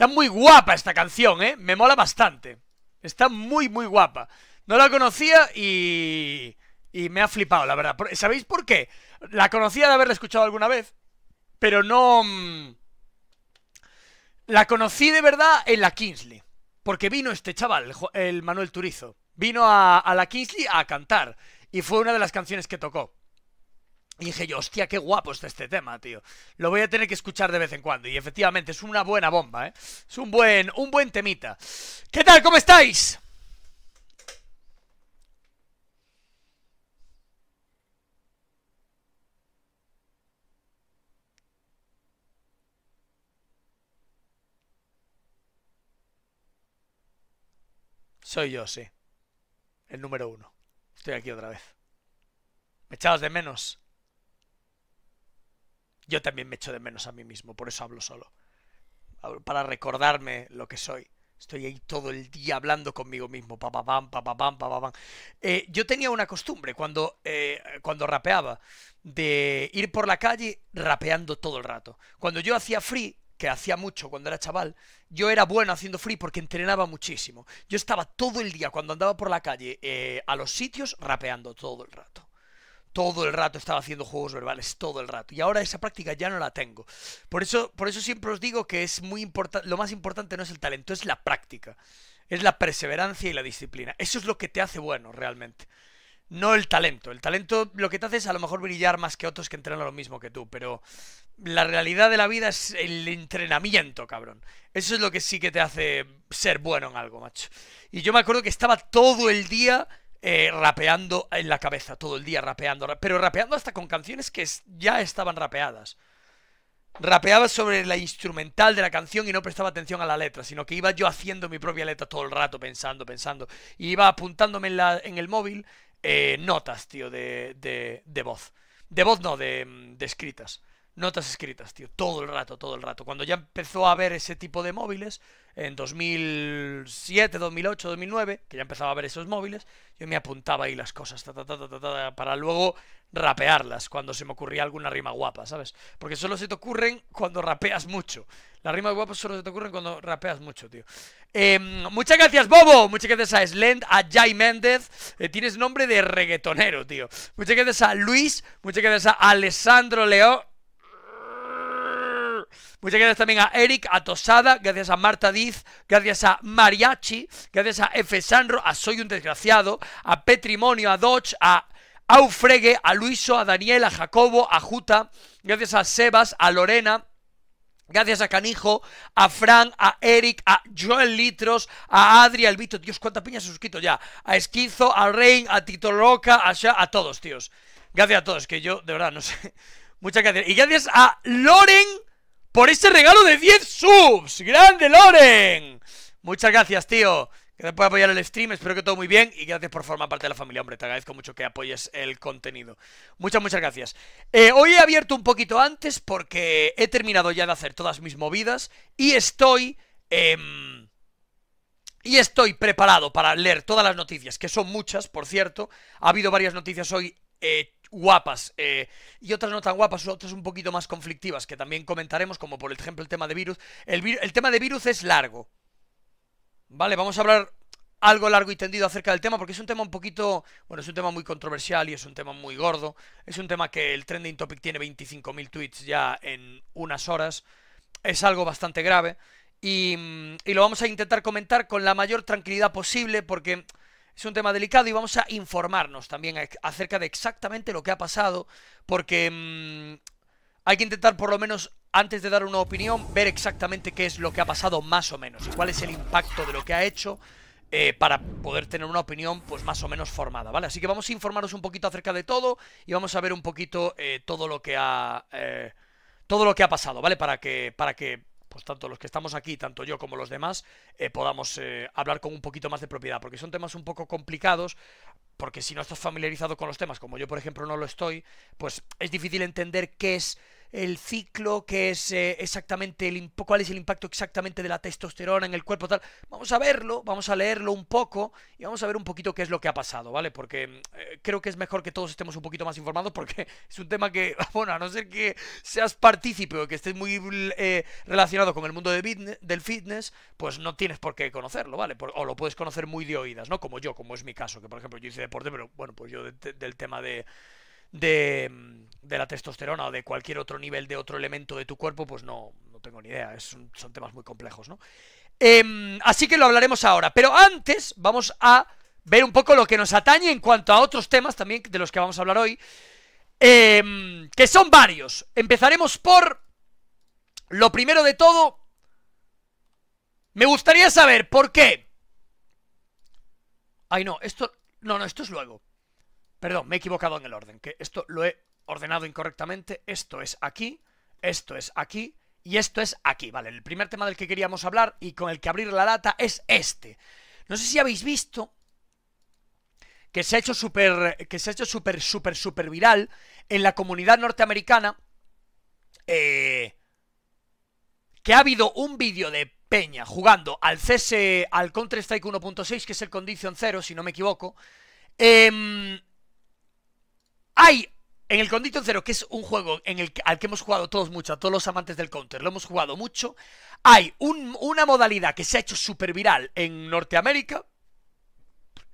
Está muy guapa esta canción, ¿eh? Me mola bastante. Está muy, muy guapa. No la conocía y... Y me ha flipado, la verdad. ¿Sabéis por qué? La conocía de haberla escuchado alguna vez, pero no... Mm, la conocí de verdad en la Kingsley. Porque vino este chaval, el Manuel Turizo. Vino a, a la Kingsley a cantar. Y fue una de las canciones que tocó dije yo, hostia, qué guapo está este tema, tío. Lo voy a tener que escuchar de vez en cuando. Y efectivamente, es una buena bomba, ¿eh? Es un buen, un buen temita. ¿Qué tal? ¿Cómo estáis? Soy yo, sí. El número uno. Estoy aquí otra vez. ¿Me echabas de menos? yo también me echo de menos a mí mismo, por eso hablo solo. Para recordarme lo que soy. Estoy ahí todo el día hablando conmigo mismo. pam, pam, eh, yo tenía una costumbre cuando, eh, cuando rapeaba de ir por la calle rapeando todo el rato. Cuando yo hacía free, que hacía mucho cuando era chaval, yo era bueno haciendo free porque entrenaba muchísimo. Yo estaba todo el día cuando andaba por la calle eh, a los sitios rapeando todo el rato todo el rato estaba haciendo juegos verbales, todo el rato. Y ahora esa práctica ya no la tengo. Por eso, por eso siempre os digo que es muy importante, lo más importante no es el talento, es la práctica. Es la perseverancia y la disciplina. Eso es lo que te hace bueno realmente. No el talento. El talento lo que te hace es a lo mejor brillar más que otros que entrenan lo mismo que tú, pero la realidad de la vida es el entrenamiento, cabrón. Eso es lo que sí que te hace ser bueno en algo, macho. Y yo me acuerdo que estaba todo el día eh, rapeando en la cabeza todo el día, rapeando, pero rapeando hasta con canciones que ya estaban rapeadas. Rapeaba sobre la instrumental de la canción y no prestaba atención a la letra, sino que iba yo haciendo mi propia letra todo el rato, pensando, pensando. Y iba apuntándome en, la, en el móvil eh, notas, tío, de, de, voz. De voz no, de mm, escritas notas escritas, tío, todo el rato, todo el rato. Cuando ya empezó a haber ese tipo de móviles, en 2007, 2008, 2009, que ya empezaba a ver esos móviles, yo me apuntaba ahí las cosas, para luego rapearlas cuando se me ocurría alguna rima guapa, ¿sabes? Porque solo se te ocurren cuando rapeas mucho. Las rimas guapas solo se te ocurren cuando rapeas mucho, tío. Em, muchas gracias, Bobo. Muchas gracias a Slend, a Jai Méndez. Eh, tienes nombre de reggaetonero, tío. Muchas gracias a Luis. Muchas gracias a Alessandro León Muchas gracias también a Eric, a Tosada, gracias a Marta Diz, gracias a Mariachi, gracias a F. Sanro, a Soy un Desgraciado, a Petrimonio, a Dodge, a Aufregue, a Luiso, a Daniel, a Jacobo, a Juta, gracias a Sebas, a Lorena, Gracias a Canijo, a Fran, a Eric, a Joel Litros, a Adri, al Vito, Dios, cuánta piña se suscrito ya. A Esquizo, a Rein, a Tito Roca, a a todos, tíos. Gracias a todos, que yo, de verdad, no sé. Muchas gracias. Y gracias a Loren por ese regalo de 10 subs. ¡Grande, Loren! Muchas gracias, tío. Gracias por apoyar el stream, espero que todo muy bien y gracias por formar parte de la familia, hombre, te agradezco mucho que apoyes el contenido. Muchas, muchas gracias. Eh, hoy he abierto un poquito antes porque he terminado ya de hacer todas mis movidas y estoy... Em, y estoy preparado para leer todas las noticias, que son muchas, por cierto. Ha habido varias noticias hoy eh, guapas eh, y otras no tan guapas, otras un poquito más conflictivas, que también comentaremos, como por ejemplo el tema de virus. El, tema de virus es largo. Vale, vamos a hablar algo largo y tendido acerca del tema, porque es un tema un poquito, bueno, es un tema muy controversial y es un tema muy gordo. Es un tema que el trending topic tiene 25.000 tweets ya en unas horas. Es algo bastante grave y, mm, y lo vamos a intentar comentar con la mayor tranquilidad posible, porque es un tema delicado y vamos a informarnos también acerca de exactamente lo que ha pasado, porque mm, hay que intentar por lo menos antes de dar una opinión, ver exactamente qué es lo que ha pasado más o menos y cuál es el impacto de lo que ha hecho eh, para poder tener una opinión pues más o menos formada, ¿vale? Así que vamos a informarnos un poquito acerca de todo y vamos a ver un poquito eh, todo lo que ha... Eh, todo lo que ha pasado, ¿vale? Para que, para que pues tanto los que estamos aquí, tanto yo como los demás, eh, podamos eh, hablar con un poquito más de propiedad, porque son temas un poco complicados, porque si no estás familiarizado con los temas, como yo por ejemplo no lo estoy, pues es difícil entender qué es el ciclo, que es eh, exactamente el, cuál es el impacto exactamente de la testosterona en el cuerpo, tal. Vamos a verlo, vamos a leerlo un poco y vamos a ver un poquito qué es lo que ha pasado, ¿vale? Porque mm, eh, creo que es mejor que todos estemos un poquito más informados porque es un tema que, bueno, a no ser que seas partícipe o que estés muy eh, relacionado con el mundo del fitness, pues no tienes por qué conocerlo, ¿vale? o lo puedes conocer muy de oídas, ¿no? Como yo, como es mi caso, que por ejemplo yo hice deporte, pero bueno, pues yo del tema de Mm, de, la testosterona o de cualquier otro nivel de otro elemento de tu cuerpo, pues no, no tengo ni idea. son temas muy complejos, ¿no? Em, así que lo hablaremos ahora. Pero antes vamos a ver un poco lo que nos atañe en cuanto a otros temas también de los que vamos a hablar hoy. Em, que son varios. Empezaremos por... Lo primero de todo... Me gustaría saber por qué... Ay, no, esto... No, no, esto es luego. Perdón, me he equivocado en el orden, que esto lo he ordenado incorrectamente. Esto es aquí, esto es aquí y esto es aquí, ¿vale? El primer tema del que queríamos hablar y con el que abrir la data es este. No sé si habéis visto que se ha hecho súper, que se ha hecho súper, súper, súper viral en la comunidad norteamericana, eh, que ha habido un vídeo de Peña jugando al CS, al Counter-Strike 1.6, que es el Condition 0, si no me equivoco, eh, hay en el Condition Zero, que es un juego en el, al que hemos jugado todos mucho, a todos los amantes del counter, lo hemos jugado mucho, hay una modalidad que se ha hecho súper viral en Norteamérica,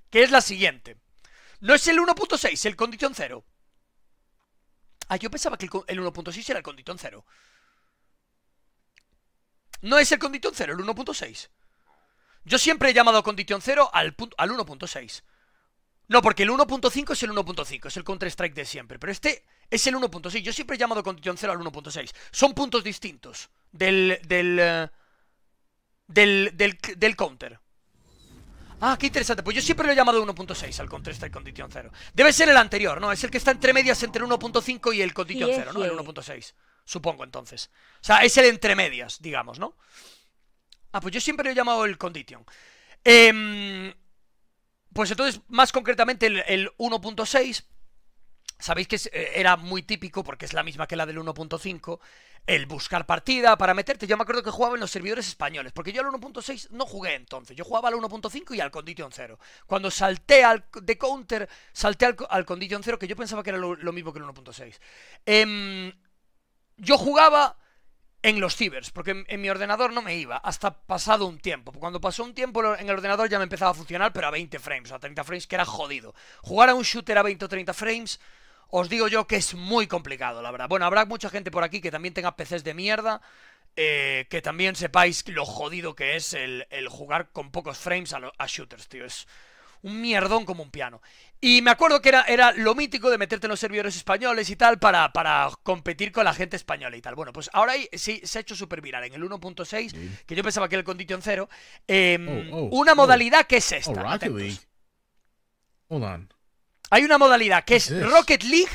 que es la siguiente. No es el 1.6, el Condition Zero. Ah, yo pensaba que el, 1.6 era el Condition Zero. No es el Condition Zero, el 1.6. Yo siempre he llamado Condition Zero al, al 1.6. No, porque el 1.5 es el 1.5, es el Counter-Strike de siempre. Pero este es el 1.6. Yo siempre he llamado Condition 0 al 1.6. Son puntos distintos del, del, eh, del, del, del Counter. Ah, qué interesante. Pues yo siempre lo he llamado 1.6 al Counter-Strike Condition 0. Debe ser el anterior, ¿no? Es el que está entre medias entre el 1.5 y el Condition 0, ¿no? El 1.6. Supongo, entonces. O sea, es el entre medias, digamos, ¿no? Ah, pues yo siempre lo he llamado el Condition. Eh, pues entonces, más concretamente, el, 1.6, sabéis que eh, era muy típico, porque es la misma que la del 1.5, el buscar partida para meterte. Yo me acuerdo que jugaba en los servidores españoles, porque yo al 1.6 no jugué entonces. Yo jugaba al 1.5 y al Condition 0. Cuando salté al, de Counter, salté al, Condition 0, que yo pensaba que era lo, mismo que el 1.6. Em, yo jugaba en los cibers, porque en, mi ordenador no me iba, hasta pasado un tiempo. Cuando pasó un tiempo en el ordenador ya me empezaba a funcionar, pero a 20 frames, a 30 frames, que era jodido. Jugar a un shooter a 20 o 30 frames, os digo yo que es muy complicado, la verdad. Bueno, habrá mucha gente por aquí que también tenga PCs de mierda, eh, que también sepáis lo jodido que es el, jugar con pocos frames a, a shooters, tío. Es, un mierdón como un piano. Y me acuerdo que era, era lo mítico de meterte en los servidores españoles y tal para, para competir con la gente española y tal. Bueno, pues ahora sí se ha hecho súper viral en el 1.6, que yo pensaba que era el condition cero. Em, oh, oh, oh. una modalidad que es esta. Hold on. Hay una modalidad que es Rocket League.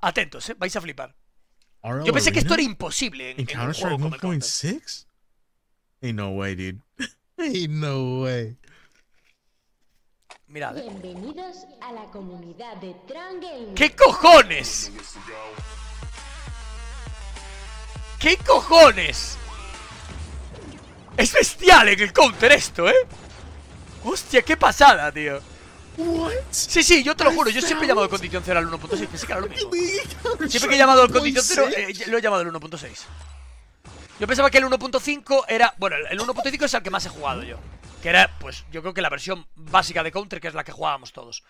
Atentos, eh, vais a flipar. yo pensé que esto era imposible en, un juego el 1.6? no way, dude. Ain't no way. Mirad. Bienvenidos a la comunidad de Trangame. ¿Qué cojones? ¿Qué cojones? Es bestial en el counter esto, ¿eh? Hostia, qué pasada, tío. What? Sí, sí, yo te lo juro, yo siempre he llamado el condición 0 al 1.6, pensé que era lo mismo. Siempre que he llamado el condición 0, eh, lo he llamado el 1.6. Yo pensaba que el 1.5 era... Bueno, el 1.5 es el que más he jugado yo. Que era, pues, yo creo que la versión básica de Counter, que es la que jugábamos todos.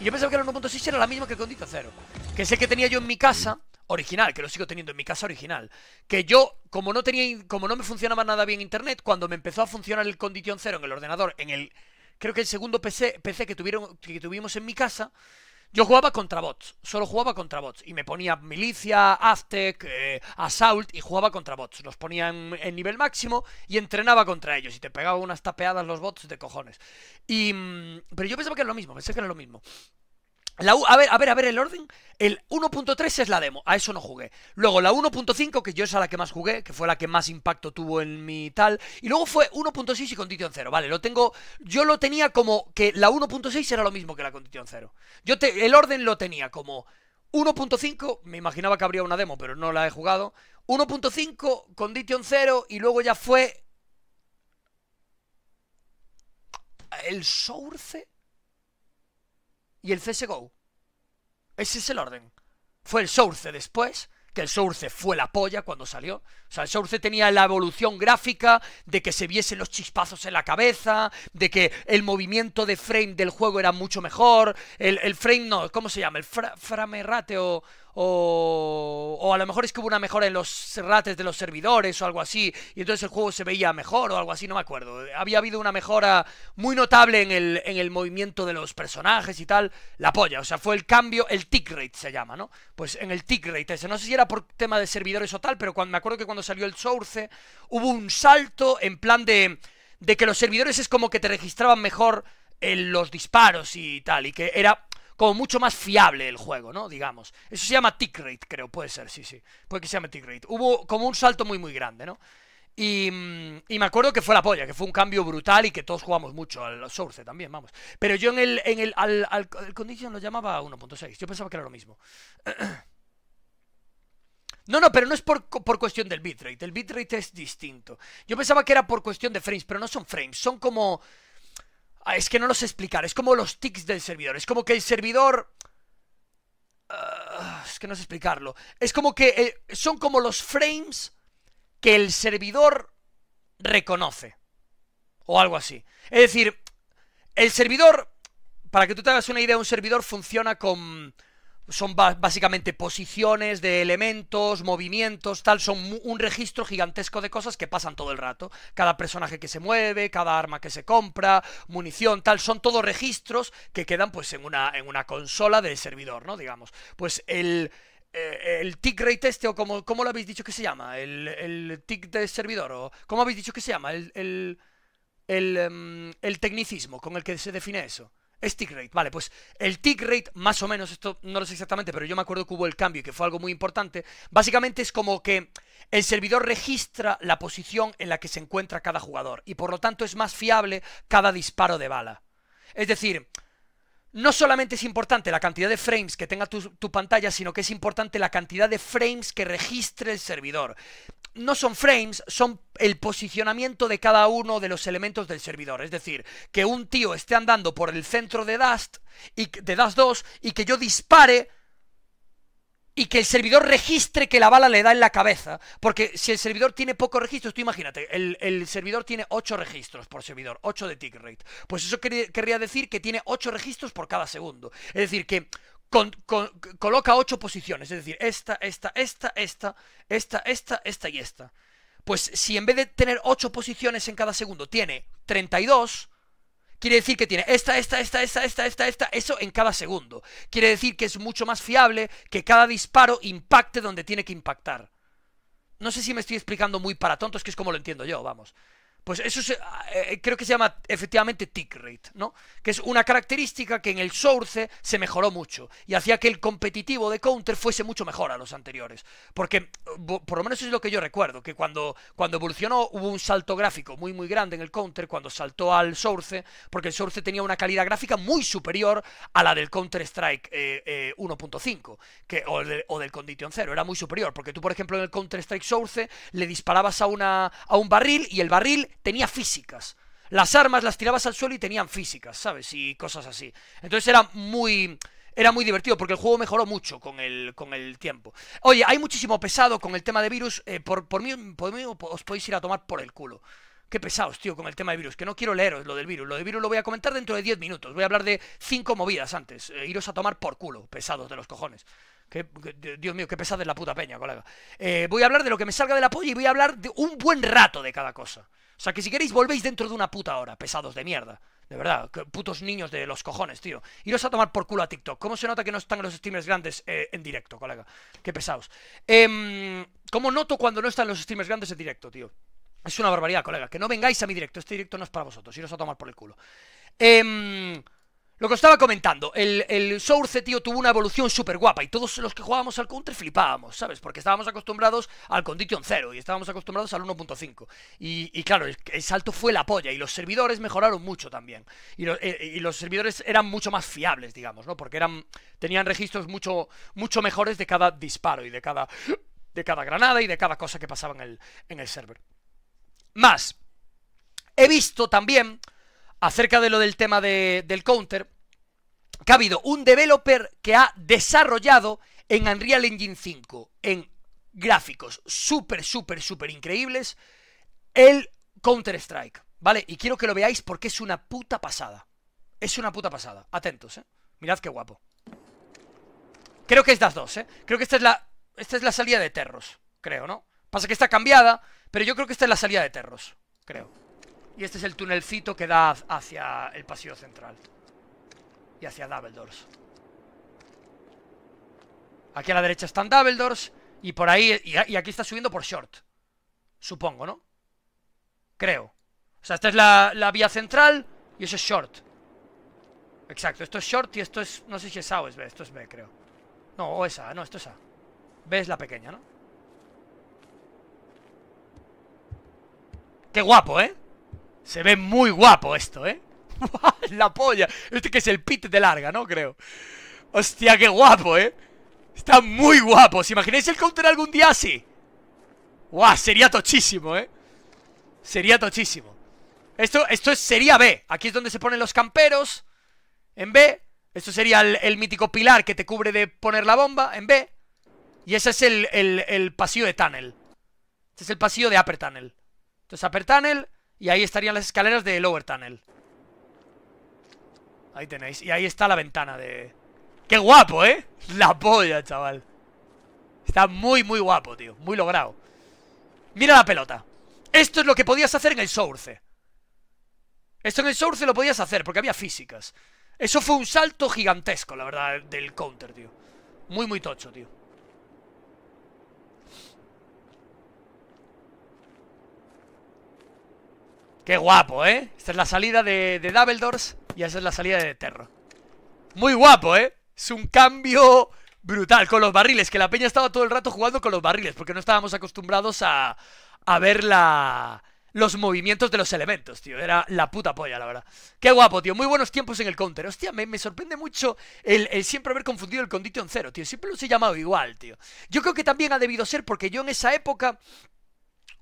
Y yo pensaba que el 1.6 era la misma que Condition 0. Que es el que tenía yo en mi casa, original, que lo sigo teniendo en mi casa original. Que yo, como no tenía, como no me funcionaba nada bien internet, cuando me empezó a funcionar el Condition 0 en el ordenador, en el. Creo que el segundo PC, PC que, tuvieron, que tuvimos en mi casa, yo jugaba contra bots, solo jugaba contra bots. Y me ponía milicia, aztec, eh, assault y jugaba contra bots. Los ponía en, nivel máximo y entrenaba contra ellos. Y te pegaba unas tapeadas los bots de cojones. Y, mm, pero yo pensaba que era lo mismo, pensé que era lo mismo a ver, a ver, a ver el orden. El 1.3 es la demo, a eso no jugué. Luego la 1.5, que yo es a la que más jugué, que fue la que más impacto tuvo en mi tal. Y luego fue 1.6 y Condition 0. Vale, lo tengo. Yo lo tenía como que la 1.6 era lo mismo que la Condition 0. Yo el orden lo tenía como 1.5, me imaginaba que habría una demo, pero no la he jugado. 1.5, Condition 0, y luego ya fue. El Source y el CSGO. Ese es el orden. Fue el Source después, que el Source fue la polla cuando salió. O sea, el Source tenía la evolución gráfica de que se viesen los chispazos en la cabeza, de que el movimiento de frame del juego era mucho mejor, el, frame no, ¿cómo se llama? El frame rate o, o, o a lo mejor es que hubo una mejora en los rates de los servidores o algo así. Y entonces el juego se veía mejor o algo así, no me acuerdo. Había habido una mejora muy notable en el, en el movimiento de los personajes y tal. La polla, o sea, fue el cambio, el tick rate se llama, ¿no? Pues en el tick rate ese. No sé si era por tema de servidores o tal, pero cuando, me acuerdo que cuando salió el Source hubo un salto en plan de, de que los servidores es como que te registraban mejor en los disparos y tal. Y que era como mucho más fiable el juego, ¿no? Digamos. Eso se llama tick rate, creo, puede ser, sí, sí. Puede que se llame tick rate. Hubo como un salto muy, muy grande, ¿no? Y, mm, me acuerdo que fue la polla, que fue un cambio brutal y que todos jugamos mucho al Source también, vamos. Pero yo en el, en el, al, Condition lo llamaba 1.6, yo pensaba que era lo mismo. No, no, pero no es por, por cuestión del bitrate, el bitrate es distinto. Yo pensaba que era por cuestión de frames, pero no son frames, son como Ah, es que no los sé explicar, es como los tics del servidor, es como que el servidor... Ah, es que no sé explicarlo. Es como que eh, son como los frames que el servidor reconoce. O algo así. Es decir, el servidor, para que tú te hagas una idea, un servidor funciona con son básicamente posiciones de elementos, movimientos, tal, son un registro gigantesco de cosas que pasan todo el rato. Cada personaje que se mueve, cada arma que se compra, munición, tal, son todos registros que quedan pues en una, en una consola de servidor, ¿no? Digamos. Pues el, eh, el tick rate este, o como, ¿cómo lo habéis dicho que se llama? El, el tick de servidor, o ¿cómo habéis dicho que se llama? el em, tecnicismo con el que se define eso. Es tick rate, vale, pues el tick rate, más o menos, esto no lo sé exactamente, pero yo me acuerdo que hubo el cambio y que fue algo muy importante. Básicamente es como que el servidor registra la posición en la que se encuentra cada jugador y por lo tanto es más fiable cada disparo de bala. Es decir, no solamente es importante la cantidad de frames que tenga tu, pantalla, sino que es importante la cantidad de frames que registre el servidor. No son frames, son el posicionamiento de cada uno de los elementos del servidor. Es decir, que un tío esté andando por el centro de Dust, y, de Dust 2 y que yo dispare y que el servidor registre que la bala le da en la cabeza. Porque si el servidor tiene pocos registros, tú imagínate, el, servidor tiene 8 registros por servidor, 8 de tick rate. Pues eso querría decir que tiene 8 registros por cada segundo. Es decir, que coloca 8 posiciones. Es decir, esta, esta, esta, esta, esta, esta, esta y esta. Pues si en vez de tener 8 posiciones en cada segundo tiene 32, Quiere decir que tiene esta, esta, esta, esta, esta, esta, esta, eso en cada segundo. Quiere decir que es mucho más fiable que cada disparo impacte donde tiene que impactar. No sé si me estoy explicando muy para tontos, que es como lo entiendo yo, vamos. Pues eso ah, eh, eh, creo que se llama efectivamente tick rate, ¿no? Que es una característica que en el Source se mejoró mucho y hacía que el competitivo de Counter fuese mucho mejor a los anteriores. Porque, eh, por lo menos es lo que yo recuerdo, que cuando, cuando evolucionó hubo un salto gráfico muy muy grande en el Counter cuando saltó al Source, porque el Source tenía una calidad gráfica muy superior a la del Counter Strike 1.5 o, o del Condition 0, era muy superior, porque tú por ejemplo en el Counter Strike Source le disparabas a, una, a un barril y el barril tenía físicas. Las armas las tirabas al suelo y tenían físicas, ¿sabes? Y cosas así. Entonces era muy era muy divertido porque el juego mejoró mucho con el, tiempo. Oye, hay muchísimo pesado con el tema de virus. Eh, por, mí, por, mí, os podéis ir a tomar por el culo. Qué pesados, tío, con el tema de virus. Que no quiero leeros lo del virus. Lo del virus lo voy a comentar dentro de 10 minutos. Voy a hablar de 5 movidas antes. Eh, iros a tomar por culo, pesados de los cojones. Dios mío, qué pesada es la puta peña, colega. Eh, voy a hablar de lo que me salga del apoyo y voy a hablar de un buen rato de cada cosa. O sea, que si queréis volvéis dentro de una puta hora, pesados de mierda. De verdad, putos niños de los cojones, tío. Iros a tomar por culo a TikTok. ¿Cómo se nota que no están los streamers grandes eh, en directo, colega? Qué pesados. Em, ¿Cómo noto cuando no están los streamers grandes en directo, tío? Es una barbaridad, colega. Que no vengáis a mi directo. Este directo no es para vosotros. Iros a tomar por el culo. Em, lo que os estaba comentando, el, Source, tío, tuvo una evolución súper guapa y todos los que jugábamos al Counter flipábamos, ¿sabes? Porque estábamos acostumbrados al Condition 0 y estábamos acostumbrados al 1.5. Y, y, claro, el, salto fue la polla y los servidores mejoraron mucho también. Eh, y, los servidores eran mucho más fiables, digamos, ¿no? Porque eran tenían registros mucho, mucho mejores de cada disparo y de cada, de cada granada y de cada cosa que pasaba en el, en el server. Más, he visto también acerca de lo del tema del counter, que ha habido un developer que ha desarrollado en Unreal Engine 5, en gráficos súper, súper, súper increíbles, el Counter-Strike, ¿vale? Y quiero que lo veáis porque es una puta pasada. Es una puta pasada. Atentos, ¿eh? Mirad qué guapo. Creo que es estas dos, ¿eh? Creo que esta es la, esta es la salida de Terros, creo, ¿no? Pasa que está cambiada, pero yo creo que esta es la salida de Terros, creo. Y este es el tunelcito que da hacia el pasillo central. Y hacia Dumbledore. Aquí a la derecha están Dumbledore Y por ahí... Y, aquí está subiendo por Short. Supongo, ¿no? Creo. O sea, esta es la, la vía central y eso es Short. Exacto, esto es Short y esto es... No sé si es A o es B. Esto es B, creo. No, o esa, No, esto es A. B es la pequeña, ¿no? Qué guapo, ¿eh? Se ve muy guapo esto, ¿eh? la polla. Este que es el pit de larga, ¿no? Creo. Hostia, qué guapo, ¿eh? Está muy guapo. ¿Se imagináis el counter algún día así? ¡Guau! Sería tochísimo, ¿eh? Sería tochísimo. Esto, esto sería B. Aquí es donde se ponen los camperos. En B. Esto sería el, mítico pilar que te cubre de poner la bomba. En B. Y ese es el, el, el pasillo de tunnel. Este es el pasillo de upper tunnel. Entonces upper tunnel... Y ahí estarían las escaleras de Lower Tunnel. Ahí tenéis. Y ahí está la ventana de... ¡Qué guapo, eh! La polla, chaval. Está muy, muy guapo, tío. Muy logrado. Mira la pelota. Esto es lo que podías hacer en el Source. Esto en el Source lo podías hacer porque había físicas. Eso fue un salto gigantesco, la verdad, del counter, tío. Muy, muy tocho, tío. Qué guapo, ¿eh? Esta es la salida de, de y esa es la salida de Terro. Muy guapo, ¿eh? Es un cambio brutal con los barriles, que la peña estaba todo el rato jugando con los barriles, porque no estábamos acostumbrados a, a ver los movimientos de los elementos, tío. Era la puta polla, la verdad. Qué guapo, tío. Muy buenos tiempos en el counter. Hostia, me, me sorprende mucho el, el, siempre haber confundido el condito en cero, tío. Siempre los he llamado igual, tío. Yo creo que también ha debido ser porque yo en esa época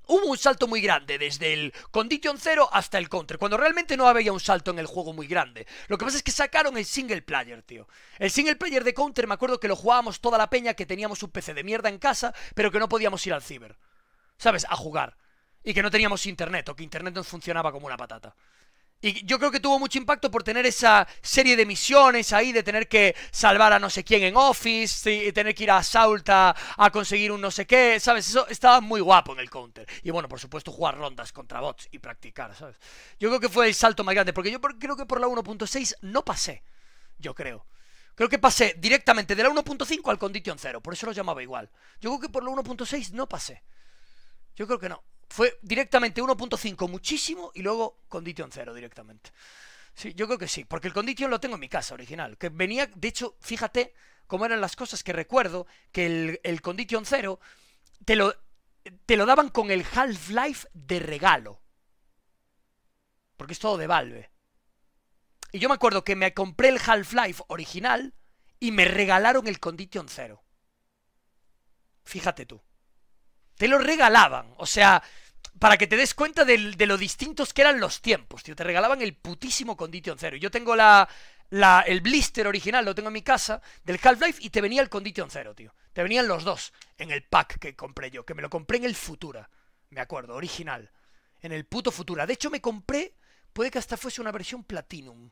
hubo un salto muy grande desde el Condition 0 hasta el Counter, cuando realmente no había un salto en el juego muy grande. Lo que pasa es que sacaron el single player, tío. El single player de Counter me acuerdo que lo jugábamos toda la peña que teníamos un PC de mierda en casa, pero que no podíamos ir al ciber. ¿Sabes? A jugar. Y que no teníamos internet, o que internet nos funcionaba como una patata. Y yo creo que tuvo mucho impacto por tener esa serie de misiones ahí, de tener que salvar a no sé quién en Office, y tener que ir a Salta a conseguir un no sé qué, ¿sabes? Eso estaba muy guapo en el counter. Y bueno, por supuesto, jugar rondas contra bots y practicar, ¿sabes? Yo creo que fue el salto más grande, porque yo creo que por la 1.6 no pasé, yo creo. Creo que pasé directamente de la 1.5 al Condition 0, por eso lo llamaba igual. Yo creo que por la 1.6 no pasé. Yo creo que no fue directamente 1.5 muchísimo y luego Condition 0 directamente. Sí, yo creo que sí, porque el Condition lo tengo en mi casa original, que venía, de hecho, fíjate cómo eran las cosas que recuerdo, que el, Condition 0 te lo, te lo daban con el Half-Life de regalo, porque es todo de Valve. Y yo me acuerdo que me compré el Half-Life original y me regalaron el Condition 0. Fíjate tú. Te lo regalaban, o sea, para que te des cuenta de, lo distintos que eran los tiempos, tío. Te regalaban el putísimo Condition Zero. Yo tengo la, el blister original, lo tengo en mi casa, del Half-Life, y te venía el Condition Zero, tío. Te venían los dos en el pack que compré yo, que me lo compré en el Futura. Me acuerdo, original. En el puto Futura. De hecho, me compré, puede que hasta fuese una versión Platinum.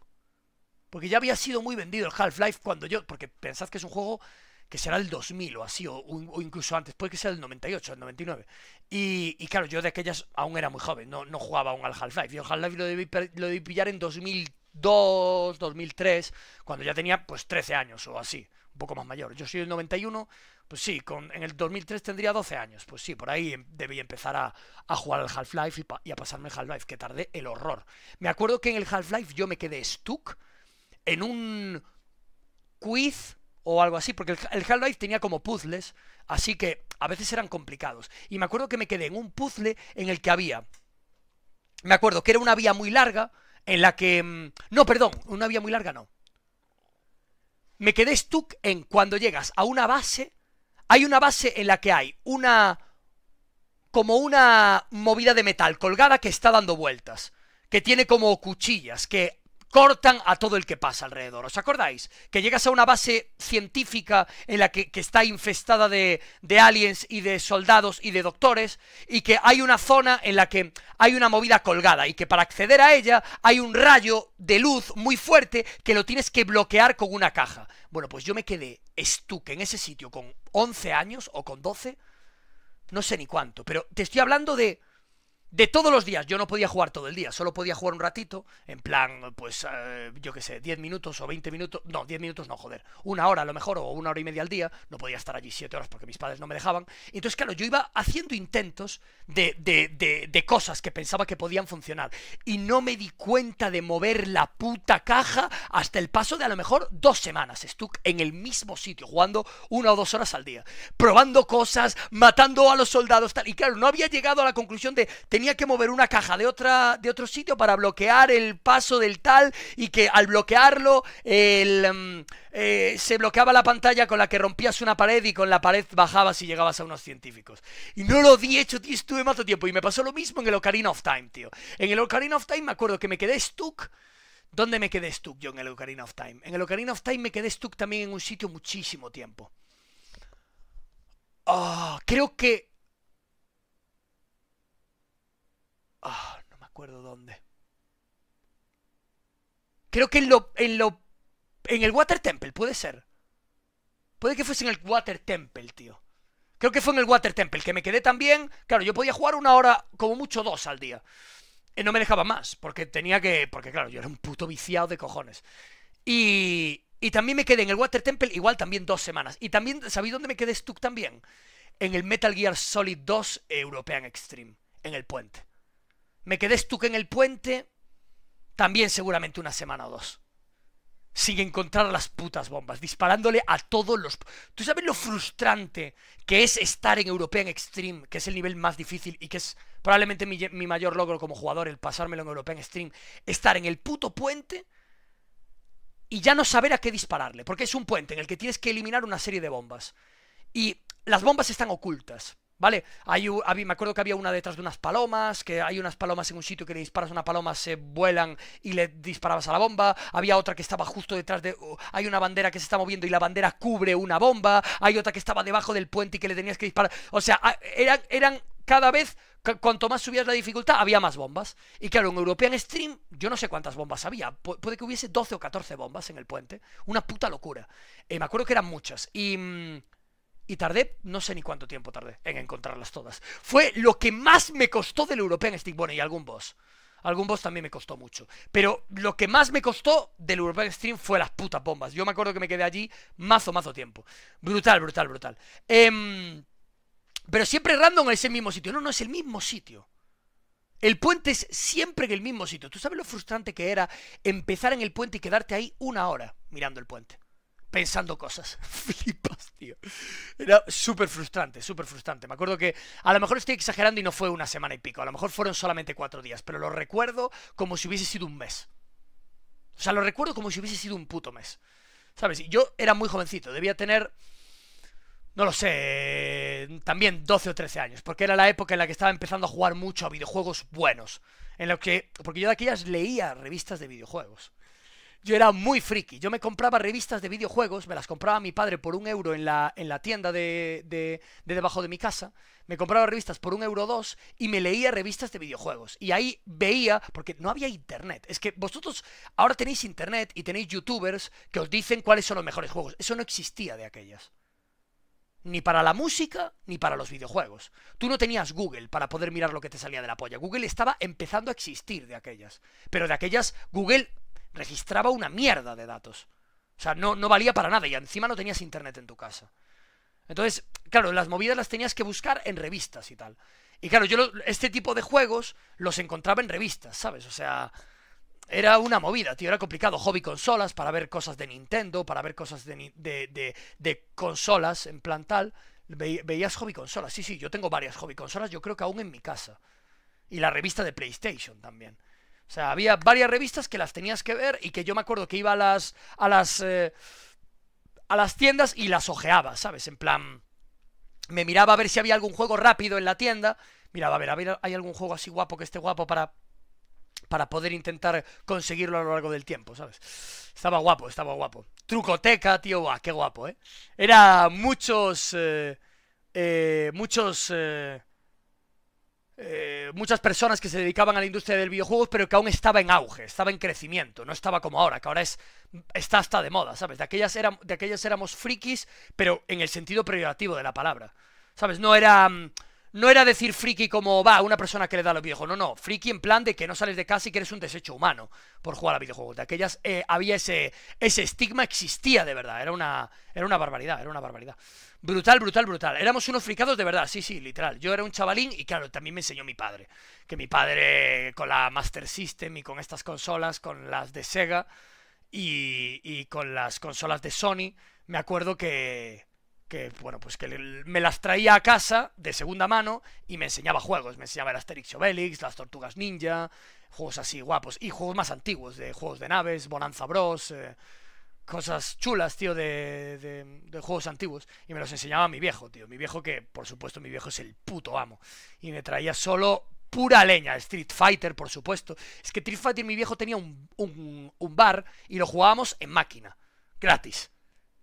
Porque ya había sido muy vendido el Half-Life cuando yo. Porque pensad que es un juego que será el 2000 o así, o, incluso antes, puede que sea el 98, el 99. Y, claro, yo de aquellas aún era muy joven, no, no jugaba aún al Half-Life. Yo Half-Life lo debí, lo debí pillar en 2002, 2003, cuando ya tenía pues 13 años o así, un poco más mayor. Yo soy el 91, pues sí, con, en el 2003 tendría 12 años, pues sí, por ahí em, debí empezar a, jugar al Half-Life y, a pasarme el Half-Life, que tardé el horror. Me acuerdo que en el Half-Life yo me quedé stuck en un quiz o algo así, porque el, el half tenía como puzzles, así que a veces eran complicados. Y me acuerdo que me quedé en un puzzle en el que había, me acuerdo que era una vía muy larga, en la que... Mm, no, perdón, una vía muy larga no. Me quedé stuck en cuando llegas a una base, hay una base en la que hay una... como una movida de metal colgada que está dando vueltas, que tiene como cuchillas, que cortan a todo el que pasa alrededor. ¿Os acordáis? Que llegas a una base científica en la que, está infestada de, de, aliens y de soldados y de doctores y que hay una zona en la que hay una movida colgada y que para acceder a ella hay un rayo de luz muy fuerte que lo tienes que bloquear con una caja. Bueno, pues yo me quedé estuque en ese sitio con 11 años o con 12, no sé ni cuánto, pero te estoy hablando de de todos los días, yo no podía jugar todo el día, solo podía jugar un ratito, en plan, pues, eh, yo qué sé, 10 minutos o 20 minutos, no, 10 minutos no, joder, una hora a lo mejor o una hora y media al día, no podía estar allí 7 horas porque mis padres no me dejaban. Entonces, claro, yo iba haciendo intentos de, de, de, cosas que pensaba que podían funcionar y no me di cuenta de mover la puta caja hasta el paso de a lo mejor dos semanas, estuve en el mismo sitio, jugando una o dos horas al día, probando cosas, matando a los soldados, tal. Y claro, no había llegado a la conclusión de tenía que mover una caja de, otra, de otro sitio para bloquear el paso del tal y que al bloquearlo mm, eh, se bloqueaba la pantalla con la que rompías una pared y con la pared bajabas y llegabas a unos científicos. Y no lo di hecho, tío, estuve mucho tiempo. Y me pasó lo mismo en el Ocarina of Time, tío. En el Ocarina of Time me acuerdo que me quedé stuck. ¿Dónde me quedé stuck yo en el Ocarina of Time? En el Ocarina of Time me quedé stuck también en un sitio muchísimo tiempo. Ah, creo que Ah, no me acuerdo dónde. Creo que en lo, en lo. En el Water Temple, puede ser. Puede que fuese en el Water Temple, tío. Creo que fue en el Water Temple, que me quedé también. Claro, yo podía jugar una hora, como mucho dos al día. Y eh, no me dejaba más, porque tenía que. Porque, claro, yo era un puto viciado de cojones. Y. Y también me quedé en el Water Temple, igual también dos semanas. Y también, ¿sabéis dónde me quedé Stuck también? En el Metal Gear Solid 2 European Extreme, en el puente me quedé que en el puente, también seguramente una semana o dos. Sin encontrar las putas bombas, disparándole a todos los... ¿Tú sabes lo frustrante que es estar en European Extreme, que es el nivel más difícil y que es probablemente mi, mi mayor logro como jugador, el pasármelo en European Extreme? Estar en el puto puente y ya no saber a qué dispararle, porque es un puente en el que tienes que eliminar una serie de bombas. Y las bombas están ocultas. ¿Vale? Hay, me acuerdo que había una detrás de unas palomas, que hay unas palomas en un sitio que le disparas a una paloma, se vuelan y le disparabas a la bomba. Había otra que estaba justo detrás de... hay una bandera que se está moviendo y la bandera cubre una bomba. Hay otra que estaba debajo del puente y que le tenías que disparar. O sea, eran, eran cada vez cuanto más subías la dificultad, había más bombas. Y claro, en European Stream, yo no sé cuántas bombas había. puede que hubiese 12 o 14 bombas en el puente. Una puta locura. Eh, me acuerdo que eran muchas. Y mm, y tardé, no sé ni cuánto tiempo tardé en encontrarlas todas. Fue lo que más me costó del European Stream. Bueno, y algún boss. Algún boss también me costó mucho. Pero lo que más me costó del European Stream fue las putas bombas. Yo me acuerdo que me quedé allí mazo, mazo tiempo. Brutal, brutal, brutal. Em, pero siempre random es el mismo sitio. No, no es el mismo sitio. El puente es siempre en el mismo sitio. ¿Tú sabes lo frustrante que era empezar en el puente y quedarte ahí una hora mirando el puente? pensando cosas. Flipas, tío. Era súper frustrante, súper frustrante. Me acuerdo que a lo mejor estoy exagerando y no fue una semana y pico, a lo mejor fueron solamente cuatro días, pero lo recuerdo como si hubiese sido un mes. O sea, lo recuerdo como si hubiese sido un puto mes. ¿Sabes? yo era muy jovencito, debía tener... No lo sé, también 12 o 13 años, porque era la época en la que estaba empezando a jugar mucho a videojuegos buenos. En lo que. Porque yo de aquellas leía revistas de videojuegos. Yo era muy friki. Yo me compraba revistas de videojuegos, me las compraba mi padre por un euro en la, en la tienda de, de, de, debajo de mi casa. Me compraba revistas por un euro dos y me leía revistas de videojuegos. Y ahí veía, porque no había internet. Es que vosotros ahora tenéis internet y tenéis youtubers que os dicen cuáles son los mejores juegos. Eso no existía de aquellas ni para la música ni para los videojuegos. Tú no tenías Google para poder mirar lo que te salía de la polla. Google estaba empezando a existir de aquellas. Pero de aquellas, Google registraba una mierda de datos. O sea, no, no valía para nada y encima no tenías internet en tu casa. Entonces, claro, las movidas las tenías que buscar en revistas y tal. Y claro, yo este tipo de juegos los encontraba en revistas, ¿sabes? O sea, era una movida, tío, era complicado. Hobby consolas para ver cosas de Nintendo, para ver cosas de, de, consolas en plan tal. veías hobby consolas, sí, sí, yo tengo varias hobby consolas, yo creo que aún en mi casa. Y la revista de PlayStation también. O sea, había varias revistas que las tenías que ver y que yo me acuerdo que iba a las. a las. Eh, a las tiendas y las ojeaba, ¿sabes? En plan. Me miraba a ver si había algún juego rápido en la tienda. Miraba, a ver, a ver, hay algún juego así guapo que esté guapo para. Para poder intentar conseguirlo a lo largo del tiempo, ¿sabes? Estaba guapo, estaba guapo. Trucoteca, tío, guau, qué guapo, ¿eh? Era muchos. Eh, eh, muchos. Eh, muchas personas que se dedicaban a la industria del videojuego, pero que aún estaba en auge, estaba en crecimiento, no estaba como ahora, que ahora es, está hasta de moda, ¿sabes? De aquellas, era, de aquellas éramos frikis, pero en el sentido peyorativo de la palabra, ¿sabes? No era... Mm, no era decir friki como va una persona que le da los videojuegos, no, no, friki en plan de que no sales de casa y que eres un desecho humano por jugar a videojuegos. De aquellas eh, había ese, ese estigma, existía de verdad, era una, era una barbaridad, era una barbaridad. Brutal, brutal, brutal. Éramos unos fricados de verdad, sí, sí, literal. Yo era un chavalín y claro, también me enseñó mi padre. Que mi padre con la Master System y con estas consolas, con las de Sega y, y con las consolas de Sony, me acuerdo que, que bueno, pues que me las traía a casa de segunda mano y me enseñaba juegos, me enseñaba el Asterix Obelix, las Tortugas Ninja, juegos así guapos y juegos más antiguos, de juegos de naves, Bonanza Bros, eh, cosas chulas, tío, de, de, juegos antiguos. Y me los enseñaba mi viejo, tío. Mi viejo que, por supuesto, mi viejo es el puto amo. Y me traía solo pura leña. Street Fighter, por supuesto. Es que Street Fighter mi viejo tenía un, un, un bar y lo jugábamos en máquina. Gratis.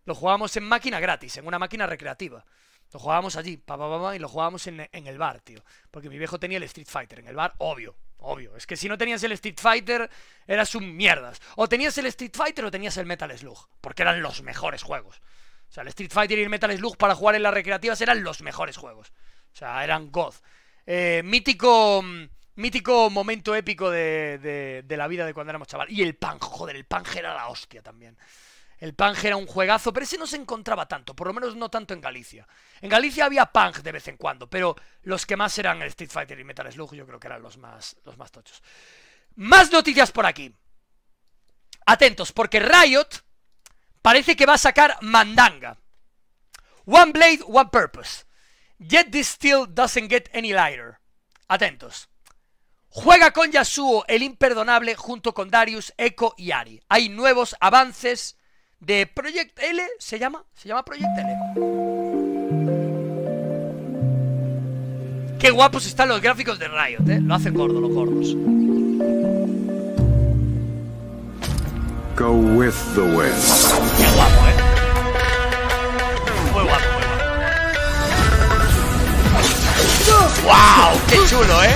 Lo jugábamos en máquina gratis, en una máquina recreativa. Lo jugábamos allí, papá, papá, pa, pa, y lo jugábamos en, en el bar, tío. Porque mi viejo tenía el Street Fighter en el bar, obvio. Obvio, es que si no tenías el Street Fighter, eras un mierdas. O tenías el Street Fighter o tenías el Metal Slug, porque eran los mejores juegos. O sea, el Street Fighter y el Metal Slug para jugar en las recreativas eran los mejores juegos. O sea, eran God. Eh, mítico, mm, mítico momento épico de, de, la vida de cuando éramos chaval. Y el pan, joder, el pan era la hostia también. El Pang era un juegazo, pero ese no se encontraba tanto, por lo menos no tanto en Galicia. En Galicia había Pang de vez en cuando, pero los que más eran el Street Fighter y Metal Slug yo creo que eran los más, los más tochos. Más noticias por aquí. Atentos, porque Riot parece que va a sacar Mandanga. One Blade, One Purpose. Yet this still doesn't get any lighter. Atentos. Juega con Yasuo, el imperdonable, junto con Darius, Echo y Ari. Hay nuevos avances de Project L se llama, se llama Project L. Qué guapos están los gráficos de Riot, ¿eh? Lo hacen gordo los gordos. Go with the wind. Qué guapo, ¿eh? Muy guapo, muy ¡Wow! ¡Qué chulo, eh!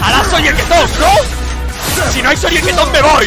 ¡Ahora soy el que ¿no? Si no hay soy el que me voy.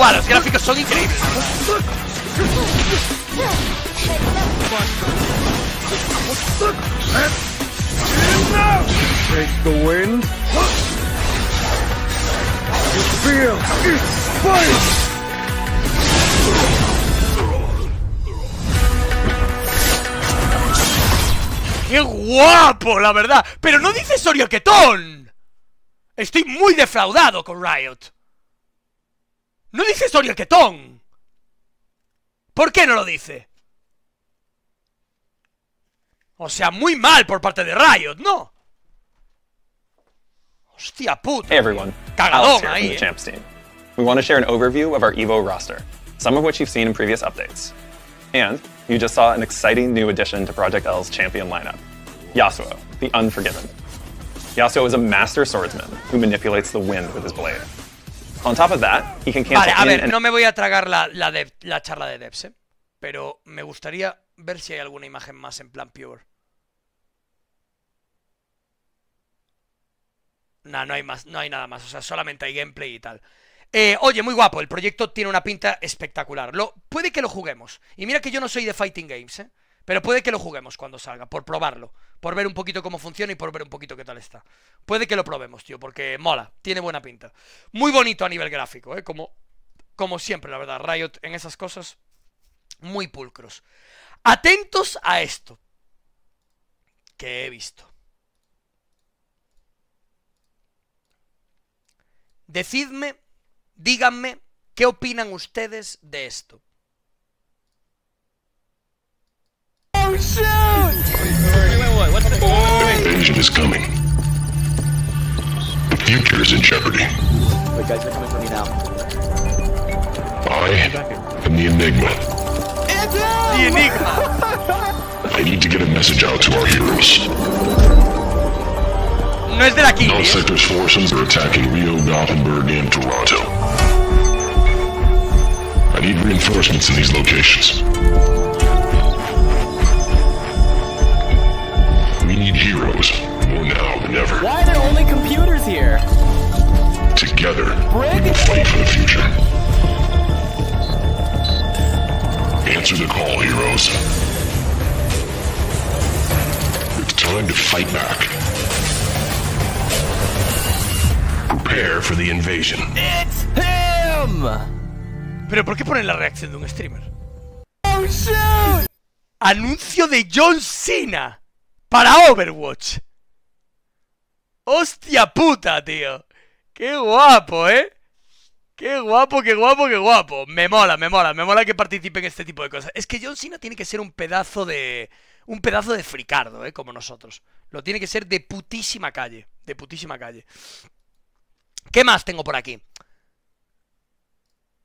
¡Guau, los gráficos son increíbles. the ¡Qué guapo, la verdad! Pero no dice Sorioquetón. Estoy muy defraudado con Riot. No dice Soria Quetón. ¿Por qué no lo dice? O sea, muy mal por parte de Riot, ¿no? Hostia puta. Hey everyone. Cagadón Alex here the eh. Champs team. We want to share an overview of our EVO roster, some of which you've seen in previous updates. And you just saw an exciting new addition to Project L's champion lineup, Yasuo, the Unforgiven. Yasuo is a master swordsman who manipulates the wind with his blade. vale, a ver, no me voy a tragar la, charla de devs, ¿eh? Pero me gustaría ver si hay alguna imagen más en plan pure. Nah, no hay más, no hay nada más. O sea, solamente hay gameplay y tal. Eh, oye, muy guapo, el proyecto tiene una pinta espectacular. Lo, puede que lo juguemos. Y mira que yo no soy de fighting games, ¿eh? Pero puede que lo juguemos cuando salga, por probarlo. Por ver un poquito cómo funciona y por ver un poquito qué tal está. Puede que lo probemos, tío, porque mola. Tiene buena pinta. Muy bonito a nivel gráfico, ¿eh? Como, como siempre, la verdad. Riot en esas cosas, muy pulcros. Atentos a esto. Que he visto. Decidme, díganme, ¿qué opinan ustedes de esto? shoot! Wait, wait, wait, what's the oh. invasion is coming. The future is in jeopardy. Wait, guys, they're coming for me now. I am the Enigma. It's The Enigma! I need to get a message out to our heroes. No es de aquí. All sectors forces are attacking Rio, Gothenburg, and Toronto. I need reinforcements in these locations. We need heroes, more now than ever. Why are there only computers here? Together, Brig- we will fight for the future. Answer the call, heroes. It's time to fight back. Prepare for the invasion. It's him! Pero ¿por qué ponen la reacción de un streamer? Oh shoot! Anuncio de John Cena. para Overwatch. Hostia puta, tío. Qué guapo, ¿eh? Qué guapo, qué guapo, qué guapo. Me mola, me mola, me mola que participe en este tipo de cosas. Es que John Cena tiene que ser un pedazo de... Un pedazo de fricardo, ¿eh? Como nosotros. Lo tiene que ser de putísima calle. De putísima calle. ¿Qué más tengo por aquí?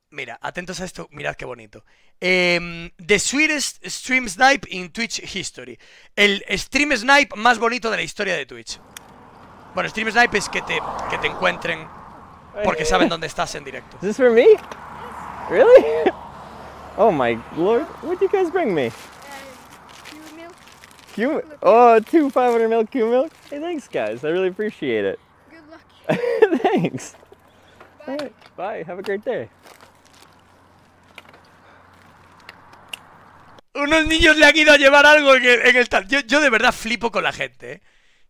Mira, atentos a esto. Mirad qué bonito. the sweetest stream snipe in Twitch history. El stream snipe más bonito de la historia de Twitch. Bueno, stream snipe es que te, que te encuentren porque eh. saben dónde estás en directo. Is this for me? Really? Oh my lord, what'd you guys bring me? Q milk. mil oh, two 500 ml Q milk. Hey, thanks guys. I really appreciate it. Good luck. thanks. Bye. Right. Bye. Have a great day. Unos niños le han ido a llevar algo en el, tal. Yo, de verdad flipo con la gente, ¿eh?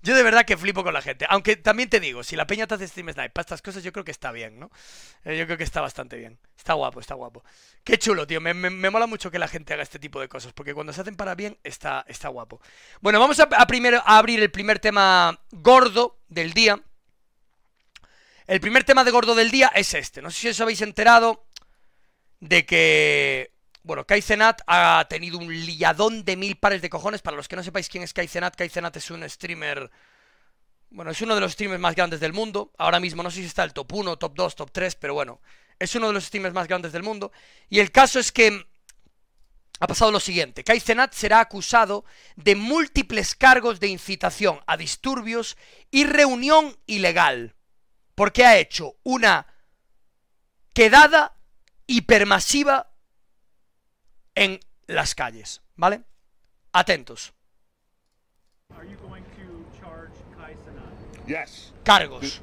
Yo de verdad que flipo con la gente. Aunque también te digo, si la peña te hace Steam Snipe para estas cosas, yo creo que está bien, ¿no? Eh, yo creo que está bastante bien. Está guapo, está guapo. Qué chulo, tío. Me, mola mucho que la gente haga este tipo de cosas. Porque cuando se hacen para bien, está, está guapo. Bueno, vamos a, primero, a abrir el primer tema gordo del día. El primer tema de gordo del día es este. No sé si os habéis enterado de que bueno, Kai ha tenido un liadón de mil pares de cojones. Para los que no sepáis quién es Kai Kaizenat es un streamer... Bueno, es uno de los streamers más grandes del mundo. Ahora mismo no sé si está el top 1, top 2, top 3, pero bueno. Es uno de los streamers más grandes del mundo. Y el caso es que ha pasado lo siguiente. Kai será acusado de múltiples cargos de incitación a disturbios y reunión ilegal. Porque ha hecho una quedada hipermasiva en las calles, ¿vale? Atentos. Yes. Cargos.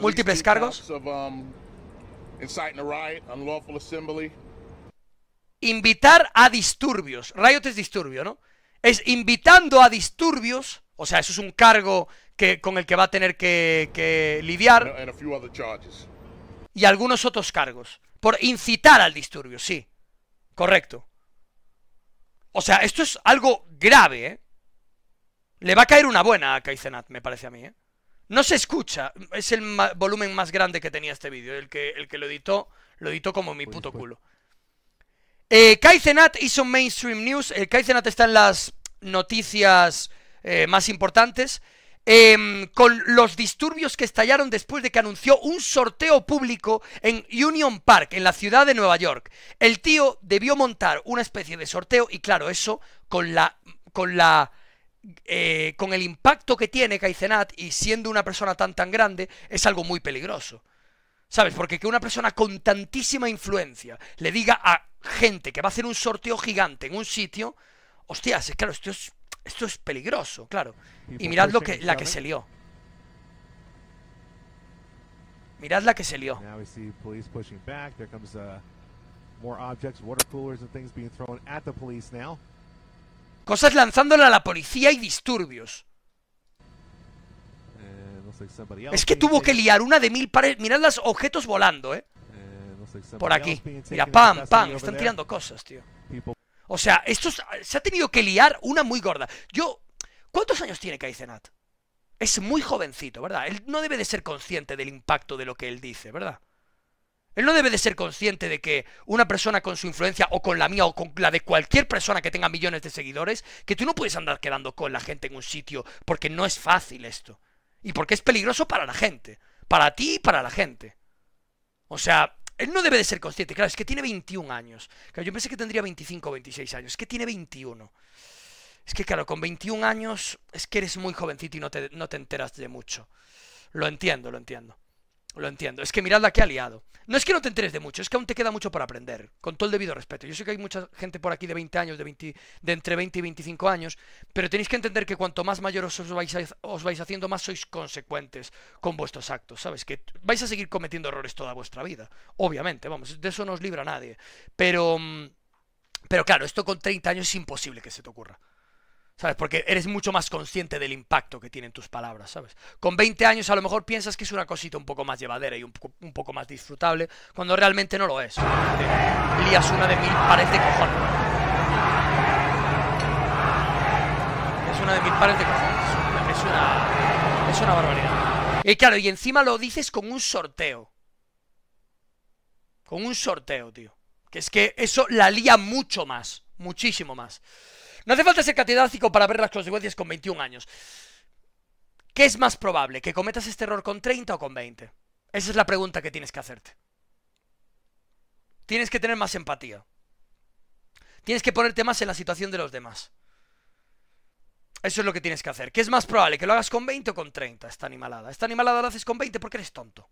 Múltiples cargos. Um, Invitar a disturbios. Riot es disturbio, ¿no? Es invitando a disturbios. O sea, eso es un cargo que, con el que va a tener que, lidiar y algunos otros cargos. Por incitar al disturbio, sí. Correcto. O sea, esto es algo grave, ¿eh? Le va a caer una buena a Kaizenat, me parece a mí, ¿eh? No se escucha. Es el volumen más grande que tenía este vídeo. El que, el que lo editó, lo editó como mi puto culo. Eh, Kaizenat hizo Mainstream News. El eh, Kaizenat está en las noticias eh, más importantes. Em, con los disturbios que estallaron después de que anunció un sorteo público en Union Park, en la ciudad de Nueva York. El tío debió montar una especie de sorteo y claro, eso con la... Con la eh, con el impacto que tiene Kaizenat, y siendo una persona tan tan grande, es algo muy peligroso. ¿Sabes? Porque que una persona con tantísima influencia le diga a gente que va a hacer un sorteo gigante en un sitio, hostias, claro, esto es esto es peligroso, claro. Y, mirad lo que, la que se lió. Mirad la que se lió. Cosas lanzándole a la policía y disturbios. Eh, es que tuvo que liar una de mil pares. Mirad los objetos volando, eh. eh por aquí. Mira, pam, pam. Están tirando cosas, tío. O sea, esto se ha tenido que liar una muy gorda. Yo, ¿cuántos años tiene Kaizenat? Es muy jovencito, ¿verdad? Él no debe de ser consciente del impacto de lo que él dice, ¿verdad? Él no debe de ser consciente de que una persona con su influencia o con la mía o con la de cualquier persona que tenga millones de seguidores, que tú no puedes andar quedando con la gente en un sitio porque no es fácil esto. Y porque es peligroso para la gente. Para ti y para la gente. O sea, él no debe de ser consciente, claro, es que tiene 21 años. yo pensé que tendría 25 o 26 años, es que tiene 21. Es que claro, con 21 años es que eres muy jovencito y no te, no te enteras de mucho. Lo entiendo, lo entiendo. Lo entiendo. Es que mirad la que ha liado. No es que no te enteres de mucho, es que aún te queda mucho por aprender, con todo el debido respeto. Yo sé que hay mucha gente por aquí de 20 años, de, de entre 20 y 25 años, pero tenéis que entender que cuanto más mayores os vais, os vais haciendo, más sois consecuentes con vuestros actos, ¿sabes? Que vais a seguir cometiendo errores toda vuestra vida, obviamente, vamos, de eso no os libra nadie. Pero, mm, pero claro, esto con 30 años es imposible que se te ocurra. ¿Sabes? Porque eres mucho más consciente del impacto que tienen tus palabras, ¿sabes? Con 20 años a lo mejor piensas que es una cosita un poco más llevadera y un, poco, más disfrutable, cuando realmente no lo es. lías una de mil paredes de cojones. Es una de mil paredes de cojones. Es una, es una barbaridad. Y claro, y encima lo dices con un sorteo. Con un sorteo, tío. Que es que eso la lía mucho más. Muchísimo más. No hace falta ser catedrático para ver las consecuencias con 21 años. ¿Qué es más probable? ¿Que cometas este error con 30 o con 20? Esa es la pregunta que tienes que hacerte. Tienes que tener más empatía. Tienes que ponerte más en la situación de los demás. Eso es lo que tienes que hacer. ¿Qué es más probable? ¿Que lo hagas con 20 o con 30 esta animalada? Esta animalada la haces con 20 porque eres tonto.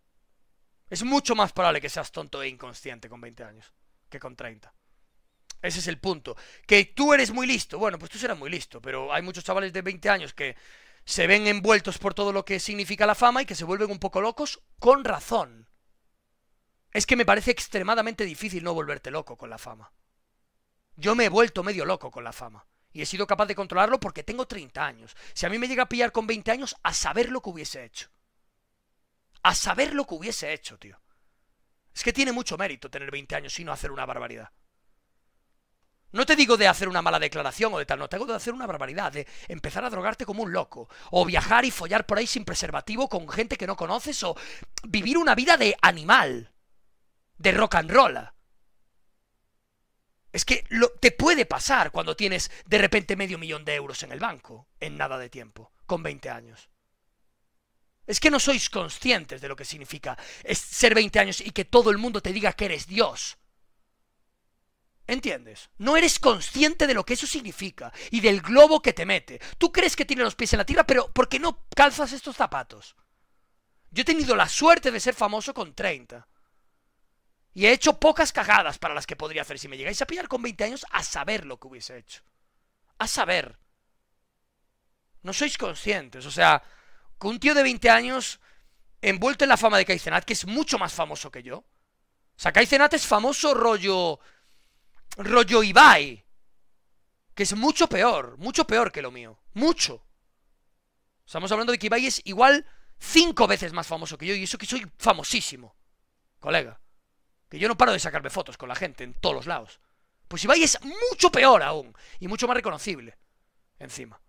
Es mucho más probable que seas tonto e inconsciente con 20 años que con 30. Ese es el punto. Que tú eres muy listo. Bueno, pues tú serás muy listo, pero hay muchos chavales de 20 años que se ven envueltos por todo lo que significa la fama y que se vuelven un poco locos con razón. Es que me parece extremadamente difícil no volverte loco con la fama. Yo me he vuelto medio loco con la fama. Y he sido capaz de controlarlo porque tengo 30 años. Si a mí me llega a pillar con 20 años, a saber lo que hubiese hecho. A saber lo que hubiese hecho, tío. Es que tiene mucho mérito tener 20 años y no hacer una barbaridad. No te digo de hacer una mala declaración o de tal, no, te digo de hacer una barbaridad, de empezar a drogarte como un loco, o viajar y follar por ahí sin preservativo con gente que no conoces, o vivir una vida de animal, de rock and roll. Es que lo, te puede pasar cuando tienes de repente medio millón de euros en el banco, en nada de tiempo, con 20 años. Es que no sois conscientes de lo que significa ser 20 años y que todo el mundo te diga que eres Dios. ¿Entiendes? No eres consciente de lo que eso significa y del globo que te mete. Tú crees que tiene los pies en la tierra, pero ¿por qué no calzas estos zapatos? Yo he tenido la suerte de ser famoso con 30. Y he hecho pocas cagadas para las que podría hacer si me llegáis a pillar con 20 años a saber lo que hubiese hecho. A saber. No sois conscientes. O sea, que un tío de 20 años envuelto en la fama de Kaizenat que es mucho más famoso que yo. O sea, Kaizenat es famoso rollo rollo Ibai, que es mucho peor, mucho peor que lo mío, mucho. Estamos hablando de que Ibai es igual cinco veces más famoso que yo, y eso que soy famosísimo, colega. Que yo no paro de sacarme fotos con la gente en todos los lados. Pues Ibai es mucho peor aún, y mucho más reconocible, encima.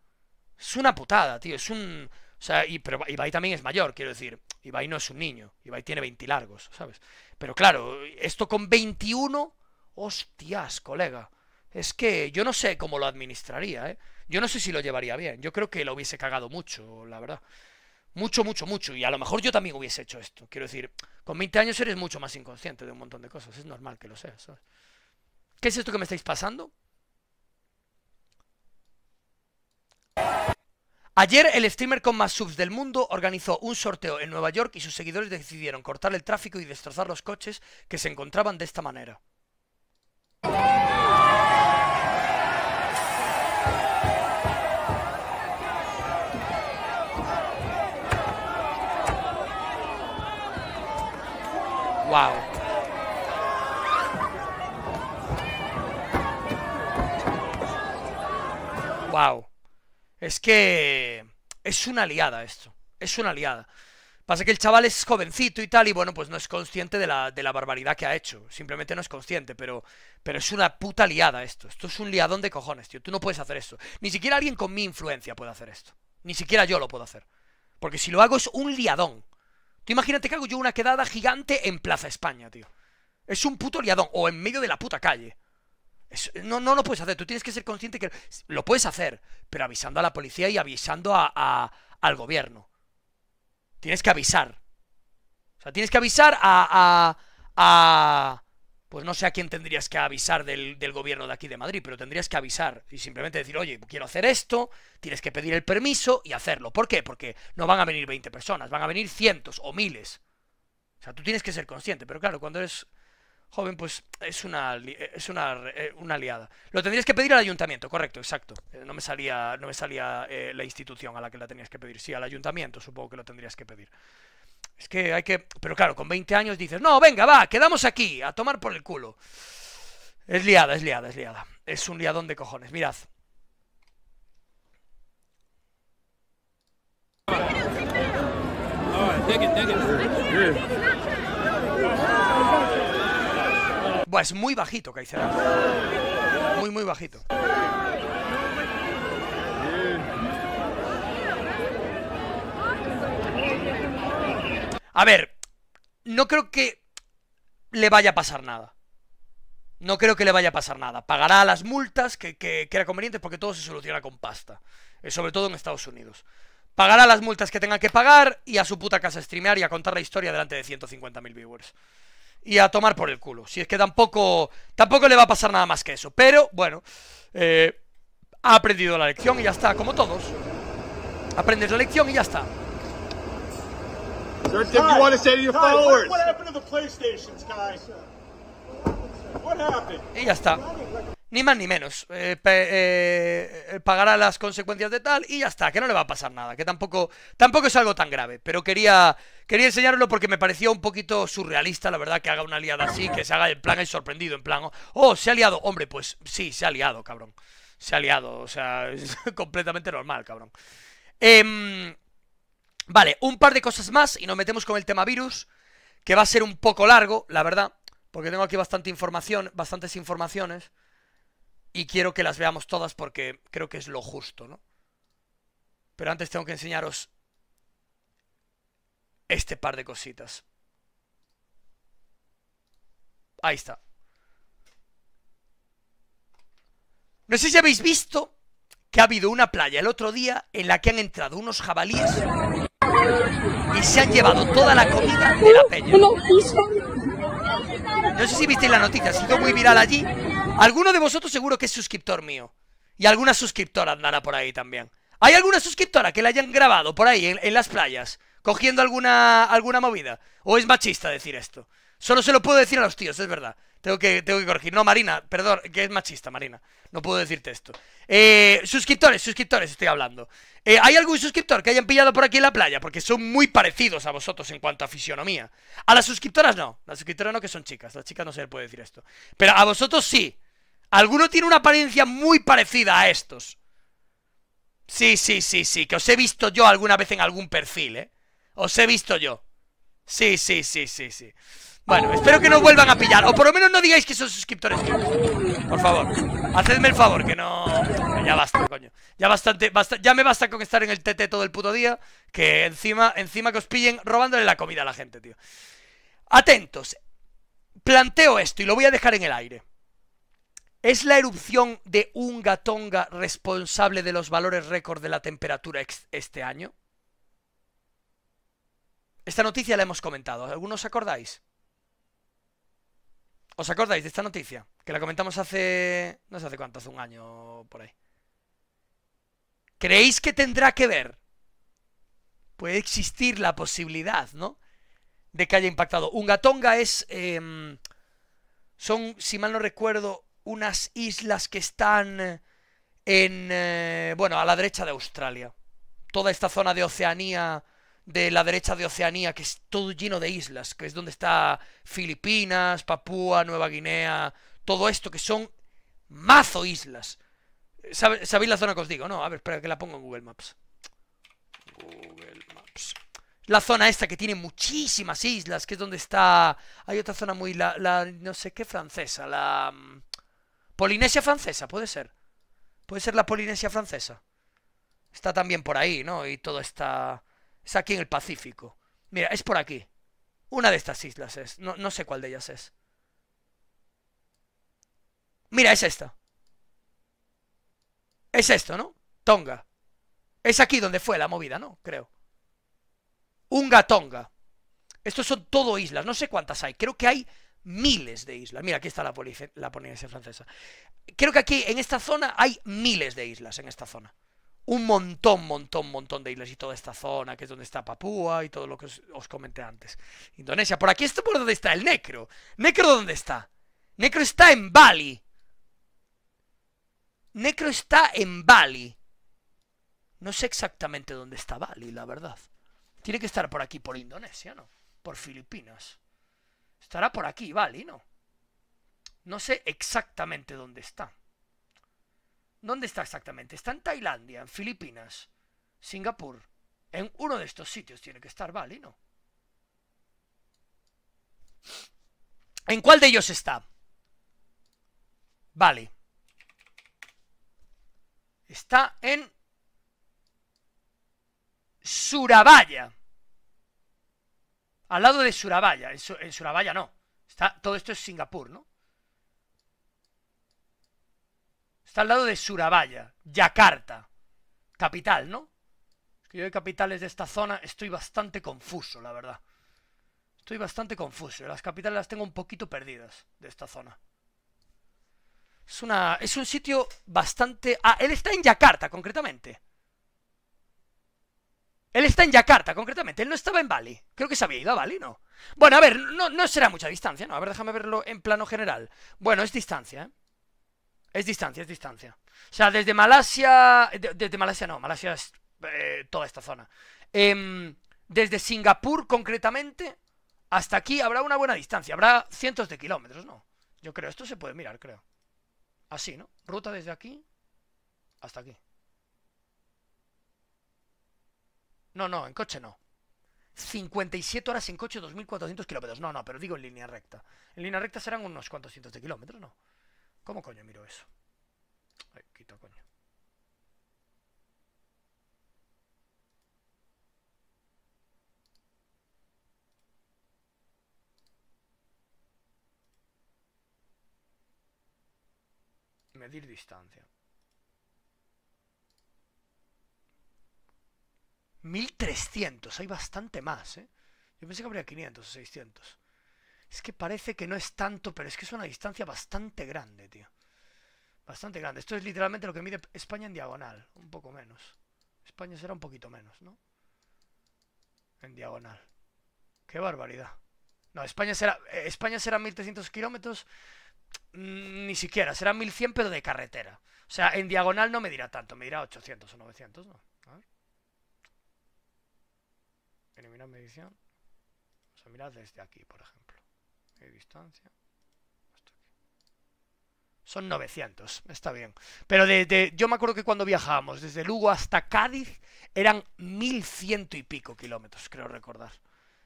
Es una putada, tío, es un... O sea, y, pero Ibai también es mayor, quiero decir. Ibai no es un niño, Ibai tiene 20 largos, ¿sabes? Pero claro, esto con 21 Hostias, colega. Es que yo no sé cómo lo administraría, ¿eh? Yo no sé si lo llevaría bien. Yo creo que lo hubiese cagado mucho, la verdad. Mucho, mucho, mucho. Y a lo mejor yo también hubiese hecho esto. Quiero decir, con 20 años eres mucho más inconsciente de un montón de cosas. Es normal que lo seas, ¿Qué es esto que me estáis pasando? Ayer el streamer con más subs del mundo organizó un sorteo en Nueva York y sus seguidores decidieron cortar el tráfico y destrozar los coches que se encontraban de esta manera. Wow. Wow. Es que es una aliada esto. Es una aliada. Pasa que el chaval es jovencito y tal, y bueno, pues no es consciente de la, de la barbaridad que ha hecho. Simplemente no es consciente, pero, pero es una puta liada esto. Esto es un liadón de cojones, tío. Tú no puedes hacer esto. Ni siquiera alguien con mi influencia puede hacer esto. Ni siquiera yo lo puedo hacer. Porque si lo hago es un liadón. Tú imagínate que hago yo una quedada gigante en Plaza España, tío. Es un puto liadón. O en medio de la puta calle. no, no lo puedes hacer. Tú tienes que ser consciente que lo puedes hacer, pero avisando a la policía y avisando a, al gobierno. Tienes que avisar. O sea, tienes que avisar a... a, pues no sé a quién tendrías que avisar del, del, gobierno de aquí de Madrid, pero tendrías que avisar y simplemente decir, oye, quiero hacer esto, tienes que pedir el permiso y hacerlo. ¿Por qué? Porque no van a venir 20 personas, van a venir cientos o miles. O sea, tú tienes que ser consciente, pero claro, cuando eres joven, pues es una, eh, es una, eh, una aliada. Lo tendrías que pedir al ayuntamiento, correcto, exacto. Eh, no me salía, no me salía la institución a la que la tenías que pedir. Sí, al ayuntamiento supongo que lo tendrías que pedir. Es que hay que... Pero claro, con 20 años dices, no, venga, va, quedamos aquí, a tomar por el culo. Es liada, es liada, es liada. Es un liadón de cojones, mirad es muy bajito, Caicedo. Muy, muy bajito. A ver, no creo que le vaya a pasar nada. No creo que le vaya a pasar nada. Pagará las multas que, era conveniente porque todo se soluciona con pasta. Eh, sobre todo en Estados Unidos. Pagará las multas que tenga que pagar y a su puta casa streamear y a contar la historia delante de 150.000 viewers y a tomar por el culo. Si es que tampoco, tampoco le va a pasar nada más que eso. Pero, bueno, eh, ha aprendido la lección y ya está, como todos. Aprendes la lección y ya está. Y ya está ni más ni menos. Eh, eh, eh, pagará las consecuencias de tal y ya está, que no le va a pasar nada, que tampoco, tampoco es algo tan grave. Pero quería, quería enseñarlo porque me parecía un poquito surrealista, la verdad, que haga una liada así, que se haga en plan el sorprendido, en plan, oh, oh, se ha liado. Hombre, pues sí, se ha liado, cabrón. Se ha liado, o sea, es completamente normal, cabrón. Em, vale, un par de cosas más y nos metemos con el tema virus, que va a ser un poco largo, la verdad, porque tengo aquí bastante información, bastantes informaciones y quiero que las veamos todas porque creo que es lo justo, ¿no? Pero antes tengo que enseñaros este par de cositas. Ahí está. No sé si habéis visto que ha habido una playa el otro día en la que han entrado unos jabalíes y se han llevado toda la comida de la peña. No sé si visteis la noticia, ha sido muy viral allí Alguno de vosotros seguro que es suscriptor mío. Y alguna suscriptora andará por ahí también. ¿Hay alguna suscriptora que la hayan grabado por ahí en, las playas? Cogiendo alguna, alguna movida. ¿O es machista decir esto? Solo se lo puedo decir a los tíos, es verdad. Tengo que, tengo que corregir. No, Marina, perdón, que es machista, Marina. No puedo decirte esto. Eh, suscriptores, suscriptores, estoy hablando. Eh, ¿Hay algún suscriptor que hayan pillado por aquí en la playa? Porque son muy parecidos a vosotros en cuanto a fisionomía. A las suscriptoras no. Las suscriptoras no, que son chicas. Las chicas no se les puede decir esto. Pero a vosotros sí. Alguno tiene una apariencia muy parecida a estos. Sí, sí, sí, sí, que os he visto yo alguna vez en algún perfil, ¿eh? Os he visto yo. Sí, sí, sí, sí, sí. Bueno, espero que no vuelvan a pillar. O por lo menos no digáis que son suscriptores. Por favor, hacedme el favor, que no... Ya basta, coño. Ya bastante, ya me basta con estar en el TT todo el puto día. Que encima, encima que os pillen robándole la comida a la gente, tío. Atentos. Planteo esto y lo voy a dejar en el aire. ¿Es la erupción de Unga Tonga responsable de los valores récord de la temperatura este año? Esta noticia la hemos comentado. ¿Algunos acordáis? ¿Os acordáis de esta noticia? Que la comentamos hace... no sé hace cuánto, hace un año por ahí. ¿Creéis que tendrá que ver? Puede existir la posibilidad, ¿no? De que haya impactado. Tonga es... Em, son, si mal no recuerdo, unas islas que están en, eh, bueno, a la derecha de Australia. Toda esta zona de Oceanía, de la derecha de Oceanía, que es todo lleno de islas, que es donde está Filipinas, Papúa, Nueva Guinea, todo esto, que son mazo islas. ¿Sabéis la zona que os digo? No, a ver, espera que la pongo en Google Maps. Google Maps. La zona esta que tiene muchísimas islas, que es donde está... Hay otra zona muy... La, la no sé qué francesa, la... Mm, Polinesia francesa, puede ser. Puede ser la Polinesia francesa. Está también por ahí, ¿no? Y todo está... Es aquí en el Pacífico. Mira, es por aquí. Una de estas islas es. No, no sé cuál de ellas es. Mira, es esta. Es esto, ¿no? Tonga. Es aquí donde fue la movida, ¿no? Creo. Unga Tonga. Estos son todo islas. No sé cuántas hay. Creo que hay miles de islas. Mira, aquí está la, la Polinesia francesa. Creo que aquí, en esta zona, hay miles de islas, en esta zona. Un montón, montón, montón de islas y toda esta zona, que es donde está Papúa y todo lo que os, comenté antes. Indonesia, por aquí está por donde está el Necro. ¿Necro dónde está? Necro está en Bali. Necro está en Bali. No sé exactamente dónde está Bali, la verdad. Tiene que estar por aquí, por Indonesia, ¿no? Por Filipinas. Estará por aquí, vale, ¿no? No sé exactamente dónde está. ¿Dónde está exactamente? Está en Tailandia, en Filipinas, Singapur. En uno de estos sitios tiene que estar, vale, ¿no? ¿En cuál de ellos está? Vale. Está en Surabaya. Al lado de Surabaya. En, Surabaya no. Está, todo esto es Singapur, ¿no? Está al lado de Surabaya, Yakarta. Capital, ¿no? Es que yo de capitales de esta zona estoy bastante confuso, la verdad. Estoy bastante confuso. Las capitales las tengo un poquito perdidas de esta zona. Es, una, es un sitio bastante... Ah, él está en Yakarta, concretamente. Él está en Yakarta, concretamente. Él no estaba en Bali. Creo que se había ido a Bali, ¿no? Bueno, a ver, no, será mucha distancia, ¿no? A ver, déjame verlo en plano general. Bueno, es distancia, ¿eh? Es distancia, es distancia. O sea, desde Malasia... desde Malasia no, Malasia es eh, toda esta zona. Em, desde Singapur, concretamente, hasta aquí habrá una buena distancia. Habrá cientos de kilómetros, ¿no? Yo creo, esto se puede mirar, creo. Así, ¿no? Ruta desde aquí hasta aquí. No, no, en coche no. 57 horas en coche, 2.400 kilómetros. No, no, pero digo en línea recta. En línea recta serán unos cuantos cientos de kilómetros, ¿no? ¿Cómo coño miro eso? Ay, quita coño. Medir distancia. 1300, hay bastante más, ¿eh? Yo pensé que habría 500 o 600. Es que parece que no es tanto, pero es que es una distancia bastante grande, tío. Bastante grande. Esto es literalmente lo que mide España en diagonal, un poco menos. España será un poquito menos, ¿no? En diagonal. ¡Qué barbaridad! No, España será, eh, España será 1300 kilómetros, mm, ni siquiera, será 1100 pero de carretera. O sea, en diagonal no me dirá tanto, me dirá 800 o 900, ¿no? eliminar medición. Vamos a mirar desde aquí, por ejemplo. hay distancia? Son 900, está bien. Pero de, yo me acuerdo que cuando viajábamos desde Lugo hasta Cádiz eran 1100 y pico kilómetros, creo recordar.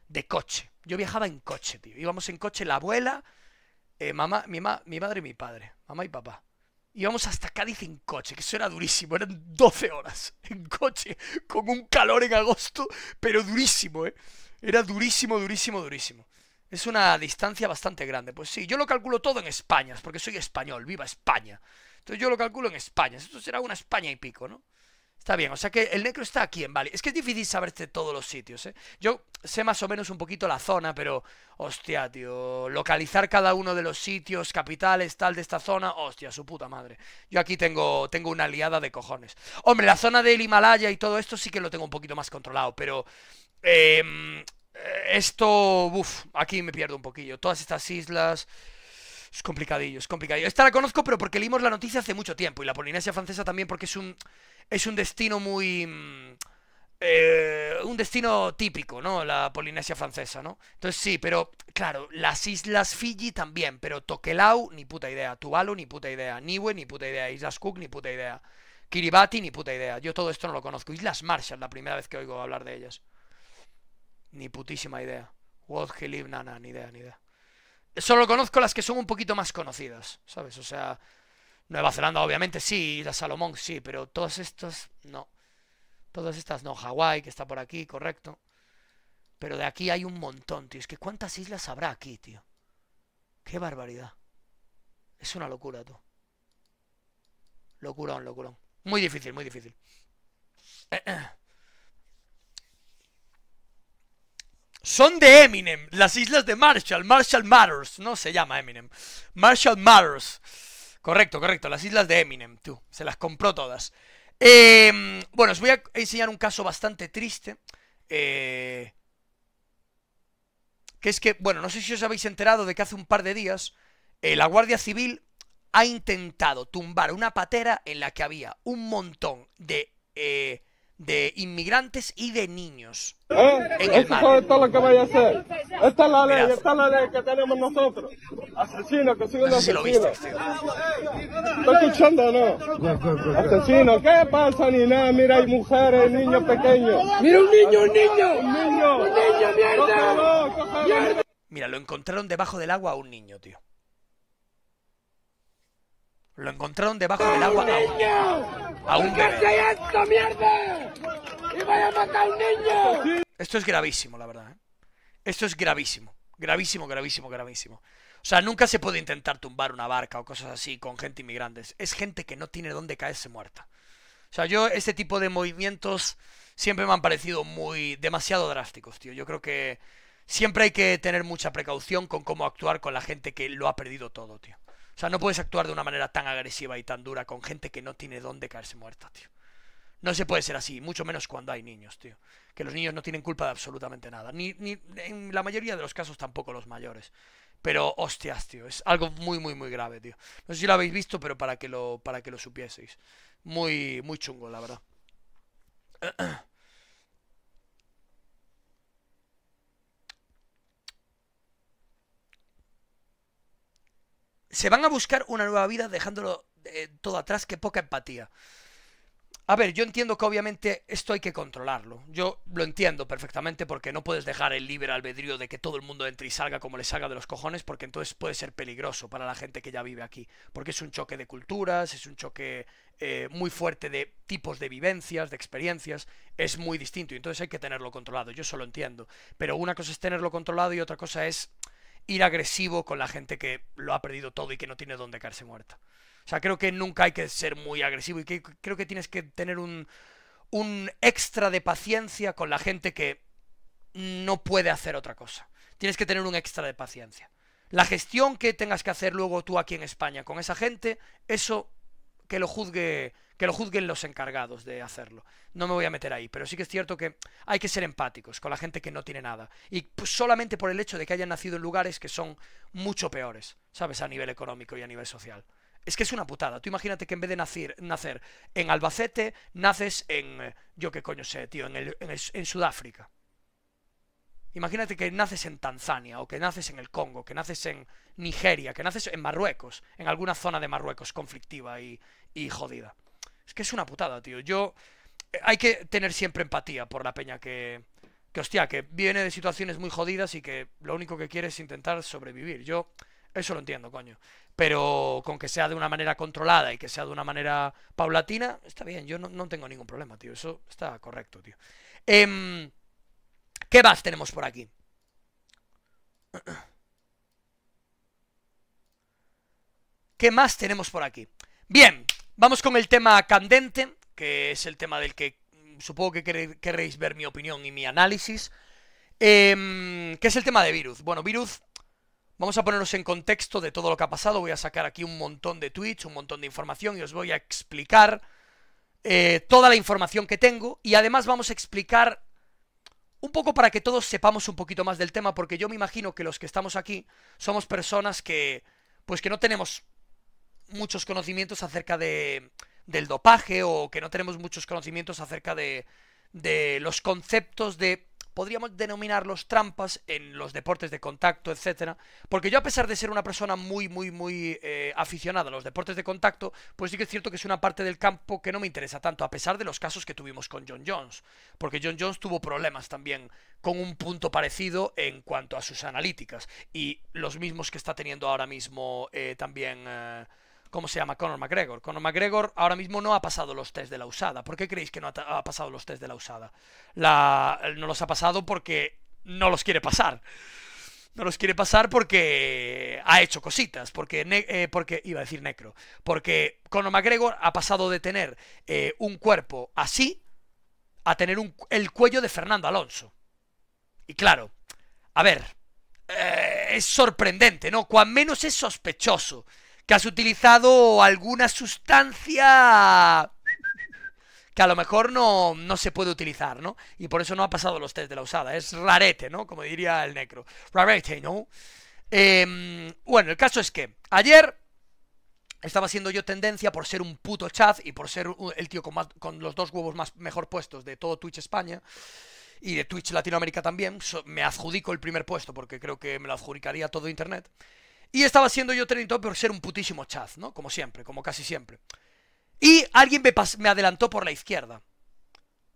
De coche. Yo viajaba en coche, tío. Íbamos en coche la abuela, eh, mamá, mi, mi madre y mi padre. Mamá y papá vamos hasta Cádiz en coche, que eso era durísimo, eran 12 horas en coche, con un calor en agosto, pero durísimo, ¿eh? Era durísimo, durísimo, durísimo. Es una distancia bastante grande. Pues sí, yo lo calculo todo en España, porque soy español, viva España. Entonces yo lo calculo en España. Esto será una España y pico, ¿no? Está bien, o sea que el necro está aquí en Bali. Es que es difícil saberse todos los sitios, ¿eh? Yo sé más o menos un poquito la zona, pero... Hostia, tío. Localizar cada uno de los sitios, capitales, tal, de esta zona... Hostia, su puta madre. Yo aquí tengo, tengo una aliada de cojones. Hombre, la zona del Himalaya y todo esto sí que lo tengo un poquito más controlado, pero... Em, esto... Uf, aquí me pierdo un poquillo. Todas estas islas... Es complicadillo, es complicadillo. Esta la conozco, pero porque leímos la noticia hace mucho tiempo. Y la Polinesia francesa también, porque es un, es un destino muy. Mm, eh, un destino típico, ¿no? La Polinesia francesa, ¿no? Entonces sí, pero claro, las islas Fiji también, pero Tokelau, ni puta idea. Tuvalu, ni puta idea. Niue, ni puta idea. Islas Cook, ni puta idea. Kiribati, ni puta idea. Yo todo esto no lo conozco. Islas Marshall, la primera vez que oigo hablar de ellas. Ni putísima idea. he Live, nana, ni idea, ni idea solo conozco las que son un poquito más conocidas, ¿sabes? O sea, Nueva Zelanda obviamente sí, la Salomón sí, pero todas estas no. Todas estas no, Hawái que está por aquí, correcto. Pero de aquí hay un montón, tío. Es que cuántas islas habrá aquí, tío. Qué barbaridad. Es una locura, tú. Locurón, locurón. Muy difícil, muy difícil. Son de Eminem, las islas de Marshall, Marshall Matters, no se llama Eminem. Marshall Matters. Correcto, correcto, las islas de Eminem, tú, se las compró todas. Em, bueno, os voy a enseñar un caso bastante triste. Eh, que es que, bueno, no sé si os habéis enterado de que hace un par de días eh, la Guardia Civil ha intentado tumbar una patera en la que había un montón de eh, de inmigrantes y de niños. Eh, es todo lo que vaya a hacer. Esta es la ley, esta es la ley que tenemos nosotros. Asesinos que siguen no Si lo viste, ¿Está escuchando o no? Asesinos, ¿qué pasa ni nada? Mira, hay mujeres, niños pequeños. Mira un niño, un niño. Un niño. Mira, lo encontraron debajo del agua a un niño, tío lo encontraron debajo del agua. A un esto, mierda? ¡Y vaya a matar un niño! Esto es gravísimo, la verdad. ¿eh? Esto es gravísimo. Gravísimo, gravísimo, gravísimo. O sea, nunca se puede intentar tumbar una barca o cosas así con gente inmigrantes. Es gente que no tiene dónde caerse muerta. O sea, yo este tipo de movimientos siempre me han parecido muy demasiado drásticos, tío. Yo creo que siempre hay que tener mucha precaución con cómo actuar con la gente que lo ha perdido todo, tío. O sea, no puedes actuar de una manera tan agresiva y tan dura con gente que no tiene dónde caerse muerta, tío. No se puede ser así, mucho menos cuando hay niños, tío. Que los niños no tienen culpa de absolutamente nada. Ni, ni en la mayoría de los casos tampoco los mayores. Pero hostias, tío, es algo muy, muy, muy grave, tío. No sé si lo habéis visto, pero para que lo, para que lo supieseis. Muy, muy chungo, la verdad. se van a buscar una nueva vida dejándolo eh, todo atrás, Qué poca empatía. A ver, yo entiendo que obviamente esto hay que controlarlo. Yo lo entiendo perfectamente porque no puedes dejar el libre albedrío de que todo el mundo entre y salga como le salga de los cojones porque entonces puede ser peligroso para la gente que ya vive aquí. Porque es un choque de culturas, es un choque eh, muy fuerte de tipos de vivencias, de experiencias. Es muy distinto y entonces hay que tenerlo controlado. Yo eso lo entiendo. Pero una cosa es tenerlo controlado y otra cosa es ir agresivo con la gente que lo ha perdido todo y que no tiene dónde caerse muerta. O sea, creo que nunca hay que ser muy agresivo y que, creo que tienes que tener un, un extra de paciencia con la gente que no puede hacer otra cosa. Tienes que tener un extra de paciencia. La gestión que tengas que hacer luego tú aquí en España con esa gente, eso que lo juzgue que lo juzguen los encargados de hacerlo. No me voy a meter ahí, pero sí que es cierto que hay que ser empáticos con la gente que no tiene nada. Y pues, solamente por el hecho de que hayan nacido en lugares que son mucho peores, ¿sabes? A nivel económico y a nivel social. Es que es una putada. Tú imagínate que en vez de nacer, en Albacete, naces en. Eh, yo qué coño sé, tío, en, Sudáfrica. Imagínate que naces en Tanzania, o que naces en el Congo, que naces en Nigeria, que naces en Marruecos, en alguna zona de Marruecos conflictiva y, y jodida. Es que es una putada, tío. Yo. Eh, hay que tener siempre empatía por la peña que. Que hostia, que viene de situaciones muy jodidas y que lo único que quiere es intentar sobrevivir. Yo eso lo entiendo, coño. Pero con que sea de una manera controlada y que sea de una manera paulatina, está bien. Yo no, tengo ningún problema, tío. Eso está correcto, tío. Em, ¿Qué más tenemos por aquí? ¿Qué más tenemos por aquí? Bien, Vamos con el tema candente, que es el tema del que mm, supongo que querréis queréis ver mi opinión y mi análisis. Em, ¿Qué es el tema de Virus? Bueno, Virus, vamos a ponernos en contexto de todo lo que ha pasado. Voy a sacar aquí un montón de tweets, un montón de información y os voy a explicar eh, toda la información que tengo. Y además vamos a explicar un poco para que todos sepamos un poquito más del tema, porque yo me imagino que los que estamos aquí somos personas que, pues que no tenemos muchos conocimientos acerca de, del dopaje o que no tenemos muchos conocimientos acerca de, de los conceptos de podríamos denominarlos trampas en los deportes de contacto, etcétera. Porque yo, a pesar de ser una persona muy, muy, muy eh, aficionada a los deportes de contacto, pues sí que es cierto que es una parte del campo que no me interesa tanto, a pesar de los casos que tuvimos con John Jones. Porque John Jones tuvo problemas también con un punto parecido en cuanto a sus analíticas. Y los mismos que está teniendo ahora mismo eh, también. Eh, ¿Cómo se llama? Conor McGregor. Conor McGregor ahora mismo no ha pasado los test de la usada. ¿Por qué creéis que no ha, pasado los test de la usada? Eh, no los ha pasado porque no los quiere pasar. No los quiere pasar porque ha hecho cositas, porque, eh, porque iba a decir necro, porque Conor McGregor ha pasado de tener eh, un cuerpo así a tener el cuello de Fernando Alonso. Y claro, a ver, es sorprendente, ¿no? Cuan menos es sospechoso que has utilizado alguna sustancia que a lo mejor no, se puede utilizar, ¿no? Y por eso no ha pasado los test de la usada. Es rarete, ¿no? Como diría el necro. Rarete, ¿no? Em, bueno, el caso es que ayer estaba siendo yo tendencia por ser un puto chat y por ser el tío con, los dos huevos más mejor puestos de todo Twitch España y de Twitch Latinoamérica también. me adjudico el primer puesto porque creo que me lo adjudicaría todo Internet. Y estaba siendo yo trending topic por ser un putísimo chaz, ¿no? Como siempre, como casi siempre. Y alguien me, adelantó por la izquierda.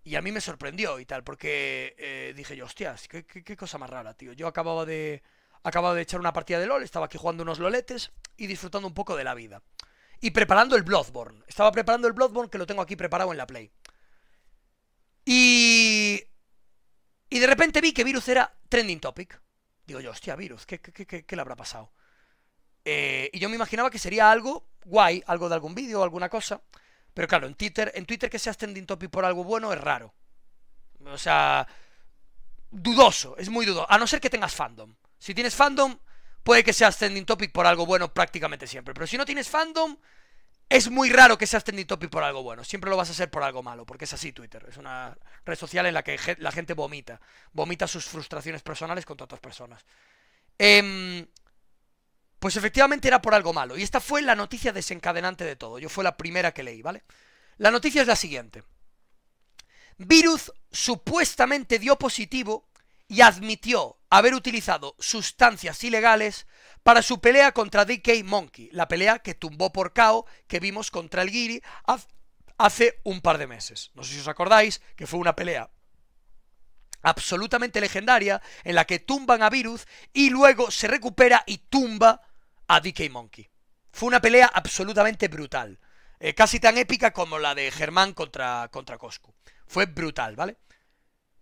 Y a mí me sorprendió y tal, porque eh, dije yo, hostias, qué, cosa más rara, tío. Yo acababa de, acababa de echar una partida de LOL, estaba aquí jugando unos loletes y disfrutando un poco de la vida. Y preparando el Bloodborne. Estaba preparando el Bloodborne que lo tengo aquí preparado en la Play. Y... Y de repente vi que Virus era trending topic. Digo yo, hostia, Virus, qué, qué, qué le habrá pasado? Eh, y yo me imaginaba que sería algo guay, algo de algún vídeo, alguna cosa. Pero claro, en Twitter, en Twitter que seas trending topic por algo bueno es raro. O sea, dudoso, es muy dudoso. A no ser que tengas fandom. Si tienes fandom, puede que seas trending topic por algo bueno prácticamente siempre. Pero si no tienes fandom, es muy raro que seas trending topic por algo bueno. Siempre lo vas a hacer por algo malo, porque es así Twitter. Es una red social en la que la gente vomita. Vomita sus frustraciones personales contra otras personas. Eh, pues efectivamente era por algo malo. Y esta fue la noticia desencadenante de todo. Yo fue la primera que leí, ¿vale? La noticia es la siguiente. Virus supuestamente dio positivo y admitió haber utilizado sustancias ilegales para su pelea contra DK Monkey, la pelea que tumbó por KO que vimos contra el Giri hace un par de meses. No sé si os acordáis que fue una pelea absolutamente legendaria en la que tumban a Virus y luego se recupera y tumba a DK Monkey. Fue una pelea absolutamente brutal. Eh, casi tan épica como la de Germán contra, contra Coscu. Fue brutal, ¿vale?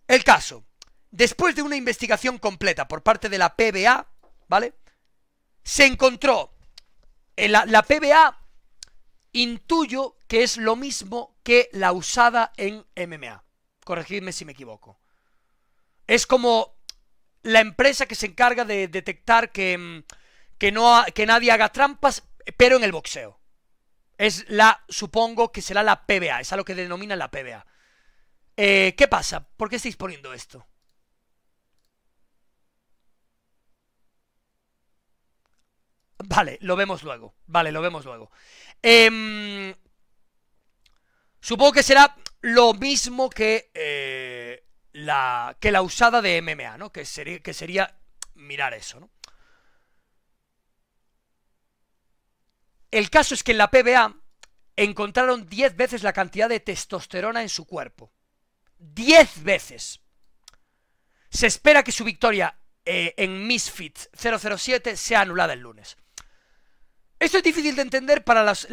El caso. Después de una investigación completa por parte de la PBA, ¿vale? Se encontró. Eh, la, la PBA intuyo que es lo mismo que la usada en MMA. Corregidme si me equivoco. Es como la empresa que se encarga de detectar que mm, que, no, que nadie haga trampas, pero en el boxeo. Es la, supongo que será la PBA, es a lo que denomina la PBA. Eh, ¿Qué pasa? ¿Por qué estáis poniendo esto? Vale, lo vemos luego. Vale, lo vemos luego. Em, supongo que será lo mismo que, eh, la, que la usada de MMA, ¿no? Que que sería mirar eso, ¿no? El caso es que en la PBA encontraron 10 veces la cantidad de testosterona en su cuerpo. 10 veces. Se espera que su victoria eh, en Misfit 007 sea anulada el lunes. Esto es difícil de entender para las,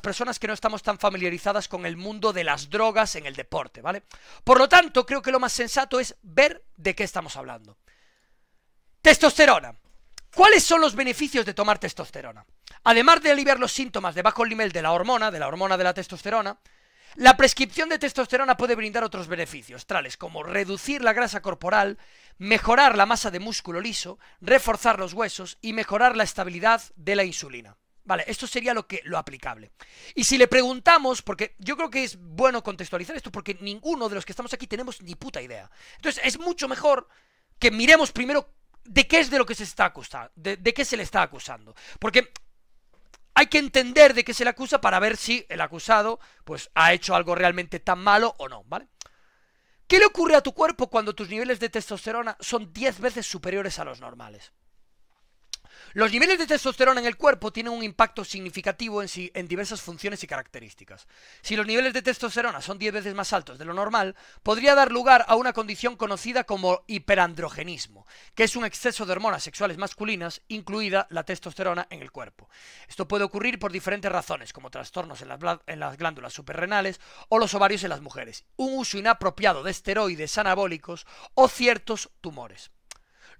personas que no estamos tan familiarizadas con el mundo de las drogas en el deporte, ¿vale? Por lo tanto, creo que lo más sensato es ver de qué estamos hablando. Testosterona. ¿Cuáles son los beneficios de tomar testosterona? Además de aliviar los síntomas de bajo nivel de la hormona, de la hormona de la testosterona, la prescripción de testosterona puede brindar otros beneficios, tales como reducir la grasa corporal, mejorar la masa de músculo liso, reforzar los huesos y mejorar la estabilidad de la insulina. Vale, esto sería lo que lo aplicable. Y si le preguntamos, porque yo creo que es bueno contextualizar esto porque ninguno de los que estamos aquí tenemos ni puta idea. Entonces, es mucho mejor que miremos primero de qué es de lo que se está acusando, de qué se le está acusando. Porque hay que entender de qué se le acusa para ver si el acusado pues ha hecho algo realmente tan malo o no, ¿vale? ¿Qué le ocurre a tu cuerpo cuando tus niveles de testosterona son 10 veces superiores a los normales? Los niveles de testosterona en el cuerpo tienen un impacto significativo en, diversas funciones y características. Si los niveles de testosterona son 10 veces más altos de lo normal, podría dar lugar a una condición conocida como hiperandrogenismo, que es un exceso de hormonas sexuales masculinas, incluida la testosterona, en el cuerpo. Esto puede ocurrir por diferentes razones, como trastornos en las, en las glándulas suprarrenales o los ovarios en las mujeres, un uso inapropiado de esteroides anabólicos o ciertos tumores.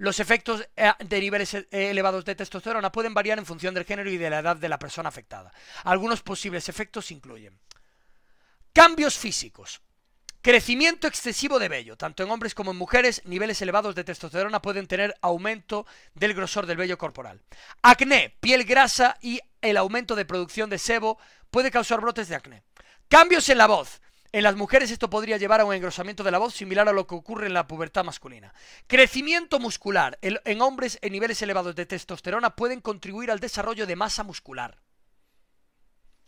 Los efectos eh, de niveles eh, elevados de testosterona pueden variar en función del género y de la edad de la persona afectada. Algunos posibles efectos incluyen cambios físicos. Crecimiento excesivo de vello. Tanto en hombres como en mujeres, niveles elevados de testosterona pueden tener aumento del grosor del vello corporal. Acné, piel grasa y el aumento de producción de sebo puede causar brotes de acné. Cambios en la voz. En las mujeres esto podría llevar a un engrosamiento de la voz similar a lo que ocurre en la pubertad masculina. Crecimiento muscular. en hombres en niveles elevados de testosterona pueden contribuir al desarrollo de masa muscular.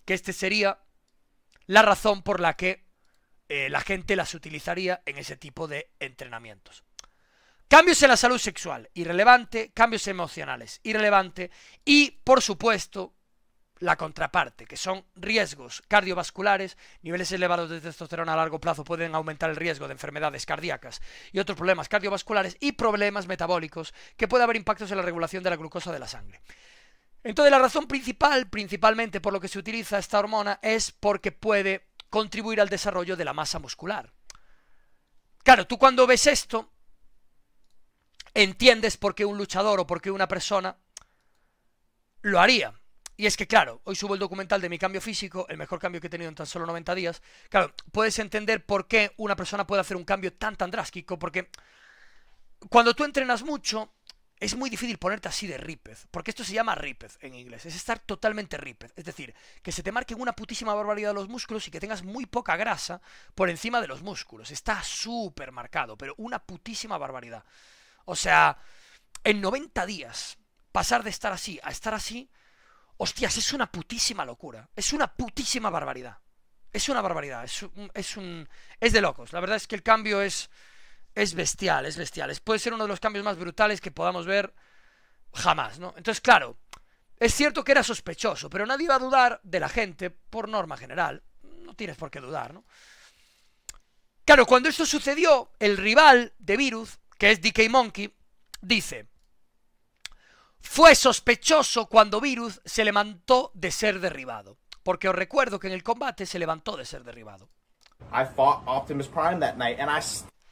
Que este sería la razón por la que eh, la gente las utilizaría en ese tipo de entrenamientos. Cambios en la salud sexual, irrelevante, cambios emocionales, irrelevante y, por supuesto, la contraparte, que son riesgos cardiovasculares, niveles elevados de testosterona a largo plazo pueden aumentar el riesgo de enfermedades cardíacas y otros problemas cardiovasculares y problemas metabólicos que puede haber impactos en la regulación de la glucosa de la sangre. Entonces la razón principal, principalmente por lo que se utiliza esta hormona, es porque puede contribuir al desarrollo de la masa muscular. Claro, tú cuando ves esto, entiendes por qué un luchador o por qué una persona lo haría. Y es que, claro, hoy subo el documental de mi cambio físico, el mejor cambio que he tenido en tan solo 90 días. Claro, puedes entender por qué una persona puede hacer un cambio tan, tan drástico, porque cuando tú entrenas mucho, es muy difícil ponerte así de rípez. porque esto se llama ripez en inglés, es estar totalmente ripez, es decir, que se te marquen una putísima barbaridad los músculos y que tengas muy poca grasa por encima de los músculos, está súper marcado, pero una putísima barbaridad. O sea, en 90 días, pasar de estar así a estar así Hostias, es una putísima locura. Es una putísima barbaridad. Es una barbaridad. Es es, de locos. La verdad es que el cambio es. Es bestial, es bestial. Es, puede ser uno de los cambios más brutales que podamos ver jamás, ¿no? Entonces, claro, es cierto que era sospechoso, pero nadie va a dudar de la gente por norma general. No tienes por qué dudar, ¿no? Claro, cuando esto sucedió, el rival de Virus, que es DK Monkey, dice, fue sospechoso cuando Virus se levantó de ser derribado, porque os recuerdo que en el combate se levantó de ser derribado. I fought Optimus Prime that night and I...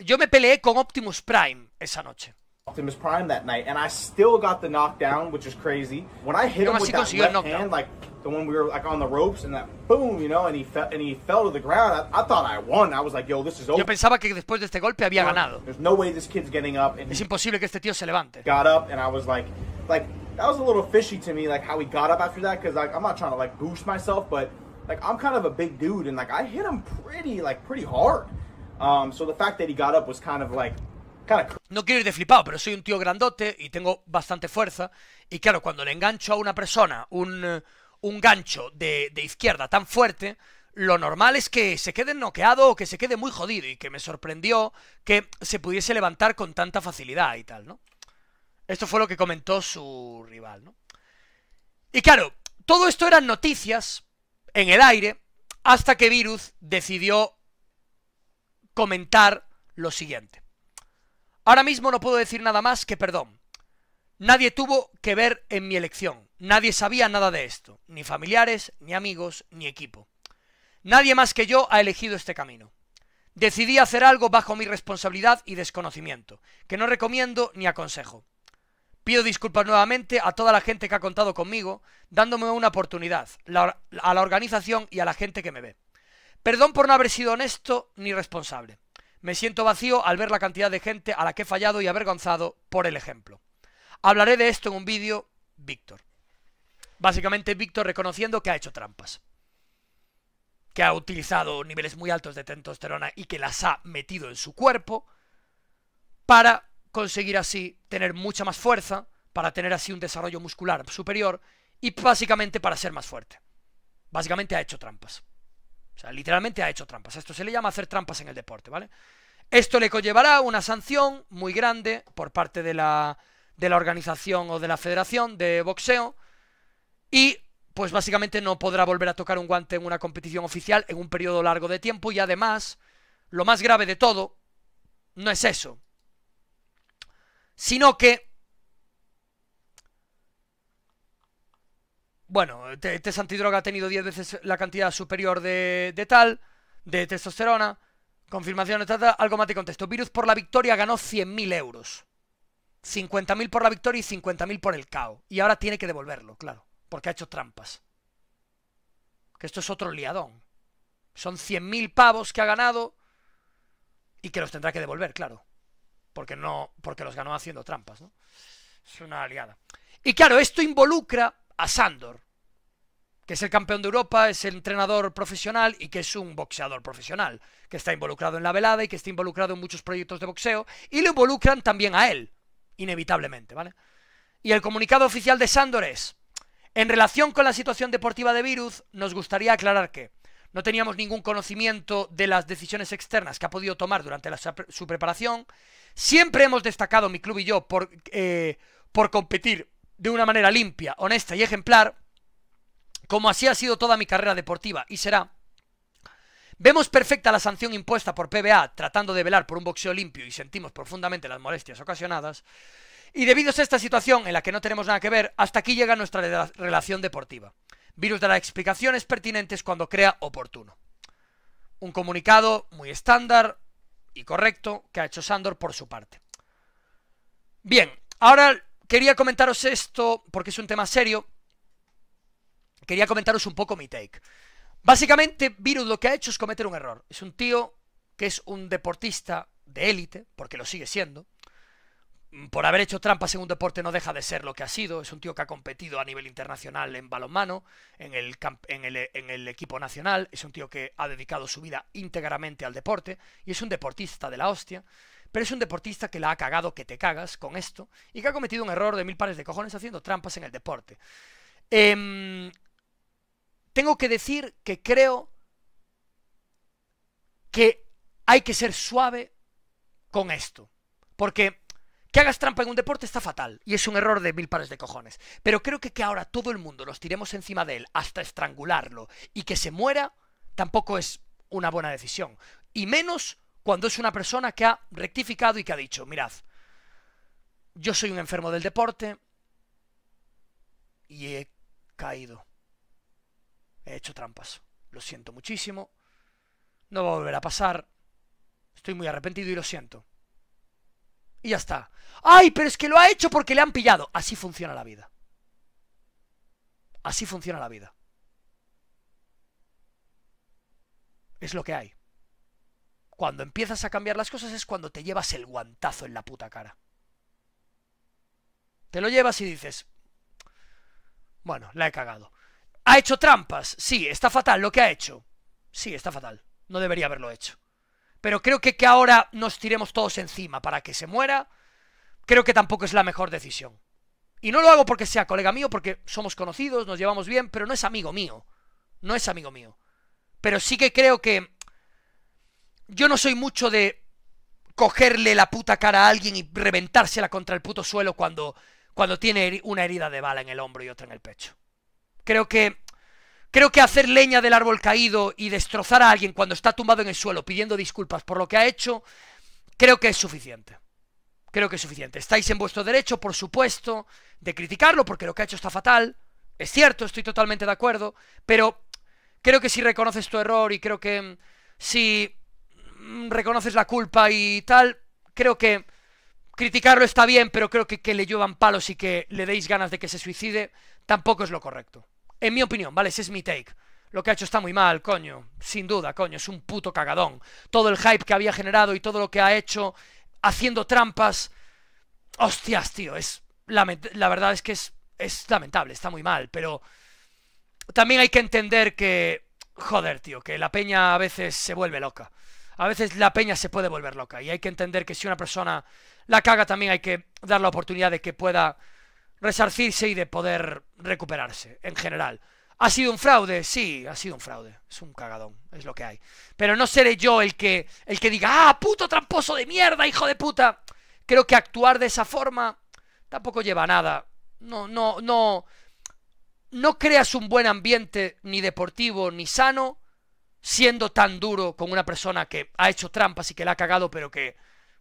Yo me peleé con Optimus Prime esa noche. Optimus Prime that night and I still got the knockdown, which is crazy. When I hit him with that left hand, like the one we were like on the ropes and that boom, you know, and he fell and he fell to the ground. I, thought I won. I was like, yo, this is over. Yo pensaba que después de este golpe había ganado. There's no way this kid's getting up. And es imposible que este tío se levante. Got up and I was like, like that was a little fishy to me, like how he got up after that, because like I'm not trying to like boost myself, but like I'm kind of a big dude and like I hit him pretty like pretty hard. Um, so the fact that he got up was kind of like No quiero ir de flipado, pero soy un tío grandote y tengo bastante fuerza. Y claro, cuando le engancho a una persona un, un gancho de, izquierda tan fuerte, lo normal es que se quede noqueado o que se quede muy jodido y que me sorprendió que se pudiese levantar con tanta facilidad y tal, ¿no? Esto fue lo que comentó su rival, ¿no? Y claro, todo esto eran noticias en el aire hasta que Virus decidió comentar lo siguiente. Ahora mismo no puedo decir nada más que perdón. Nadie tuvo que ver en mi elección. Nadie sabía nada de esto. Ni familiares, ni amigos, ni equipo. Nadie más que yo ha elegido este camino. Decidí hacer algo bajo mi responsabilidad y desconocimiento, que no recomiendo ni aconsejo. Pido disculpas nuevamente a toda la gente que ha contado conmigo, dándome una oportunidad, a la organización y a la gente que me ve. Perdón por no haber sido honesto ni responsable. Me siento vacío al ver la cantidad de gente a la que he fallado y avergonzado por el ejemplo. Hablaré de esto en un vídeo, Víctor. Básicamente Víctor reconociendo que ha hecho trampas. Que ha utilizado niveles muy altos de testosterona y que las ha metido en su cuerpo para conseguir así tener mucha más fuerza, para tener así un desarrollo muscular superior y básicamente para ser más fuerte. Básicamente ha hecho trampas. O sea, literalmente ha hecho trampas. Esto se le llama hacer trampas en el deporte, ¿vale? Esto le conllevará una sanción muy grande por parte de la de la organización o de la federación de boxeo y pues básicamente no podrá volver a tocar un guante en una competición oficial en un periodo largo de tiempo y además, lo más grave de todo, no es eso, sino que... Bueno, este antidroga ha tenido 10 veces la cantidad superior de, de tal, de testosterona, confirmación, tal. Algo más de contesto. Virus por la victoria ganó 100.000 euros. 50.000 por la victoria y 50.000 por el caos. Y ahora tiene que devolverlo, claro, porque ha hecho trampas. Que esto es otro liadón. Son 100.000 pavos que ha ganado y que los tendrá que devolver, claro. Porque no porque los ganó haciendo trampas, ¿no? Es una aliada. Y claro, esto involucra a Sandor, que es el campeón de Europa, es el entrenador profesional y que es un boxeador profesional, que está involucrado en la velada y que está involucrado en muchos proyectos de boxeo, y lo involucran también a él inevitablemente, ¿vale? Y el comunicado oficial de Sándor es, en relación con la situación deportiva de Virus, nos gustaría aclarar que no teníamos ningún conocimiento de las decisiones externas que ha podido tomar durante su preparación. Siempre hemos destacado, mi club y yo, por, eh, por competir de una manera limpia, honesta y ejemplar, como así ha sido toda mi carrera deportiva y será. Vemos perfecta la sanción impuesta por PBA tratando de velar por un boxeo limpio y sentimos profundamente las molestias ocasionadas. Y debido a esta situación en la que no tenemos nada que ver, hasta aquí llega nuestra relación deportiva. Virus de las explicaciones pertinentes cuando crea oportuno. Un comunicado muy estándar y correcto que ha hecho Sandor por su parte. Bien, ahora quería comentaros esto porque es un tema serio. Quería comentaros un poco mi take. Básicamente, Virus lo que ha hecho es cometer un error. Es un tío que es un deportista de élite, porque lo sigue siendo. Por haber hecho trampas en un deporte no deja de ser lo que ha sido. Es un tío que ha competido a nivel internacional en balonmano, en el, en el, equipo nacional. Es un tío que ha dedicado su vida íntegramente al deporte y es un deportista de la hostia pero es un deportista que la ha cagado que te cagas con esto y que ha cometido un error de mil pares de cojones haciendo trampas en el deporte. Eh, tengo que decir que creo que hay que ser suave con esto. Porque que hagas trampa en un deporte está fatal y es un error de mil pares de cojones. Pero creo que que ahora todo el mundo los tiremos encima de él hasta estrangularlo y que se muera tampoco es una buena decisión. Y menos cuando es una persona que ha rectificado y que ha dicho, mirad, yo soy un enfermo del deporte y he caído. He hecho trampas. Lo siento muchísimo. No va a volver a pasar. Estoy muy arrepentido y lo siento. Y ya está. ¡Ay, pero es que lo ha hecho porque le han pillado! Así funciona la vida. Así funciona la vida. Es lo que hay. Cuando empiezas a cambiar las cosas es cuando te llevas el guantazo en la puta cara. Te lo llevas y dices, bueno, la he cagado. ¿Ha hecho trampas? Sí, está fatal lo que ha hecho. Sí, está fatal. No debería haberlo hecho. Pero creo que que ahora nos tiremos todos encima para que se muera, creo que tampoco es la mejor decisión. Y no lo hago porque sea colega mío, porque somos conocidos, nos llevamos bien, pero no es amigo mío. No es amigo mío. Pero sí que creo que yo no soy mucho de cogerle la puta cara a alguien y reventársela contra el puto suelo cuando, cuando tiene una herida de bala en el hombro y otra en el pecho. Creo que Creo que hacer leña del árbol caído y destrozar a alguien cuando está tumbado en el suelo pidiendo disculpas por lo que ha hecho, creo que es suficiente. Creo que es suficiente. Estáis en vuestro derecho, por supuesto, de criticarlo porque lo que ha hecho está fatal. Es cierto, estoy totalmente de acuerdo, pero creo que si reconoces tu error y creo que mm, si mm, reconoces la culpa y tal, creo que criticarlo está bien, pero creo que que le llevan palos y que le deis ganas de que se suicide tampoco es lo correcto. En mi opinión, ¿vale? Ese es mi take. Lo que ha hecho está muy mal, coño. Sin duda, coño, es un puto cagadón. Todo el hype que había generado y todo lo que ha hecho haciendo trampas. Hostias, tío, es. La verdad es que es, es lamentable, está muy mal, pero. También hay que entender que. Joder, tío, que la peña a veces se vuelve loca. A veces la peña se puede volver loca. Y hay que entender que si una persona la caga, también hay que dar la oportunidad de que pueda resarcirse y de poder recuperarse en general. ¿Ha sido un fraude? Sí, ha sido un fraude. Es un cagadón, es lo que hay. Pero no seré yo el que, el que diga, ah, puto tramposo de mierda, hijo de puta. Creo que actuar de esa forma tampoco lleva a nada. No, no, no. No creas un buen ambiente ni deportivo ni sano siendo tan duro con una persona que ha hecho trampas y que la ha cagado, pero que,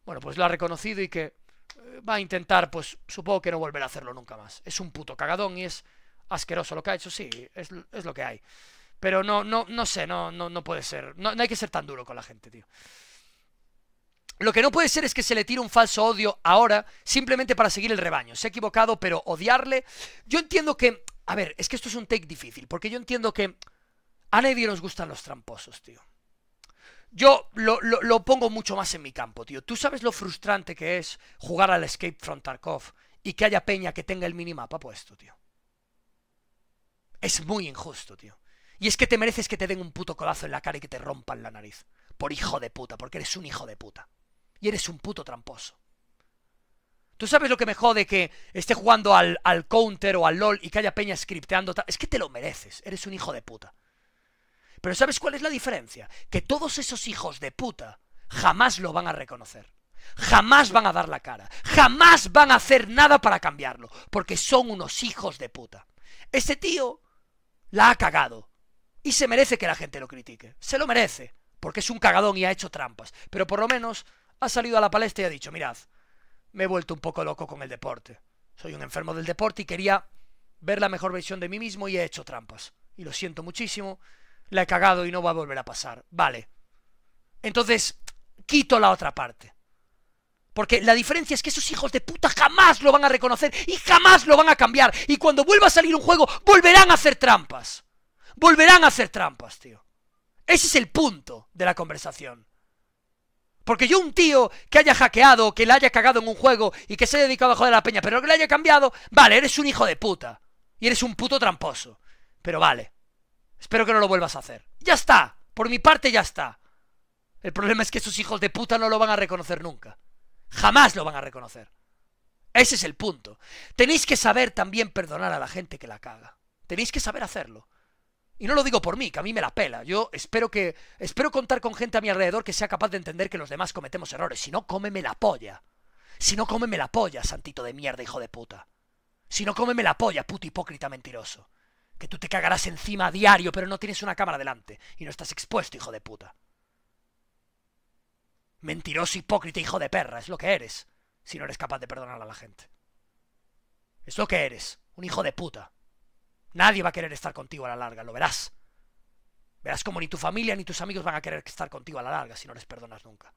bueno, pues lo ha reconocido y que eh, va a intentar, pues supongo que no volver a hacerlo nunca más. Es un puto cagadón y es asqueroso lo que ha hecho, sí, es, lo que hay. Pero no, no, no sé, no, no, no puede ser. No, no hay que ser tan duro con la gente, tío. Lo que no puede ser es que se le tire un falso odio ahora simplemente para seguir el rebaño. Se ha equivocado, pero odiarle. Yo entiendo que. A ver, es que esto es un take difícil, porque yo entiendo que. A nadie nos gustan los tramposos, tío. Yo lo, pongo mucho más en mi campo, tío. ¿Tú sabes lo frustrante que es jugar al Escape from Tarkov y que haya peña que tenga el minimapa puesto, tío? Es muy injusto, tío. Y es que te mereces que te den un puto colazo en la cara y que te rompan la nariz. Por hijo de puta, porque eres un hijo de puta. Y eres un puto tramposo. ¿Tú sabes lo que me jode que esté jugando al, al counter o al LOL y que haya peña scripteando? Es que te lo mereces, eres un hijo de puta. Pero ¿sabes cuál es la diferencia? Que todos esos hijos de puta jamás lo van a reconocer. Jamás van a dar la cara. Jamás van a hacer nada para cambiarlo. Porque son unos hijos de puta. Ese tío la ha cagado. Y se merece que la gente lo critique. Se lo merece. Porque es un cagadón y ha hecho trampas. Pero por lo menos ha salido a la palestra y ha dicho, mirad, me he vuelto un poco loco con el deporte. Soy un enfermo del deporte y quería ver la mejor versión de mí mismo y he hecho trampas. Y lo siento muchísimo la he cagado y no va a volver a pasar. Vale. Entonces, quito la otra parte. Porque la diferencia es que esos hijos de puta jamás lo van a reconocer y jamás lo van a cambiar. Y cuando vuelva a salir un juego, volverán a hacer trampas. Volverán a hacer trampas, tío. Ese es el punto de la conversación. Porque yo un tío que haya hackeado, que le haya cagado en un juego y que se haya dedicado a joder la peña, pero que le haya cambiado, vale, eres un hijo de puta. Y eres un puto tramposo. Pero vale. Espero que no lo vuelvas a hacer. Ya está. Por mi parte ya está. El problema es que esos hijos de puta no lo van a reconocer nunca. Jamás lo van a reconocer. Ese es el punto. Tenéis que saber también perdonar a la gente que la caga. Tenéis que saber hacerlo. Y no lo digo por mí, que a mí me la pela. Yo espero que espero contar con gente a mi alrededor que sea capaz de entender que los demás cometemos errores, si no cómeme la polla. Si no me la polla, santito de mierda, hijo de puta. Si no me la polla, puto hipócrita mentiroso que tú te cagarás encima a diario, pero no tienes una cámara delante y no estás expuesto, hijo de puta. Mentiroso, hipócrita, hijo de perra, es lo que eres, si no eres capaz de perdonar a la gente. Es lo que eres, un hijo de puta. Nadie va a querer estar contigo a la larga, lo verás. Verás como ni tu familia ni tus amigos van a querer estar contigo a la larga si no les perdonas nunca.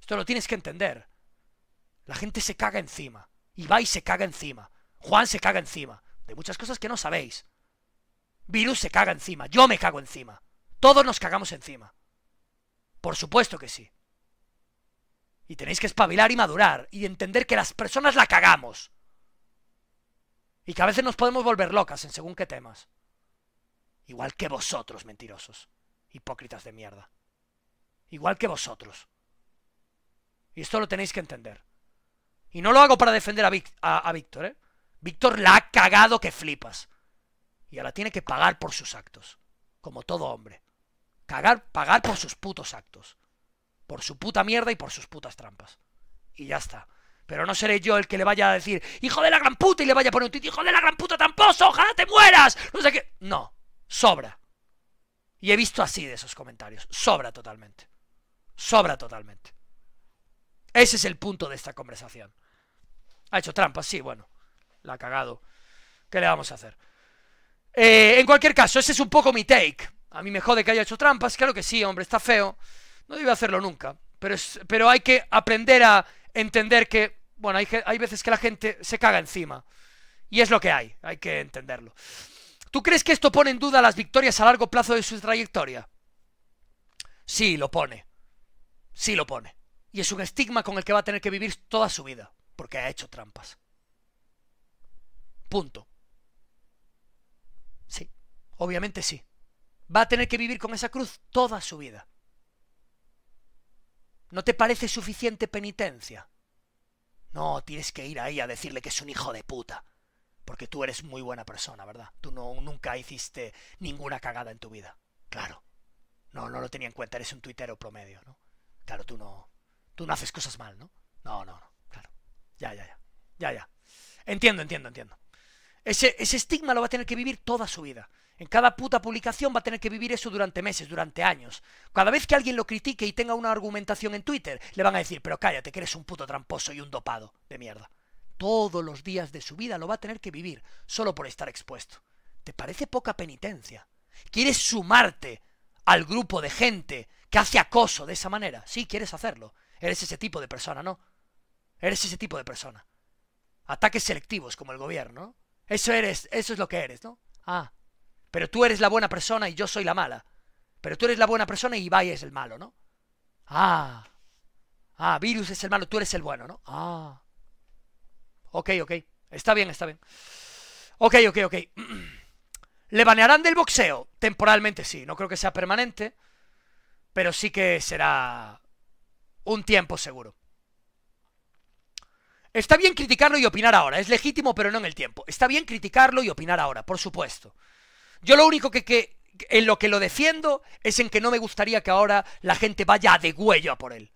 Esto lo tienes que entender. La gente se caga encima. Ibai se caga encima. Juan se caga encima de muchas cosas que no sabéis. Virus se caga encima, yo me cago encima. Todos nos cagamos encima. Por supuesto que sí. Y tenéis que espabilar y madurar y entender que las personas la cagamos. Y que a veces nos podemos volver locas en según qué temas. Igual que vosotros, mentirosos. Hipócritas de mierda. Igual que vosotros. Y esto lo tenéis que entender. Y no lo hago para defender a, a Víctor, ¿eh? Víctor la ha cagado que flipas. Y ahora tiene que pagar por sus actos. Como todo hombre. Cagar, pagar por sus putos actos. Por su puta mierda y por sus putas trampas. Y ya está. Pero no seré yo el que le vaya a decir, hijo de la gran puta, y le vaya a poner un título hijo de la gran puta tramposo, ojalá te mueras. No sé qué. No, sobra. Y he visto así de esos comentarios. Sobra totalmente. Sobra totalmente. Ese es el punto de esta conversación. ¿Ha hecho trampas? Sí, bueno la ha cagado. ¿Qué le vamos a hacer? Eh, en cualquier caso, ese es un poco mi take. A mí me jode que haya hecho trampas, claro que sí, hombre, está feo. No debe hacerlo nunca. Pero, pero hay que aprender a entender que, bueno, hay, hay veces que la gente se caga encima. Y es lo que hay, hay que entenderlo. ¿Tú crees que esto pone en duda las victorias a largo plazo de su trayectoria? Sí, lo pone. Sí lo pone. Y es un estigma con el que va a tener que vivir toda su vida, porque ha hecho trampas. Punto. Sí, obviamente sí. Va a tener que vivir con esa cruz toda su vida. ¿No te parece suficiente penitencia? No, tienes que ir ahí a decirle que es un hijo de puta. Porque tú eres muy buena persona, ¿verdad? Tú no, nunca hiciste ninguna cagada en tu vida. Claro. No, no lo tenía en cuenta, eres un tuitero promedio, ¿no? Claro, tú no. Tú no haces cosas mal, ¿no? No, no, no. Claro. Ya, ya, ya. Ya, ya. Entiendo, entiendo, entiendo. Ese, estigma lo va a tener que vivir toda su vida. En cada puta publicación va a tener que vivir eso durante meses, durante años. Cada vez que alguien lo critique y tenga una argumentación en Twitter, le van a decir, pero cállate, que eres un puto tramposo y un dopado de mierda. Todos los días de su vida lo va a tener que vivir, solo por estar expuesto. ¿Te parece poca penitencia? ¿Quieres sumarte al grupo de gente que hace acoso de esa manera? Sí, quieres hacerlo. Eres ese tipo de persona, ¿no? Eres ese tipo de persona. Ataques selectivos como el gobierno, eso eres, eso es lo que eres, ¿no? Ah, pero tú eres la buena persona y yo soy la mala. Pero tú eres la buena persona y Ibai es el malo, ¿no? Ah. Ah, Virus es el malo, tú eres el bueno, ¿no? Ah. Ok, ok. Está bien, está bien. Ok, ok, ok. ¿Le banearán del boxeo? Temporalmente sí, no creo que sea permanente, pero sí que será un tiempo seguro. Está bien criticarlo y opinar ahora, es legítimo pero no en el tiempo. Está bien criticarlo y opinar ahora, por supuesto. Yo lo único que, que en lo que lo defiendo es en que no me gustaría que ahora la gente vaya de degüello por él.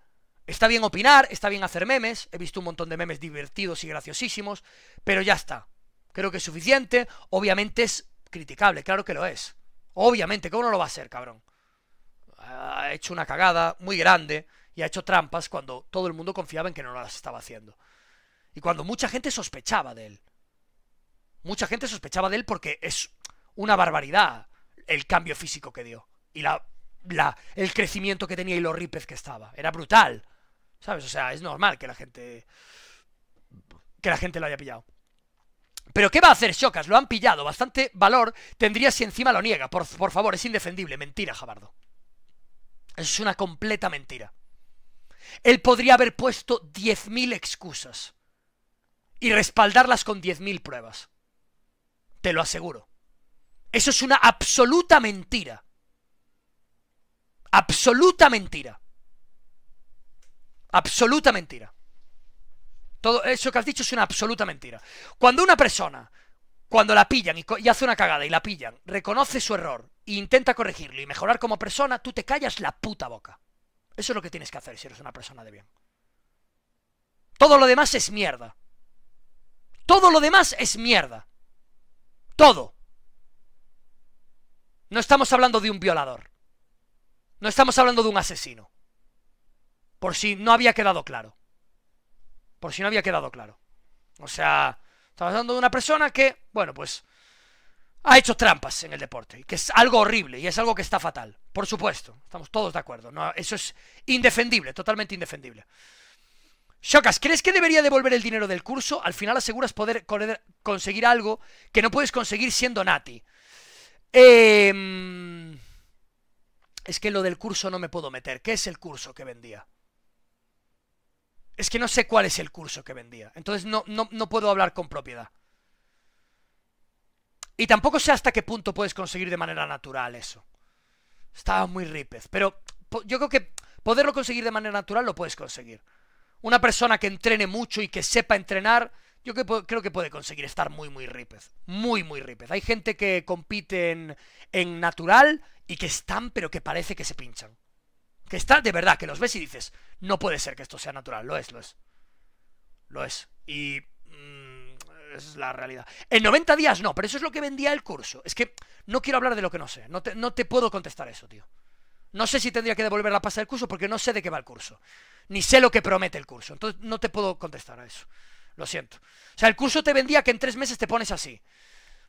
Está bien opinar, está bien hacer memes, he visto un montón de memes divertidos y graciosísimos, pero ya está. Creo que es suficiente, obviamente es criticable, claro que lo es. Obviamente, ¿cómo no lo va a ser, cabrón? Ha hecho una cagada muy grande y ha hecho trampas cuando todo el mundo confiaba en que no las estaba haciendo. Y cuando mucha gente sospechaba de él. Mucha gente sospechaba de él porque es una barbaridad el cambio físico que dio. Y la, el crecimiento que tenía y lo ripes que estaba. Era brutal. ¿Sabes? O sea, es normal que la gente. Que la gente lo haya pillado. Pero ¿qué va a hacer Chocas? Lo han pillado. Bastante valor tendría si encima lo niega. Por, favor, es indefendible. Mentira, Jabardo. Es una completa mentira. Él podría haber puesto 10.000 excusas y respaldarlas con 10.000 pruebas. Te lo aseguro. Eso es una absoluta mentira. Absoluta mentira. Absoluta mentira. Todo eso que has dicho es una absoluta mentira. Cuando una persona, cuando la pillan y, hace una cagada y la pillan, reconoce su error e intenta corregirlo y mejorar como persona, tú te callas la puta boca. Eso es lo que tienes que hacer si eres una persona de bien. Todo lo demás es mierda. Todo lo demás es mierda. Todo. No estamos hablando de un violador. No estamos hablando de un asesino. Por si no había quedado claro. Por si no había quedado claro. O sea, estamos hablando de una persona que, bueno, pues ha hecho trampas en el deporte, y que es algo horrible y es algo que está fatal. Por supuesto, estamos todos de acuerdo. eso es indefendible, totalmente indefendible. Shokas, ¿crees que debería devolver el dinero del curso? Al final aseguras poder conseguir algo que no puedes conseguir siendo Nati. Em, es que lo del curso no me puedo meter. ¿Qué es el curso que vendía? Es que no sé cuál es el curso que vendía. Entonces no, no, no puedo hablar con propiedad. Y tampoco sé hasta qué punto puedes conseguir de manera natural eso. Estaba muy ripez. Pero yo creo que poderlo conseguir de manera natural lo puedes conseguir una persona que entrene mucho y que sepa entrenar, yo creo que puede conseguir estar muy, muy ripez. Muy, muy ripez. Hay gente que compite en, natural y que están, pero que parece que se pinchan. Que están, de verdad, que los ves y dices, no puede ser que esto sea natural. Lo es, lo es. Lo es. Y... Mm, es la realidad. En 90 días no, pero eso es lo que vendía el curso. Es que no quiero hablar de lo que no sé. No te, no te puedo contestar eso, tío. No sé si tendría que devolver la pasta del curso porque no sé de qué va el curso ni sé lo que promete el curso. Entonces no te puedo contestar a eso. Lo siento. O sea, el curso te vendía que en tres meses te pones así.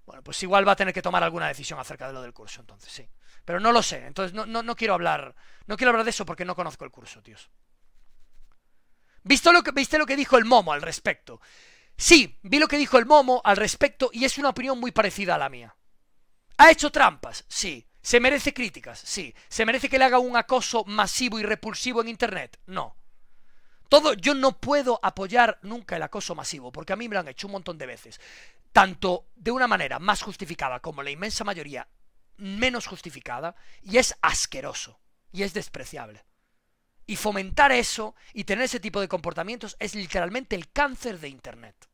Bueno, pues igual va a tener que tomar alguna decisión acerca de lo del curso, entonces sí. Pero no lo sé, entonces no, quiero hablar. No quiero hablar de eso porque no conozco el curso, tíos. ¿Visto lo que, ¿Viste lo que dijo el Momo al respecto? Sí, vi lo que dijo el Momo al respecto y es una opinión muy parecida a la mía. ¿Ha hecho trampas? Sí. ¿Se merece críticas? Sí. ¿Se merece que le haga un acoso masivo y repulsivo en Internet? No. Todo, yo no puedo apoyar nunca el acoso masivo, porque a mí me lo han hecho un montón de veces. Tanto de una manera más justificada como la inmensa mayoría menos justificada, y es asqueroso, y es despreciable. Y fomentar eso y tener ese tipo de comportamientos es literalmente el cáncer de Internet.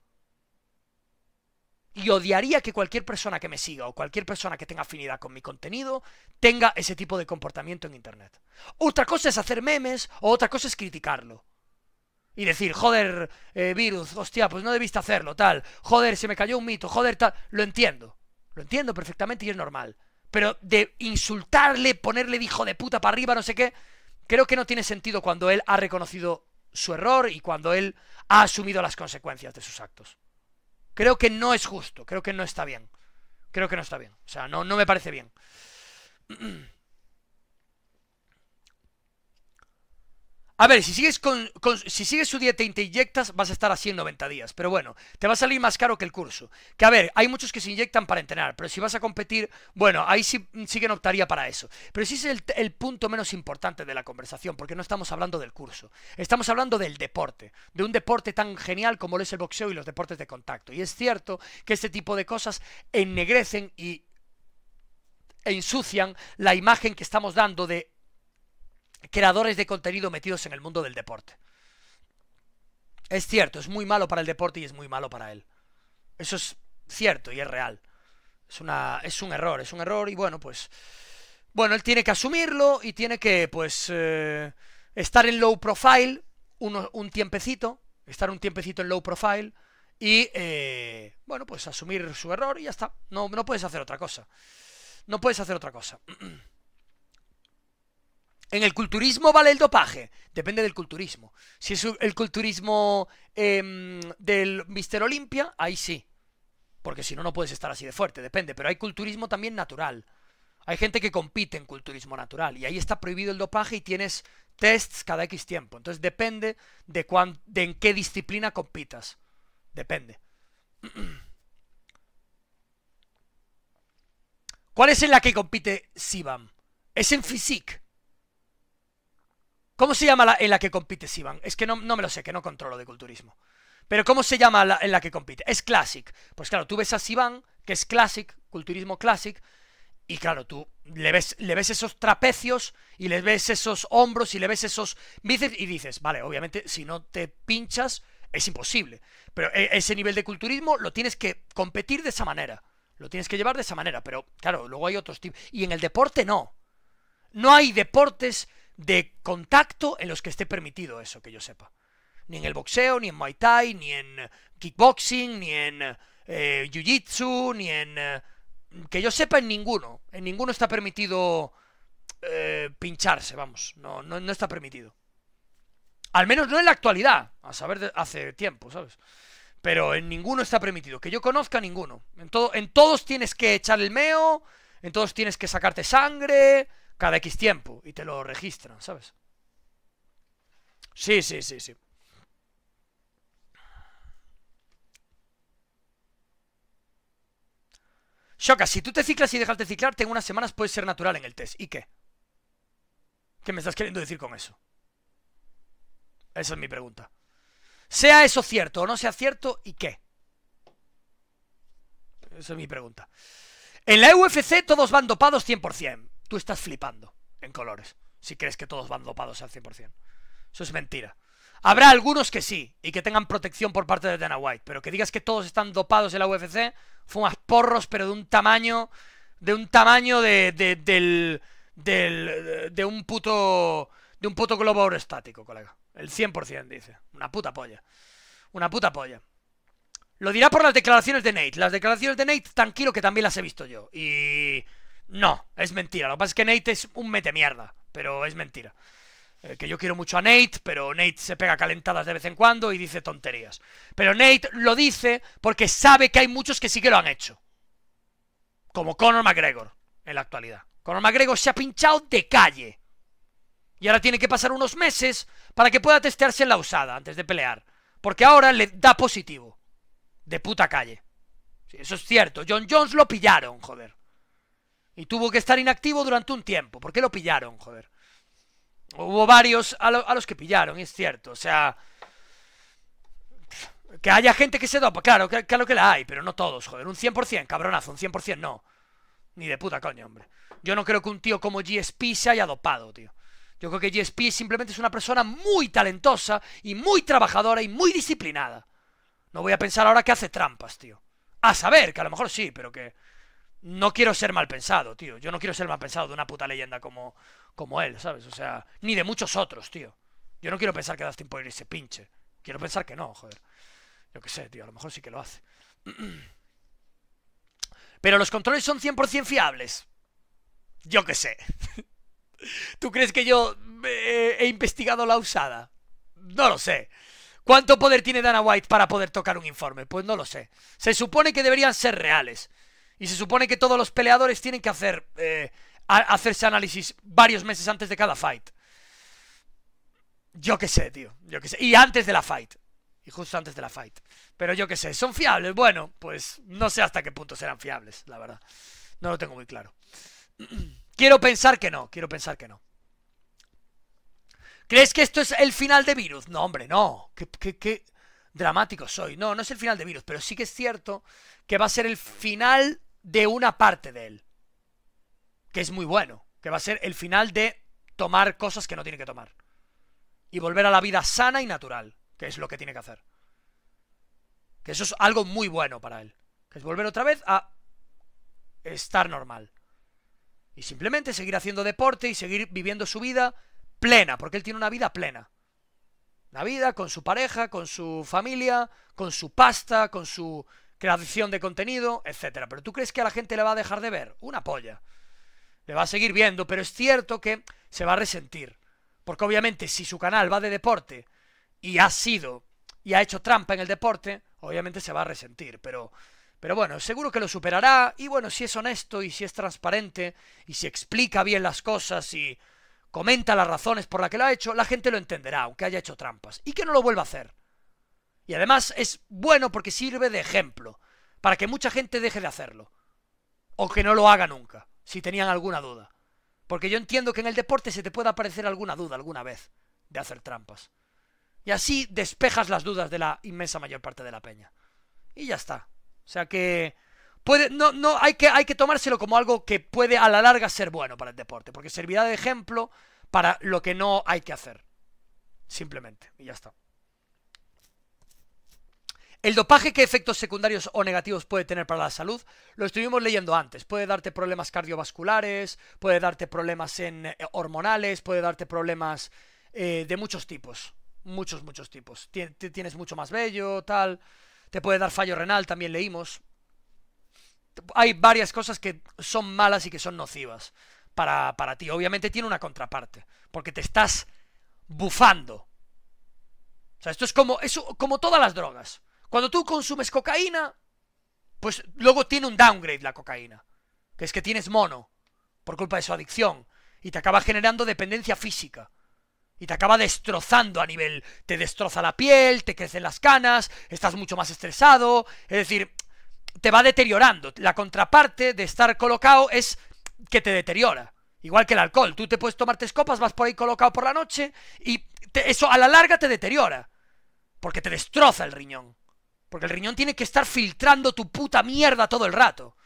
Y odiaría que cualquier persona que me siga o cualquier persona que tenga afinidad con mi contenido tenga ese tipo de comportamiento en Internet. Otra cosa es hacer memes o otra cosa es criticarlo y decir, joder, eh, virus, hostia, pues no debiste hacerlo, tal, joder, se me cayó un mito, joder, tal, lo entiendo, lo entiendo perfectamente y es normal. Pero de insultarle, ponerle de hijo de puta para arriba, no sé qué, creo que no tiene sentido cuando él ha reconocido su error y cuando él ha asumido las consecuencias de sus actos. Creo que no es justo, creo que no está bien. Creo que no está bien. O sea, no, no me parece bien. A ver, si sigues, con, si sigues su dieta y e te inyectas, vas a estar haciendo en 90 días. Pero bueno, te va a salir más caro que el curso. Que a ver, hay muchos que se inyectan para entrenar, pero si vas a competir, bueno, ahí sí, que no optaría para eso. Pero sí es el, punto menos importante de la conversación, porque no estamos hablando del curso. Estamos hablando del deporte, de un deporte tan genial como lo es el boxeo y los deportes de contacto. Y es cierto que este tipo de cosas ennegrecen y e ensucian la imagen que estamos dando de creadores de contenido metidos en el mundo del deporte. Es cierto, es muy malo para el deporte y es muy malo para él. Eso es cierto y es real. Es, una, es un error, es un error y bueno, pues... Bueno, él tiene que asumirlo y tiene que, pues, eh, estar en low profile un tiempecito, estar un tiempecito en low profile y, eh, bueno, pues asumir su error y ya está. No, no puedes hacer otra cosa. No puedes hacer otra cosa. En el culturismo vale el dopaje. Depende del culturismo. Si es el culturismo em, del Mister Olimpia, ahí sí. Porque si no, no puedes estar así de fuerte. Depende. Pero hay culturismo también natural. Hay gente que compite en culturismo natural. Y ahí está prohibido el dopaje y tienes tests cada X tiempo. Entonces depende de, cuán, en qué disciplina compitas. Depende. ¿Cuál es en la que compite Sibam? Es en physique. ¿Cómo se llama la, en la que compite Sivan? Es que no, no, me lo sé, que no controlo de culturismo. Pero ¿cómo se llama la, en la que compite? Es Classic. Pues claro, tú ves a Sivan, que es Classic, culturismo Classic, y claro, tú le ves, le ves esos trapecios y le ves esos hombros y le ves esos bíceps y dices, vale, obviamente si no te pinchas es imposible. Pero e, ese nivel de culturismo lo tienes que competir de esa manera. Lo tienes que llevar de esa manera. Pero claro, luego hay otros tipos. Y en el deporte no. No hay deportes de contacto en los que esté permitido eso, que yo sepa. Ni en el boxeo, ni en Muay Thai, ni en kickboxing, ni en eh, Jiu-Jitsu, ni en... Eh, que yo sepa en ninguno. En ninguno está permitido eh, pincharse, vamos. No, no, está permitido. Al menos no en la actualidad, a saber, hace tiempo, ¿sabes? Pero en ninguno está permitido. Que yo conozca ninguno. En, todo, en todos tienes que echar el meo, en todos tienes que sacarte sangre, cada X tiempo y te lo registran, ¿sabes? Sí, sí, sí, sí. Shoka, si tú te ciclas y dejas de ciclar, tengo unas semanas puede ser natural en el test. ¿Y qué? ¿Qué me estás queriendo decir con eso? Esa es mi pregunta. Sea eso cierto o no sea cierto, ¿y qué? Esa es mi pregunta. En la UFC todos van dopados 100% tú estás flipando en colores, si crees que todos van dopados al 100%. Eso es mentira. Habrá algunos que sí, y que tengan protección por parte de Dana White, pero que digas que todos están dopados en la UFC, fumas porros, pero de un tamaño, de un tamaño de, de del, de un puto, de un puto globo estático, colega. El 100% dice. Una puta polla. Una puta polla. Lo dirá por las declaraciones de Nate. Las declaraciones de Nate, tranquilo que también las he visto yo. Y no, es mentira. Lo que pasa es que Nate es un mete mierda, pero es mentira. Eh, que yo quiero mucho a Nate, pero Nate se pega calentadas de vez en cuando y dice tonterías. Pero Nate lo dice porque sabe que hay muchos que sí que lo han hecho. Como Conor McGregor en la actualidad. Conor McGregor se ha pinchado de calle. Y ahora tiene que pasar unos meses para que pueda testearse en la usada antes de pelear. Porque ahora le da positivo. De puta calle. eso es cierto. John Jones lo pillaron, joder. Y tuvo que estar inactivo durante un tiempo. ¿Por qué lo pillaron, joder? Hubo varios a, los que pillaron, es cierto. O sea, que haya gente que se dopa, claro, claro que la hay, pero no todos, joder. Un 100%, cabronazo, un 100% no. Ni de puta coña, hombre. Yo no creo que un tío como GSP se haya dopado, tío. Yo creo que GSP simplemente es una persona muy talentosa y muy trabajadora y muy disciplinada. No voy a pensar ahora que hace trampas, tío. A saber, que a lo mejor sí, pero que no quiero ser mal pensado, tío. Yo no quiero ser mal pensado de una puta leyenda como, como él, ¿sabes? O sea, ni de muchos otros, tío. Yo no quiero pensar que Dustin Poirier se pinche. Quiero pensar que no, joder. Yo qué sé, tío, a lo mejor sí que lo hace. Pero los controles son 100% fiables. Yo qué sé. ¿Tú crees que yo eh, he investigado la usada? No lo sé. ¿Cuánto poder tiene Dana White para poder tocar un informe? Pues no lo sé. Se supone que deberían ser reales. Y se supone que todos los peleadores tienen que hacer eh, hacerse análisis varios meses antes de cada fight. Yo qué sé, tío. Yo qué sé. Y antes de la fight. Y justo antes de la fight. Pero yo qué sé. ¿Son fiables? Bueno, pues no sé hasta qué punto serán fiables, la verdad. No lo tengo muy claro. Quiero pensar que no. Quiero pensar que no. ¿Crees que esto es el final de Virus? No, hombre, no. ¿Qué, qué dramático soy. No, no es el final de Virus, pero sí que es cierto que va a ser el final de una parte de él. Que es muy bueno. Que va a ser el final de tomar cosas que no tiene que tomar. Y volver a la vida sana y natural. Que es lo que tiene que hacer. Que eso es algo muy bueno para él. Que es volver otra vez a estar normal. Y simplemente seguir haciendo deporte y seguir viviendo su vida plena. Porque él tiene una vida plena. Una vida con su pareja, con su familia, con su pasta, con su creación de contenido, etcétera. Pero tú crees que a la gente le va a dejar de ver? Una polla. Le va a seguir viendo, pero es cierto que se va a resentir. Porque obviamente si su canal va de deporte y ha sido y ha hecho trampa en el deporte, obviamente se va a resentir, pero pero bueno, seguro que lo superará y bueno, si es honesto y si es transparente y si explica bien las cosas y comenta las razones por las que lo ha hecho, la gente lo entenderá, aunque haya hecho trampas. Y que no lo vuelva a hacer. Y además es bueno porque sirve de ejemplo, para que mucha gente deje de hacerlo. O que no lo haga nunca, si tenían alguna duda. Porque yo entiendo que en el deporte se te puede aparecer alguna duda alguna vez de hacer trampas. Y así despejas las dudas de la inmensa mayor parte de la peña. Y ya está. O sea que puede, no, no, hay que, hay que tomárselo como algo que puede a la larga ser bueno para el deporte, porque servirá de ejemplo para lo que no hay que hacer. Simplemente. Y ya está. El dopaje, ¿qué efectos secundarios o negativos puede tener para la salud? Lo estuvimos leyendo antes. Puede darte problemas cardiovasculares, puede darte problemas en, eh, hormonales, puede darte problemas eh, de muchos tipos. Muchos, muchos tipos. tienes mucho más bello tal. Te puede dar fallo renal, también leímos. Hay varias cosas que son malas y que son nocivas para, ti. Obviamente tiene una contraparte, porque te estás bufando. O sea, esto es como, es como todas las drogas. Cuando tú consumes cocaína, pues luego tiene un downgrade la cocaína, que es que tienes mono por culpa de su adicción y te acaba generando dependencia física. Y te acaba destrozando a nivel, te destroza la piel, te crecen las canas, estás mucho más estresado, es decir, te va deteriorando. La contraparte de estar colocado es que te deteriora. Igual que el alcohol, tú te puedes tomar escopas, copas, vas por ahí colocado por la noche y eso a la larga te deteriora, porque te destroza el riñón. Porque el riñón tiene que estar filtrando tu puta mierda todo el rato.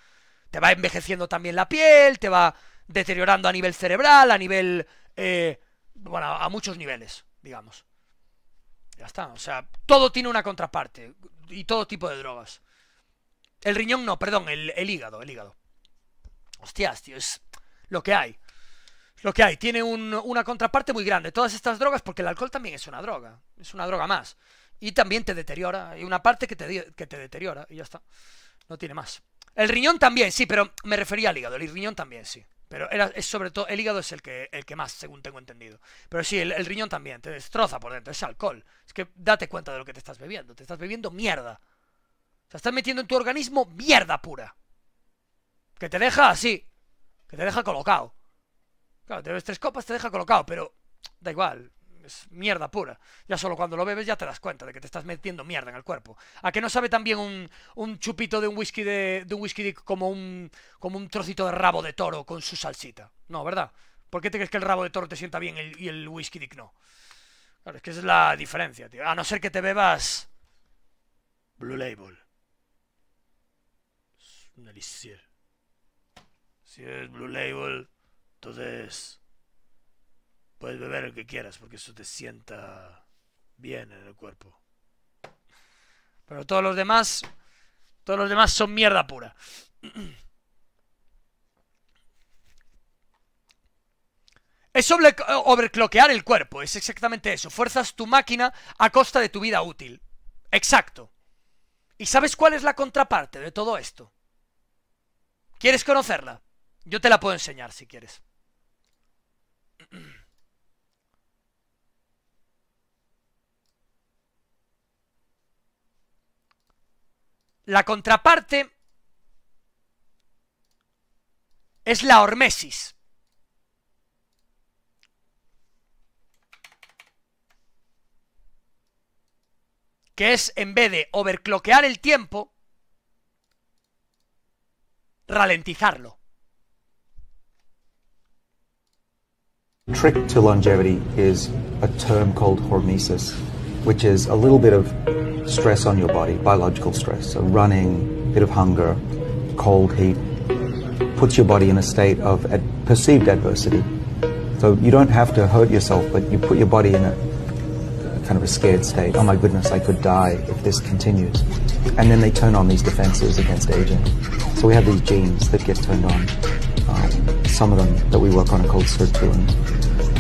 Te va envejeciendo también la piel, te va deteriorando a nivel cerebral, a nivel... Eh, bueno, a muchos niveles, digamos. Ya está, o sea, todo tiene una contraparte y todo tipo de drogas. El riñón no, perdón, el, hígado, el hígado. Hostias, tío, es lo que hay. lo que hay, tiene un, una contraparte muy grande. Todas estas drogas, porque el alcohol también es una droga, es una droga más y también te deteriora. Hay una parte que te, que te deteriora y ya está. No tiene más. El riñón también, sí, pero me refería al hígado. El riñón también, sí. Pero era, es sobre todo, el hígado es el que, el que más, según tengo entendido. Pero sí, el, riñón también, te destroza por dentro, es alcohol. Es que date cuenta de lo que te estás bebiendo, te estás bebiendo mierda. O sea, estás metiendo en tu organismo mierda pura. Que te deja así, que te deja colocado. Claro, te bebes tres copas, te deja colocado, pero da igual, es mierda pura. Ya solo cuando lo bebes ya te das cuenta de que te estás metiendo mierda en el cuerpo. ¿A que no sabe también un, un chupito de un whisky de, de un whisky de, como un como un trocito de rabo de toro con su salsita? No, ¿verdad? ¿Por qué te crees que el rabo de toro te sienta bien y el whisky dick no? Claro, es que esa es la diferencia, tío. A no ser que te bebas Blue Label. Es un elixir. Si es Blue Label, entonces Puedes beber lo que quieras porque eso te sienta bien en el cuerpo. Pero todos los demás, todos los demás son mierda pura. Es sobre, el cuerpo, es exactamente eso. Fuerzas tu máquina a costa de tu vida útil. Exacto. ¿Y sabes cuál es la contraparte de todo esto? ¿Quieres conocerla? Yo te la puedo enseñar si quieres. La contraparte es la hormesis. Que es, en vez de overcloquear el tiempo, ralentizarlo. Trick to longevity is a term called hormesis, which is a little bit of stress on your body, biological stress. So running, bit of hunger, cold, heat, puts your body in a state of ad perceived adversity. So you don't have to hurt yourself, but you put your body in a kind of a scared state. Oh my goodness, I could die if this continues. And then they turn on these defenses against aging. So we have these genes that get turned on. Um, some of them that we work on are called sirtuins.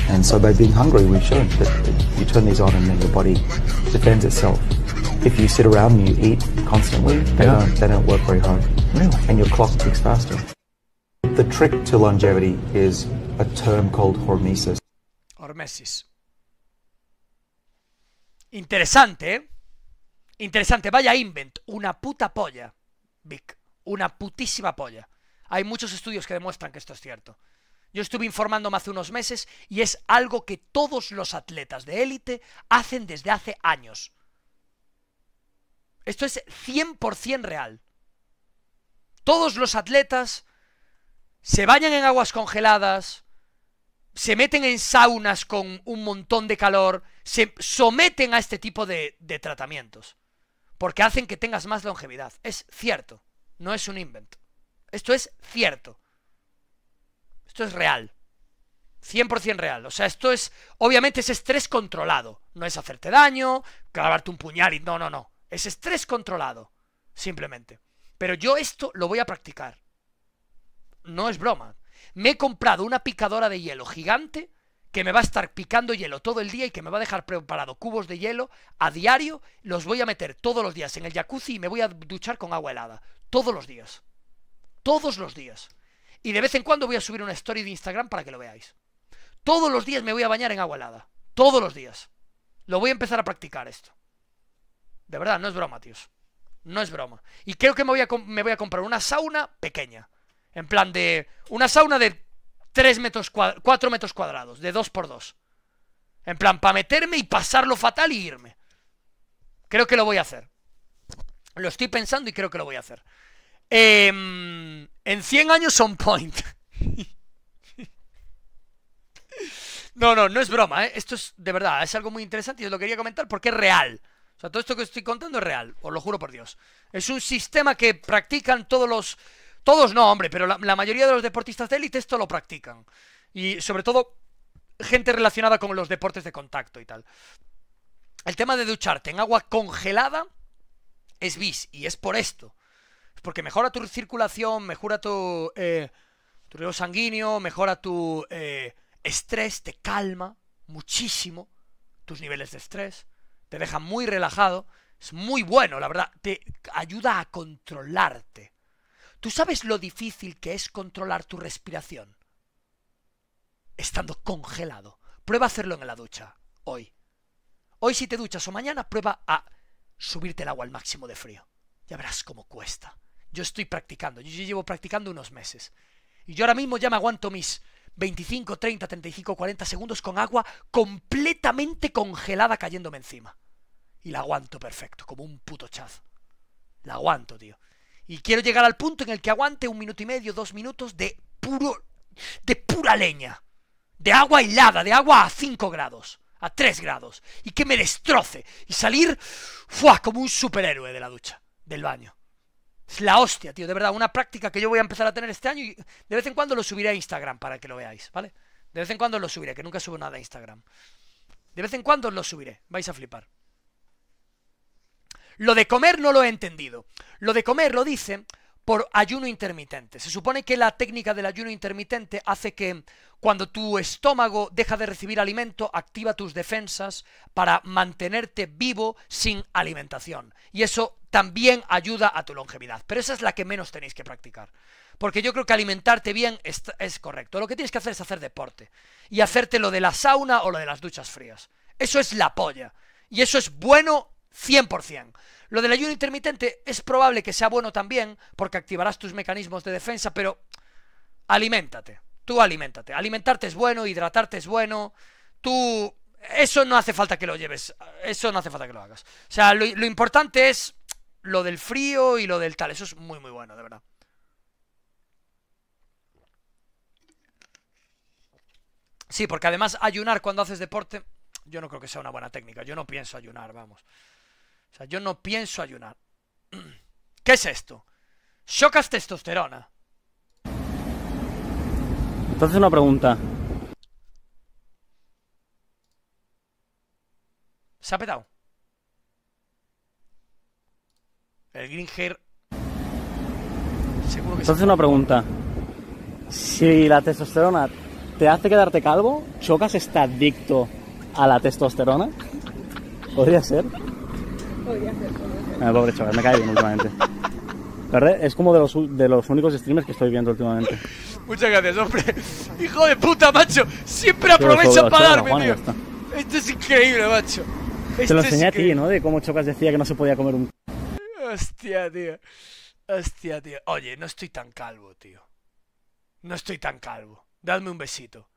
And so by being hungry, we've shown that you turn these on and then your body defends itself. if you sit around and you eat constantly, they, don't, work very hard. Really? And your clock ticks faster. The trick to longevity is a term called hormesis. Hormesis. Interesante, ¿eh? Interesante. Vaya invent. Una puta polla, Vic. Una putísima polla. Hay muchos estudios que demuestran que esto es cierto. Yo estuve informándome hace unos meses y es algo que todos los atletas de élite hacen desde hace años. Esto es 100% real. Todos los atletas se bañan en aguas congeladas, se meten en saunas con un montón de calor, se someten a este tipo de, tratamientos, porque hacen que tengas más longevidad. Es cierto, no es un invento. Esto es cierto. Esto es real. 100% real. O sea, esto es, obviamente es estrés controlado. No es hacerte daño, clavarte un puñal y no, no, no. Es estrés controlado, simplemente. Pero yo esto lo voy a practicar. No es broma. Me he comprado una picadora de hielo gigante que me va a estar picando hielo todo el día y que me va a dejar preparado cubos de hielo a diario. Los voy a meter todos los días en el jacuzzi y me voy a duchar con agua helada. Todos los días. Todos los días. Y de vez en cuando voy a subir una story de Instagram para que lo veáis. Todos los días me voy a bañar en agua helada. Todos los días. Lo voy a empezar a practicar esto. De verdad, no es broma, tíos. No es broma. Y creo que me voy a, comprar una sauna pequeña. En plan de... Una sauna de 3 metros cuadrados... 4 metros cuadrados, de 2 por 2 En plan, para meterme y pasarlo fatal y irme. Creo que lo voy a hacer. Lo estoy pensando y creo que lo voy a hacer. Em, en 100 años son point. no, no, no es broma, ¿eh? Esto es de verdad, es algo muy interesante y os lo quería comentar porque es real sea, todo esto que estoy contando es real, os lo juro por Dios. Es un sistema que practican todos los... Todos no, hombre, pero la, mayoría de los deportistas de élite esto lo practican. Y sobre todo gente relacionada con los deportes de contacto y tal. El tema de ducharte en agua congelada es bis y es por esto. Porque mejora tu circulación, mejora tu, eh, tu río sanguíneo, mejora tu eh, estrés, te calma muchísimo tus niveles de estrés te deja muy relajado, es muy bueno, la verdad, te ayuda a controlarte. ¿Tú sabes lo difícil que es controlar tu respiración? Estando congelado. Prueba a hacerlo en la ducha, hoy. Hoy si te duchas o mañana, prueba a subirte el agua al máximo de frío. Ya verás cómo cuesta. Yo estoy practicando, yo llevo practicando unos meses. Y yo ahora mismo ya me aguanto mis 25, 30, 35, 40 segundos con agua completamente congelada cayéndome encima y la aguanto perfecto, como un puto chazo. La aguanto, tío. Y quiero llegar al punto en el que aguante un minuto y medio, dos minutos de puro. de pura leña. De agua helada, de agua a 5 grados, a 3 grados. Y que me destroce. Y salir. ¡Fua! Como un superhéroe de la ducha, del baño. Es la hostia, tío. De verdad, una práctica que yo voy a empezar a tener este año y de vez en cuando lo subiré a Instagram para que lo veáis, ¿vale? De vez en cuando lo subiré, que nunca subo nada a Instagram. De vez en cuando lo subiré, vais a flipar. Lo de comer no lo he entendido. Lo de comer lo dice por ayuno intermitente. Se supone que la técnica del ayuno intermitente hace que cuando tu estómago deja de recibir alimento, activa tus defensas para mantenerte vivo sin alimentación. Y eso también ayuda a tu longevidad. Pero esa es la que menos tenéis que practicar. Porque yo creo que alimentarte bien es, es correcto. Lo que tienes que hacer es hacer deporte. Y hacerte lo de la sauna o lo de las duchas frías. Eso es la polla. Y eso es bueno 100%. Lo del ayuno intermitente es probable que sea bueno también, porque activarás tus mecanismos de defensa, pero aliméntate, tú aliméntate. Alimentarte es bueno, hidratarte es bueno, tú... Eso no hace falta que lo lleves, eso no hace falta que lo hagas. O sea, lo, lo importante es lo del frío y lo del tal, eso es muy, muy bueno, de verdad. Sí, porque además ayunar cuando haces deporte, yo no creo que sea una buena técnica. Yo no pienso ayunar, vamos. O sea, yo no pienso ayunar. ¿Qué es esto? Chocas testosterona. Entonces una pregunta. Se ha petado. El Green Seguro que Entonces una pregunta. Si la testosterona te hace quedarte calvo, ¿Chocas está adicto a la testosterona? ¿Podría ser? ¿eh? Ah, pobre chaval, me cae bien últimamente. La verdad es como de los, de los únicos streamers que estoy viendo últimamente. Muchas gracias, hombre. Hijo de puta, macho. Siempre aprovecho para darme, tío. Esto es increíble, macho. Te lo enseñé a ti, ¿no? De cómo Chocas decía que no se podía comer un... Hostia, tío. Hostia, tío. Oye, no estoy tan calvo, tío. No estoy tan calvo. Dadme un besito.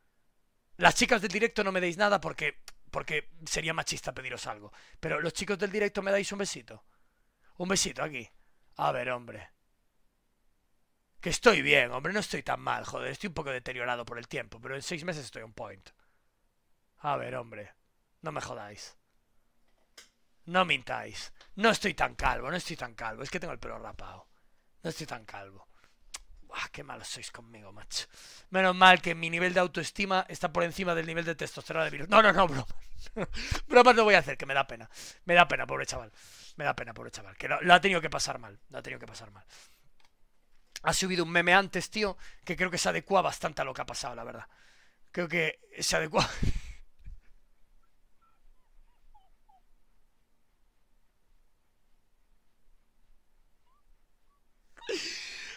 Las chicas del directo no me deis nada porque porque sería machista pediros algo. Pero los chicos del directo me dais un besito. Un besito aquí. A ver, hombre. Que estoy bien, hombre, no estoy tan mal, joder, estoy un poco deteriorado por el tiempo, pero en seis meses estoy un point. A ver, hombre, no me jodáis. No mintáis. No estoy tan calvo, no estoy tan calvo, es que tengo el pelo rapado. No estoy tan calvo. Ah, qué malos sois conmigo, macho. Menos mal que mi nivel de autoestima está por encima del nivel de testosterona de virus. No, no, no, broma! bromas no voy a hacer, que me da pena. Me da pena, pobre chaval. Me da pena, pobre chaval. Que lo ha tenido que pasar mal. Lo ha tenido que pasar mal. Ha subido un meme antes, tío, que creo que se adecua bastante a lo que ha pasado, la verdad. Creo que se adecua.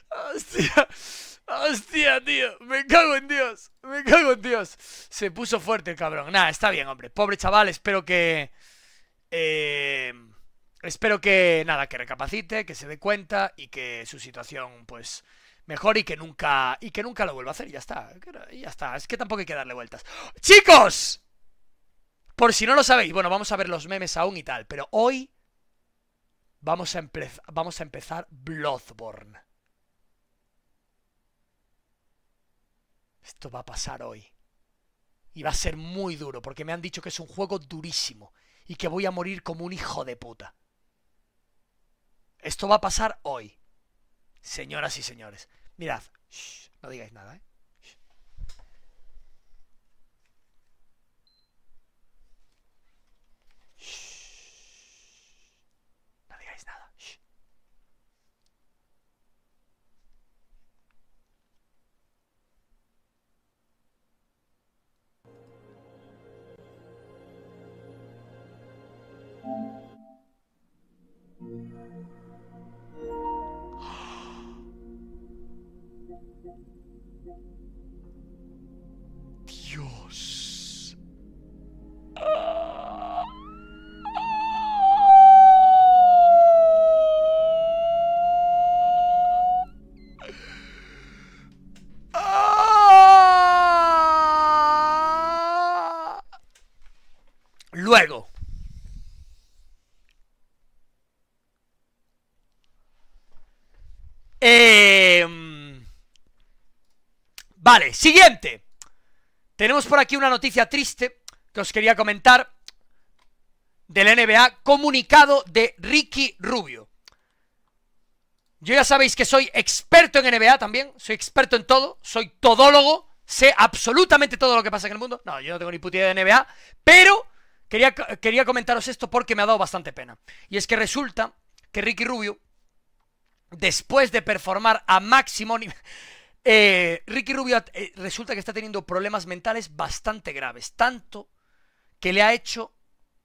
Hostia. Hostia, tío. Me cago en Dios. Me cago en Dios. Se puso fuerte el cabrón. Nada, está bien, hombre. Pobre chaval, espero que... Eh, espero que, nada, que recapacite, que se dé cuenta y que su situación, pues mejor y que nunca y que nunca lo vuelva a hacer ya está ya está es que tampoco hay que darle vueltas chicos por si no lo sabéis bueno vamos a ver los memes aún y tal pero hoy vamos a, vamos a empezar Bloodborne Esto va a pasar hoy. Y va a ser muy duro, porque me han dicho que es un juego durísimo y que voy a morir como un hijo de puta. Esto va a pasar hoy. Señoras y señores. Mirad, no digáis nada, ¿eh? Thank you. Vale, siguiente. Tenemos por aquí una noticia triste que os quería comentar del NBA, comunicado de Ricky Rubio. Yo ya sabéis que soy experto en NBA también, soy experto en todo, soy todólogo, sé absolutamente todo lo que pasa en el mundo. No, yo no tengo ni puta de NBA, pero quería, quería comentaros esto porque me ha dado bastante pena. Y es que resulta que Ricky Rubio, después de performar a máximo nivel... Eh, Ricky Rubio eh, resulta que está teniendo problemas mentales bastante graves, tanto que le ha hecho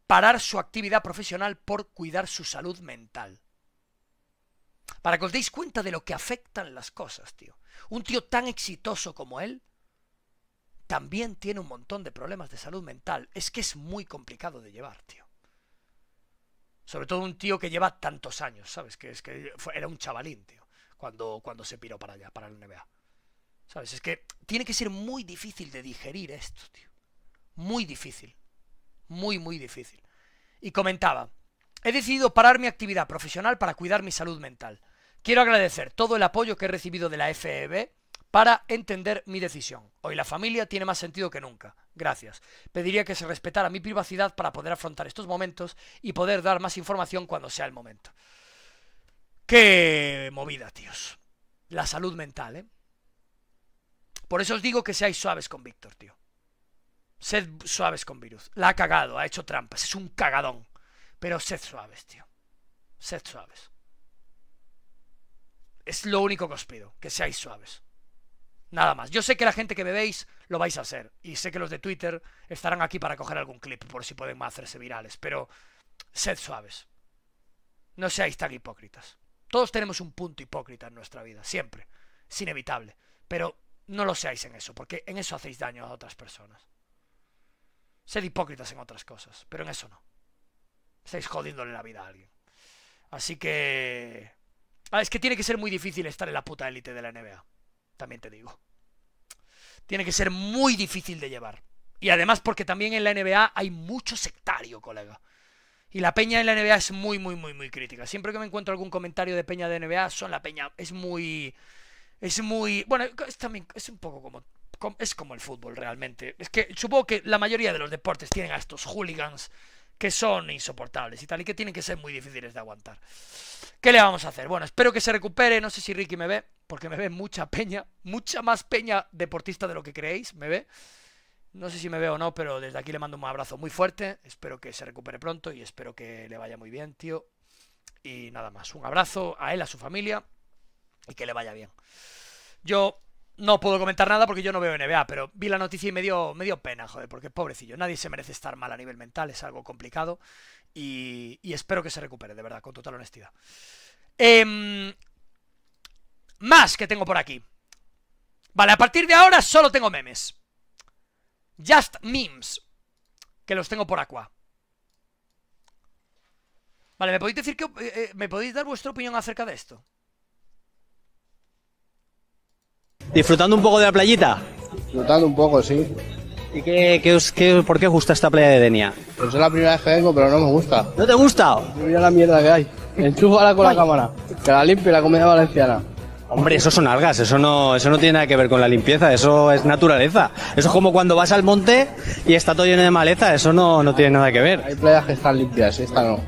parar su actividad profesional por cuidar su salud mental. Para que os deis cuenta de lo que afectan las cosas, tío. Un tío tan exitoso como él también tiene un montón de problemas de salud mental. Es que es muy complicado de llevar, tío. Sobre todo un tío que lleva tantos años, ¿sabes? Que es que era un chavalín, tío, cuando, cuando se piró para allá, para el NBA. ¿Sabes? Es que tiene que ser muy difícil de digerir esto, tío. Muy difícil. Muy, muy difícil. Y comentaba, he decidido parar mi actividad profesional para cuidar mi salud mental. Quiero agradecer todo el apoyo que he recibido de la FEB para entender mi decisión. Hoy la familia tiene más sentido que nunca. Gracias. Pediría que se respetara mi privacidad para poder afrontar estos momentos y poder dar más información cuando sea el momento. Qué movida, tíos. La salud mental, ¿eh? Por eso os digo que seáis suaves con Víctor, tío. Sed suaves con Virus. La ha cagado, ha hecho trampas, es un cagadón. Pero sed suaves, tío. Sed suaves. Es lo único que os pido, que seáis suaves. Nada más. Yo sé que la gente que bebéis lo vais a hacer. Y sé que los de Twitter estarán aquí para coger algún clip por si pueden hacerse virales. Pero sed suaves. No seáis tan hipócritas. Todos tenemos un punto hipócrita en nuestra vida, siempre. Es inevitable. Pero no lo seáis en eso, porque en eso hacéis daño a otras personas. Sed hipócritas en otras cosas, pero en eso no. Estáis jodiéndole la vida a alguien. Así que... Ah, es que tiene que ser muy difícil estar en la puta élite de la NBA. También te digo. Tiene que ser muy difícil de llevar. Y además porque también en la NBA hay mucho sectario, colega. Y la peña en la NBA es muy, muy, muy, muy crítica. Siempre que me encuentro algún comentario de peña de NBA, son la peña. Es muy es muy. Bueno, es también. Es un poco como. Es como el fútbol realmente. Es que supongo que la mayoría de los deportes tienen a estos hooligans que son insoportables y tal, y que tienen que ser muy difíciles de aguantar. ¿Qué le vamos a hacer? Bueno, espero que se recupere. No sé si Ricky me ve, porque me ve mucha peña, mucha más peña deportista de lo que creéis, me ve. No sé si me ve o no, pero desde aquí le mando un abrazo muy fuerte. Espero que se recupere pronto y espero que le vaya muy bien, tío. Y nada más, un abrazo a él, a su familia y que le vaya bien. Yo no puedo comentar nada porque yo no veo NBA, pero vi la noticia y me dio, pena, joder, porque pobrecillo, nadie se merece estar mal a nivel mental, es algo complicado y, espero que se recupere, de verdad, con total honestidad. Em, más que tengo por aquí. Vale, a partir de ahora solo tengo memes. Just memes. Que los tengo por acá Vale, ¿me podéis decir que... Eh, eh, ¿Me podéis dar vuestra opinión acerca de esto? ¿Disfrutando un poco de la playita? Disfrutando un poco, sí. ¿Y qué, qué, qué, por qué gusta esta playa de Denia? Pues es la primera vez que vengo, pero no me gusta. ¿No te gusta? Mira la mierda que hay. Enchúfala con la cámara. Que la limpie la comida valenciana. Hombre, eso son algas, eso no, eso no tiene nada que ver con la limpieza, eso es naturaleza. Eso es como cuando vas al monte y está todo lleno de maleza, eso no, no tiene nada que ver. Hay playas que están limpias, esta no.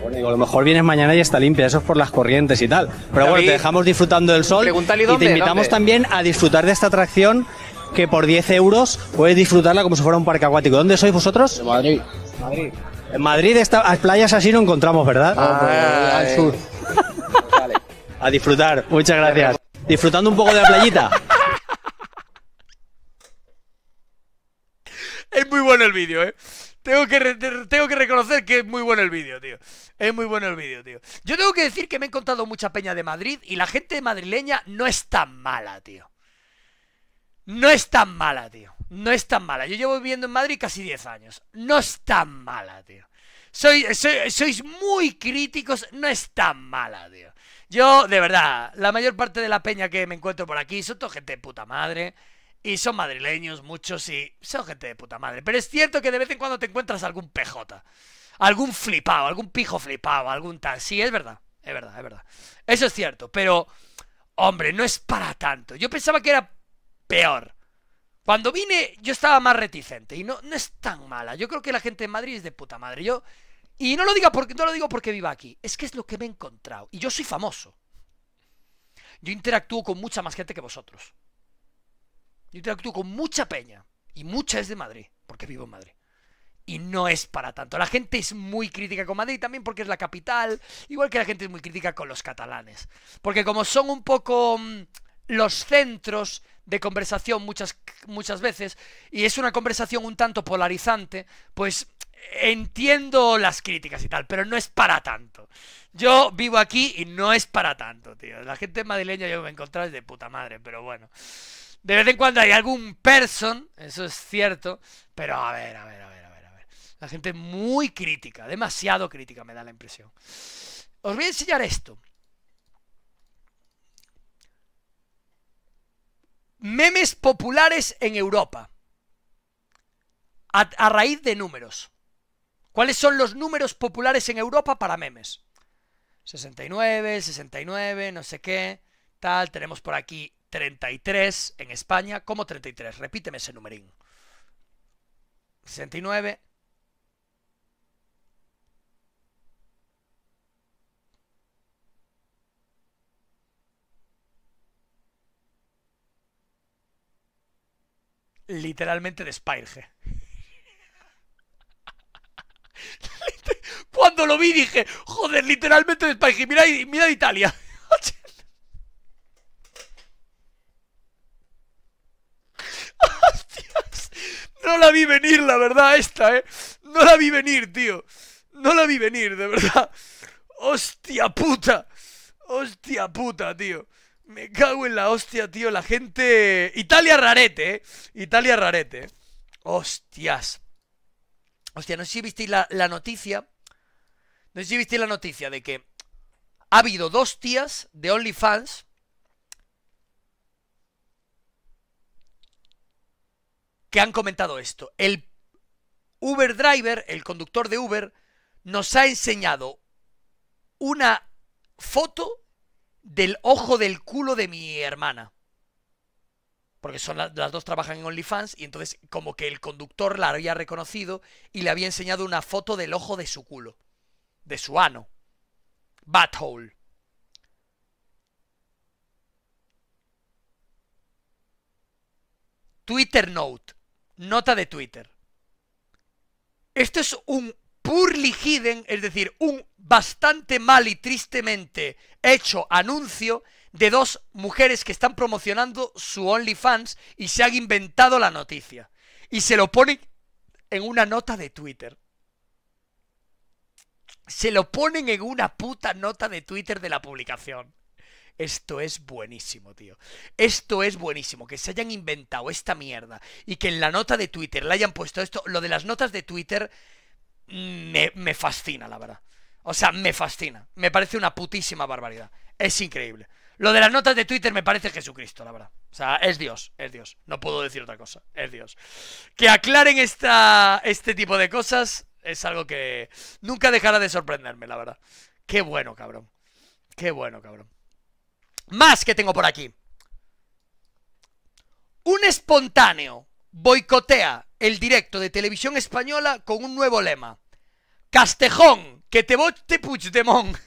Bueno, a lo mejor vienes mañana y está limpia, eso es por las corrientes y tal. Pero bueno, te dejamos disfrutando del sol y, te invitamos también a disfrutar de esta atracción que por 10 euros puedes disfrutarla como si fuera un parque acuático. ¿Dónde sois vosotros? De Madrid. Madrid. En Madrid a playas así no encontramos, ¿verdad? Ah, ah, al eh. sur. A disfrutar, muchas gracias. Disfrutando un poco de la playita. Es muy bueno el vídeo, ¿eh? Tengo que, tengo que reconocer que es muy bueno el vídeo, tío. Es muy bueno el vídeo, tío. Yo tengo que decir que me he encontrado mucha peña de Madrid y la gente madrileña no es tan mala, tío. No es tan mala, tío. No es tan mala. Yo llevo viviendo en Madrid casi 10 años. No es tan mala, tío. Soy, sois muy críticos. No es tan mala, tío. Yo, de verdad, la mayor parte de la peña que me encuentro por aquí son gente de puta madre. Y son madrileños, muchos, y son gente de puta madre. Pero es cierto que de vez en cuando te encuentras algún PJ. Algún flipado, algún pijo flipado, algún tal. Sí, es verdad, es verdad, es verdad. Eso es cierto, pero... Hombre, no es para tanto. Yo pensaba que era peor. Cuando vine yo estaba más reticente y no, no es tan mala. Yo creo que la gente de Madrid es de puta madre. Yo y no lo diga porque no lo digo porque viva aquí, es que es lo que me he encontrado y yo soy famoso. Yo interactúo con mucha más gente que vosotros. Yo interactúo con mucha peña. Y mucha es de Madrid, porque vivo en Madrid. Y no es para tanto. La gente es muy crítica con Madrid también porque es la capital. Igual que la gente es muy crítica con los catalanes. Porque como son un poco mm, los centros de conversación muchas, muchas veces, y es una conversación un tanto polarizante, pues entiendo las críticas y tal, pero no es para tanto. Yo vivo aquí y no es para tanto, tío. La gente madrileña yo me encontrado de puta madre, pero bueno. De vez en cuando hay algún person, eso es cierto, pero a ver, a ver, a ver, a ver, a ver. La gente muy crítica, demasiado crítica me da la impresión. Os voy a enseñar esto. Memes populares en Europa. A, a, raíz de números. ¿Cuáles son los números populares en Europa para memes? 69, 69, no sé qué, tal. Tenemos por aquí 33 en España. ¿Cómo 33? Repíteme ese numerín. 69. Literalmente de Spirge. Cuando lo vi dije, joder, literalmente de Spirge. Mira, mira Italia. No la vi venir, la verdad, esta, ¿eh? No la vi venir, tío. No la vi venir, de verdad. Hostia puta. Hostia puta, tío. Me cago en la hostia, tío. La gente... Italia rarete, ¿eh? Italia rarete. Eh. Hostias. Hostia, no sé si visteis la, la noticia. No sé si visteis la noticia de que ha habido dos tías de OnlyFans que han comentado esto. El Uber Driver, el conductor de Uber, nos ha enseñado una foto del ojo del culo de mi hermana. Porque son las dos trabajan en OnlyFans y entonces como que el conductor la había reconocido y le había enseñado una foto del ojo de su culo. De su ano. Butthole. Twitter Note. Nota de Twitter. Esto es un hidden, es decir, un bastante mal y tristemente hecho anuncio de dos mujeres que están promocionando su OnlyFans y se han inventado la noticia. Y se lo ponen en una nota de Twitter. Se lo ponen en una puta nota de Twitter de la publicación. Esto es buenísimo, tío. Esto es buenísimo. Que se hayan inventado esta mierda y que en la nota de Twitter le hayan puesto esto. Lo de las notas de Twitter me, me fascina, la verdad. O sea, me fascina. Me parece una putísima barbaridad. Es increíble. Lo de las notas de Twitter me parece Jesucristo, la verdad. O sea, es Dios, es Dios. No puedo decir otra cosa, es Dios. Que aclaren esta, este tipo de cosas es algo que nunca dejará de sorprenderme, la verdad. Qué bueno, cabrón. Qué bueno, cabrón. Más que tengo por aquí. Un espontáneo boicotea el directo de televisión española con un nuevo lema. Castejón, que te vote Puigdemont.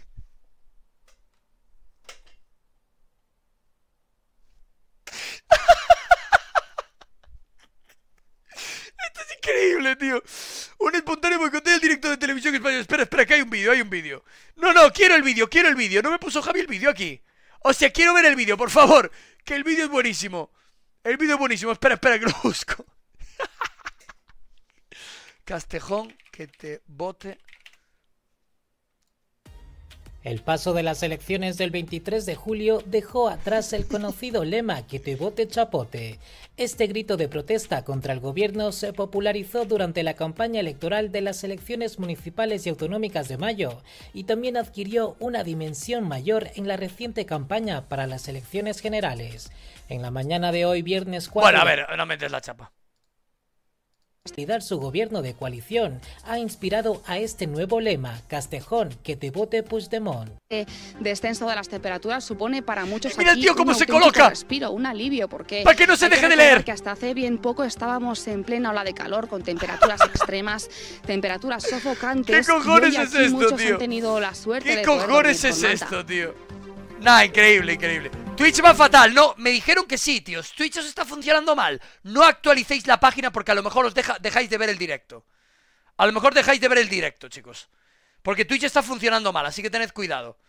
Esto es increíble, tío. Un espontáneo boicotea el directo de televisión española. Espera, espera, que hay un vídeo, hay un vídeo. No, no, quiero el vídeo, quiero el vídeo. No me puso Javi el vídeo aquí. O sea, quiero ver el vídeo, por favor. Que el vídeo es buenísimo. El vídeo es buenísimo. Espera, espera, que lo busco. Castejón, que te bote el paso de las elecciones del 23 de julio dejó atrás el conocido lema que te vote chapote. Este grito de protesta contra el gobierno se popularizó durante la campaña electoral de las elecciones municipales y autonómicas de mayo y también adquirió una dimensión mayor en la reciente campaña para las elecciones generales. En la mañana de hoy, viernes 4... Bueno, a ver, no metes la chapa su gobierno de coalición ha inspirado a este nuevo lema, Castejón, que te vote Puigdemont. Este descenso de las temperaturas supone para muchos Mira tío cómo se coloca. respiro, un alivio, porque... ¡Para que no se deje de leer! Que hasta hace bien poco estábamos en plena ola de calor, con temperaturas extremas, temperaturas sofocantes... ¿Qué cojones es esto, muchos han tenido la suerte ¿Qué cojones es esto, tío? Nah, increíble, increíble. Twitch va fatal, no, me dijeron que sí, tíos Twitch os está funcionando mal No actualicéis la página porque a lo mejor os dejáis de ver el directo A lo mejor dejáis de ver el directo, chicos Porque Twitch está funcionando mal, así que tened cuidado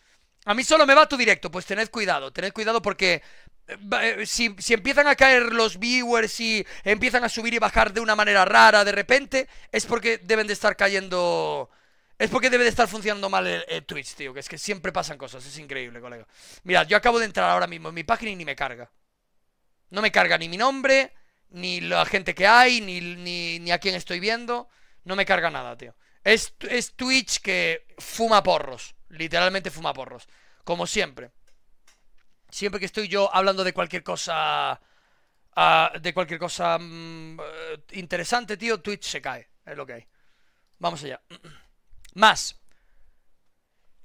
A mí solo me va tu directo, pues tened cuidado Tened cuidado porque eh, eh, si, si empiezan a caer los viewers Y empiezan a subir y bajar de una manera rara de repente Es porque deben de estar cayendo es porque debe de estar funcionando mal el, Twitch, tío. Que es que siempre pasan cosas. Es increíble, colega. Mirad, yo acabo de entrar ahora mismo en mi página y ni me carga. No me carga ni mi nombre, ni la gente que hay, ni, a quién estoy viendo. No me carga nada, tío. Es, es Twitch que fuma porros. Literalmente fuma porros. Como siempre. Siempre que estoy yo hablando de cualquier cosa... Ah, de cualquier cosa mm, eh, interesante, tío, Twitch se cae. Es lo que hay. Vamos allá. Más.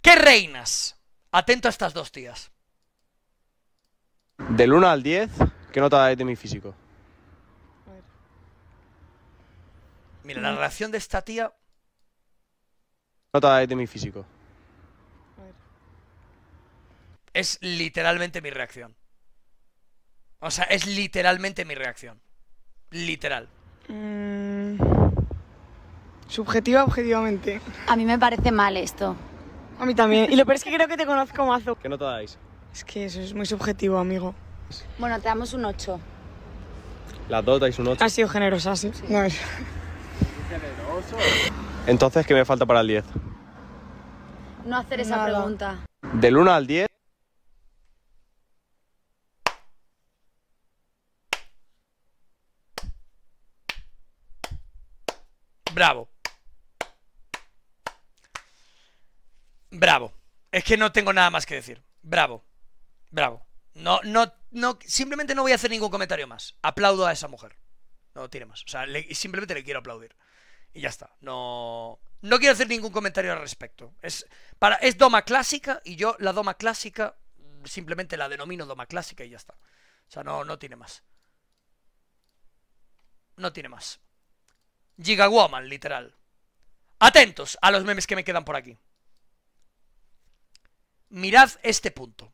¿Qué reinas? Atento a estas dos tías. Del 1 al 10, ¿qué nota de mi físico? Mira, la reacción de esta tía. Nota da de mi físico. Es literalmente mi reacción. O sea, es literalmente mi reacción. Literal. Mmm Subjetiva, objetivamente. A mí me parece mal esto. A mí también. Y lo peor es que creo que te conozco mazo. Que no te dais. Es que eso es muy subjetivo, amigo. Bueno, te damos un 8. Las dos dais un 8. Has sido generosa, sí. No es. ¿Generoso? Entonces, ¿qué me falta para el 10? No hacer esa pregunta. Del 1 al 10. Bravo. Bravo. Es que no tengo nada más que decir. Bravo. Bravo. No, no, no, simplemente no voy a hacer ningún comentario más. Aplaudo a esa mujer. No tiene más. O sea, simplemente le quiero aplaudir. Y ya está. No. No quiero hacer ningún comentario al respecto. Es, para, es doma clásica y yo la doma clásica simplemente la denomino doma clásica y ya está. O sea, no, no tiene más. No tiene más. Gigawoman, literal. Atentos a los memes que me quedan por aquí mirad este punto.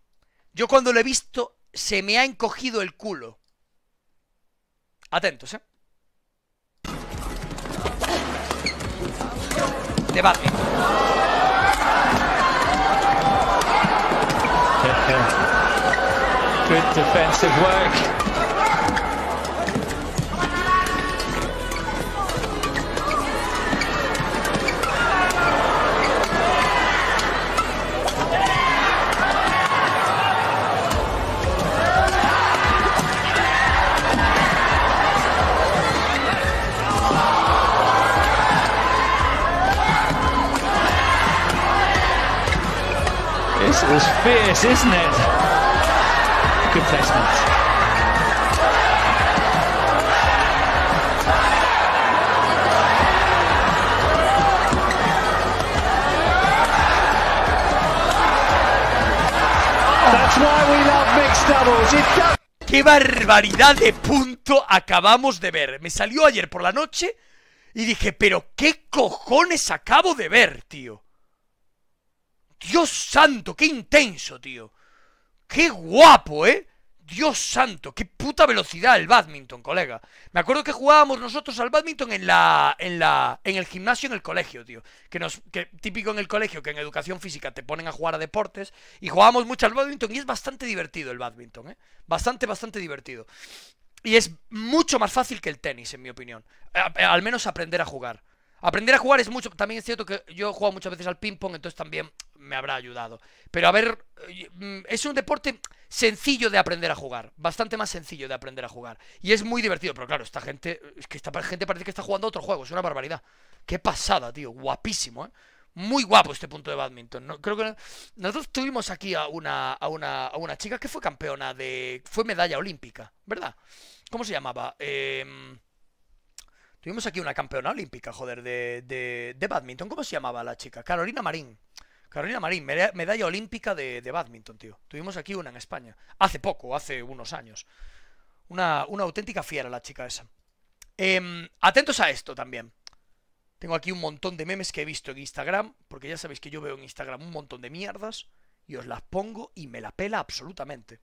Yo cuando lo he visto, se me ha encogido el culo. Atentos, ¿eh? Debate. ¡Qué barbaridad de punto acabamos de ver! Me salió ayer por la noche y dije, pero ¿qué cojones acabo de ver, tío? Dios santo, qué intenso, tío. Qué guapo, ¿eh? Dios santo, qué puta velocidad el badminton, colega. Me acuerdo que jugábamos nosotros al badminton en la en la en el gimnasio en el colegio, tío, que nos que típico en el colegio que en educación física te ponen a jugar a deportes y jugábamos mucho al badminton y es bastante divertido el badminton, ¿eh? Bastante bastante divertido. Y es mucho más fácil que el tenis, en mi opinión. Al menos aprender a jugar. Aprender a jugar es mucho. También es cierto que yo he jugado muchas veces al ping-pong, entonces también me habrá ayudado. Pero a ver, eh, mm, es un deporte sencillo de aprender a jugar. Bastante más sencillo de aprender a jugar. Y es muy divertido, pero claro, esta gente. Es que esta gente parece que está jugando otro juego, es una barbaridad. Qué pasada, tío. Guapísimo, ¿eh? Muy guapo este punto de badminton. No, creo que nosotros tuvimos aquí a una, a una, a una chica que fue campeona de. Fue medalla olímpica, ¿verdad? ¿Cómo se llamaba? Eh. Tuvimos aquí una campeona olímpica, joder, de, de, de badminton. ¿Cómo se llamaba la chica? Carolina Marín. Carolina Marín, medalla olímpica de, de badminton, tío. Tuvimos aquí una en España. Hace poco, hace unos años. Una, una auténtica fiera la chica esa. Em, atentos a esto también. Tengo aquí un montón de memes que he visto en Instagram, porque ya sabéis que yo veo en Instagram un montón de mierdas y os las pongo y me la pela absolutamente.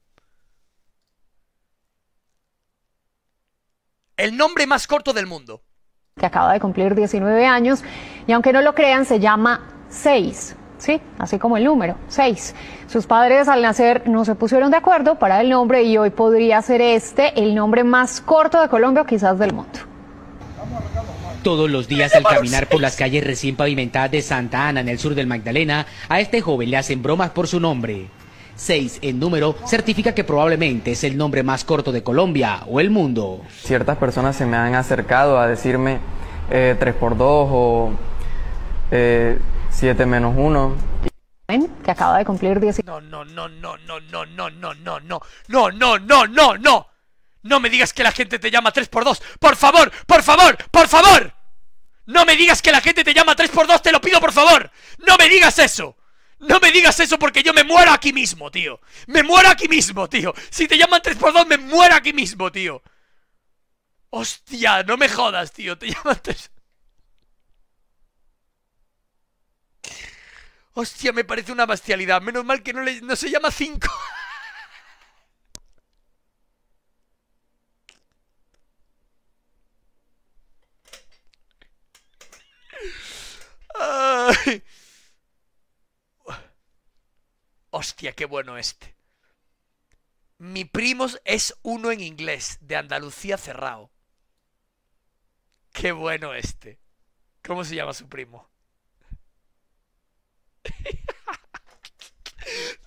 El nombre más corto del mundo que acaba de cumplir 19 años, y aunque no lo crean, se llama 6. Sí, así como el número, 6. Sus padres al nacer no se pusieron de acuerdo para el nombre y hoy podría ser este el nombre más corto de Colombia o quizás del mundo. Todos los días al caminar por las calles recién pavimentadas de Santa Ana en el sur del Magdalena, a este joven le hacen bromas por su nombre. 6 en número, certifica que probablemente es el nombre más corto de Colombia o el mundo. Ciertas personas se me han acercado a decirme eh, 3x2 o eh, 7 menos 1 que acaba de cumplir 10. No, no, no, no, no, no, no, no, no, no, no, no, no, no, no. No me digas que la gente te llama 3x2. Por favor, por favor, por favor. No me digas que la gente te llama 3x2, te lo pido por favor. No me digas eso. No me digas eso porque yo me muero aquí mismo, tío. Me muero aquí mismo, tío. Si te llaman 3x2, me muero aquí mismo, tío. Hostia, no me jodas, tío. Te llaman 3... Hostia, me parece una bestialidad. Menos mal que no, no se llama 5. Ay hostia, qué bueno este. Mi primo es uno en inglés, de Andalucía cerrado. Qué bueno este. ¿Cómo se llama su primo?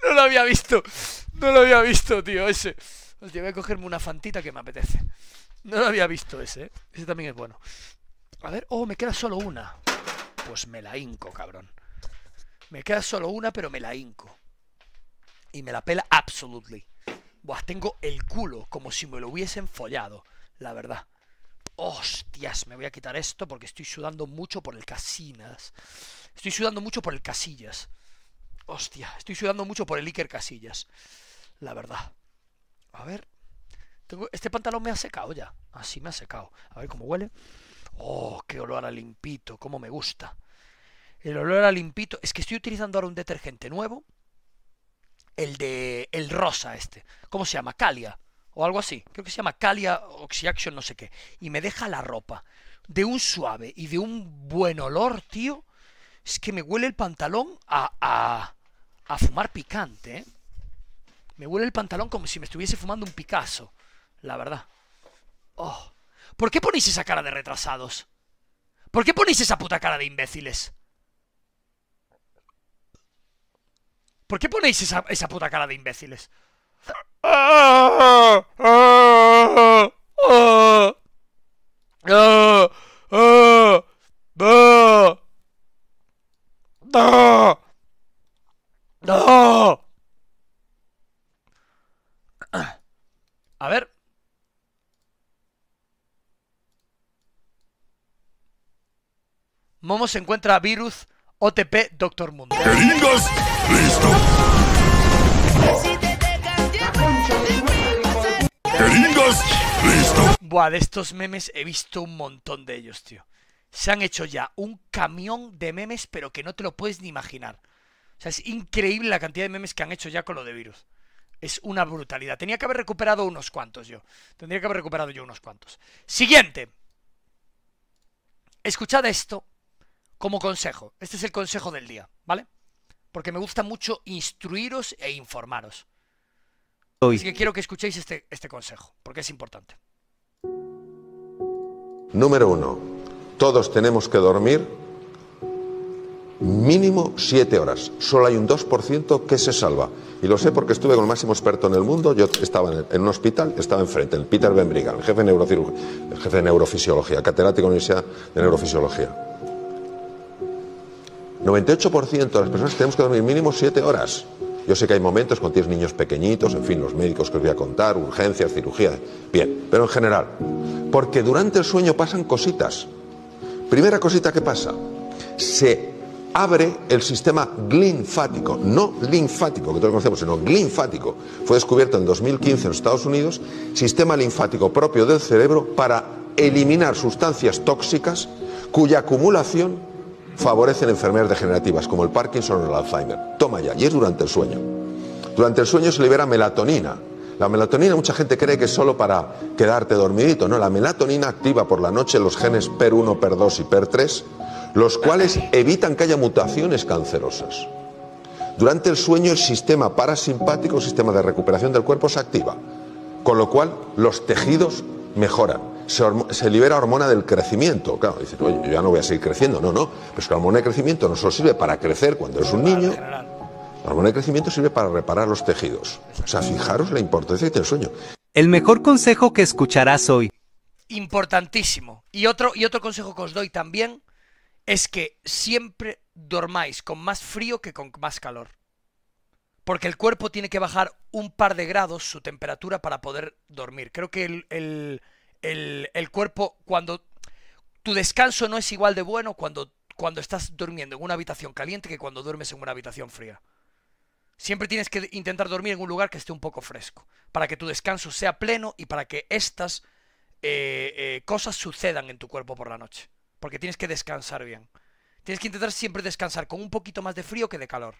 no lo había visto. No lo había visto, tío, ese. voy a cogerme una fantita que me apetece. No lo había visto ese, ¿eh? Ese también es bueno. A ver, oh, me queda solo una. Pues me la hinco, cabrón. Me queda solo una, pero me la hinco y me la pela absolutely. Buah, tengo el culo como si me lo hubiesen follado, la verdad. Hostias, me voy a quitar esto porque estoy sudando mucho por el Casinas. Estoy sudando mucho por el Casillas. Hostia, estoy sudando mucho por el Iker Casillas. La verdad. A ver. Tengo... Este pantalón me ha secado ya. Así me ha secado. A ver cómo huele. Oh, qué olor a limpito. Cómo me gusta. El olor a limpito. Es que estoy utilizando ahora un detergente nuevo el de el rosa este. ¿Cómo se llama? Calia. O algo así. Creo que se llama Calia Oxyaction, no sé qué. Y me deja la ropa. De un suave y de un buen olor, tío. Es que me huele el pantalón a, a, a fumar picante, ¿eh? Me huele el pantalón como si me estuviese fumando un Picasso. La verdad. Oh. ¿Por qué ponéis esa cara de retrasados? ¿Por qué ponéis esa puta cara de imbéciles? ¿Por qué ponéis esa, esa puta cara de imbéciles? A ver. Momo se encuentra Virus OTP Doctor Mundo. ¡Listo! Buah, de estos memes he visto un montón de ellos, tío. Se han hecho ya un camión de memes, pero que no te lo puedes ni imaginar. O sea, es increíble la cantidad de memes que han hecho ya con lo de virus. Es una brutalidad. Tenía que haber recuperado unos cuantos yo. Tendría que haber recuperado yo unos cuantos. Siguiente. Escuchad esto como consejo. Este es el consejo del día, ¿vale? Porque me gusta mucho instruiros e informaros. Así que quiero que escuchéis este, este, consejo, porque es importante. Número uno, todos tenemos que dormir mínimo siete horas. Solo hay un 2% que se salva. Y lo sé porque estuve con el máximo experto en el mundo. Yo estaba en, un hospital, estaba enfrente, el Peter Benbrigan, el jefe de, el jefe de neurofisiología, catedrático de la Universidad de Neurofisiología. 98% de las personas tenemos que dormir mínimo 7 horas. Yo sé que hay momentos con tienes niños pequeñitos, en fin, los médicos que os voy a contar, urgencias, cirugía... bien, pero en general. Porque durante el sueño pasan cositas. Primera cosita que pasa, se abre el sistema linfático, no linfático, que todos conocemos, sino linfático. Fue descubierto en 2015 en Estados Unidos, sistema linfático propio del cerebro para eliminar sustancias tóxicas cuya acumulación favorecen enfermedades degenerativas como el Parkinson o el Alzheimer. Toma ya, y es durante el sueño. Durante el sueño se libera melatonina. La melatonina mucha gente cree que es solo para quedarte dormidito. No, la melatonina activa por la noche los genes PER1, PER2 y PER3, los cuales evitan que haya mutaciones cancerosas. Durante el sueño el sistema parasimpático, el sistema de recuperación del cuerpo, se activa, con lo cual los tejidos mejoran se, libera hormona del crecimiento. Claro, dicen, oye, yo ya no voy a seguir creciendo. No, no. Pero es que la hormona de crecimiento no solo sirve para crecer cuando eres un niño. La hormona de crecimiento sirve para reparar los tejidos. O sea, fijaros la importancia del sueño. El mejor consejo que escucharás hoy. Importantísimo. Y otro, y otro consejo que os doy también es que siempre dormáis con más frío que con más calor. Porque el cuerpo tiene que bajar un par de grados su temperatura para poder dormir. Creo que el el, cuerpo, cuando tu descanso no es igual de bueno cuando, cuando estás durmiendo en una habitación caliente que cuando duermes en una habitación fría. Siempre tienes que intentar dormir en un lugar que esté un poco fresco, para que tu descanso sea pleno y para que estas eh, eh, cosas sucedan en tu cuerpo por la noche. Porque tienes que descansar bien. Tienes que intentar siempre descansar con un poquito más de frío que de calor.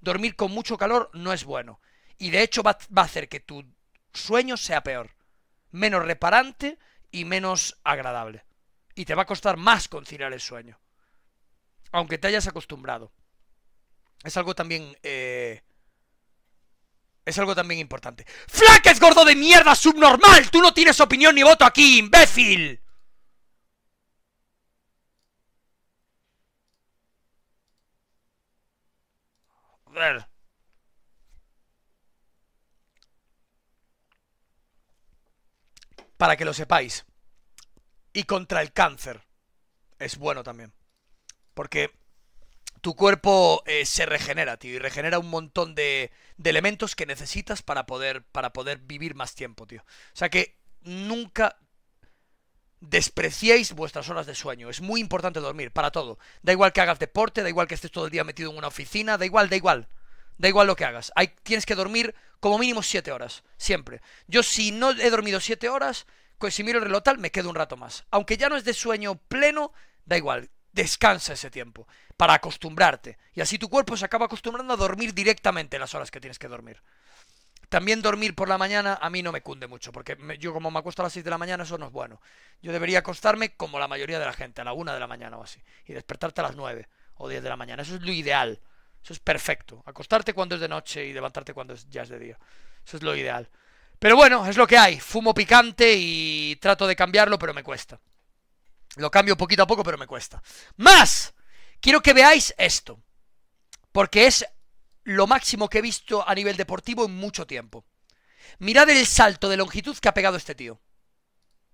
Dormir con mucho calor no es bueno. Y de hecho va a hacer que tu sueño sea peor menos reparante y menos agradable. Y te va a costar más conciliar el sueño, aunque te hayas acostumbrado. Es algo también... Eh, es algo también importante. ¡Flaques, gordo de mierda subnormal! ¡Tú no tienes opinión ni voto aquí, imbécil! Joder. para que lo sepáis. Y contra el cáncer. Es bueno también. Porque tu cuerpo eh, se regenera, tío, y regenera un montón de, de, elementos que necesitas para poder, para poder vivir más tiempo, tío. O sea que nunca despreciéis vuestras horas de sueño. Es muy importante dormir, para todo. Da igual que hagas deporte, da igual que estés todo el día metido en una oficina, da igual, da igual. Da igual lo que hagas. Hay, tienes que dormir como mínimo 7 horas, siempre. Yo si no he dormido 7 horas, pues si miro el reloj tal, me quedo un rato más. Aunque ya no es de sueño pleno, da igual. Descansa ese tiempo para acostumbrarte. Y así tu cuerpo se acaba acostumbrando a dormir directamente las horas que tienes que dormir. También dormir por la mañana a mí no me cunde mucho, porque yo como me acuesto a las 6 de la mañana, eso no es bueno. Yo debería acostarme como la mayoría de la gente, a la 1 de la mañana o así, y despertarte a las 9 o 10 de la mañana. Eso es lo ideal. Eso es perfecto. Acostarte cuando es de noche y levantarte cuando ya es de día. Eso es lo ideal. Pero bueno, es lo que hay. Fumo picante y trato de cambiarlo, pero me cuesta. Lo cambio poquito a poco, pero me cuesta. Más, quiero que veáis esto. Porque es lo máximo que he visto a nivel deportivo en mucho tiempo. Mirad el salto de longitud que ha pegado este tío.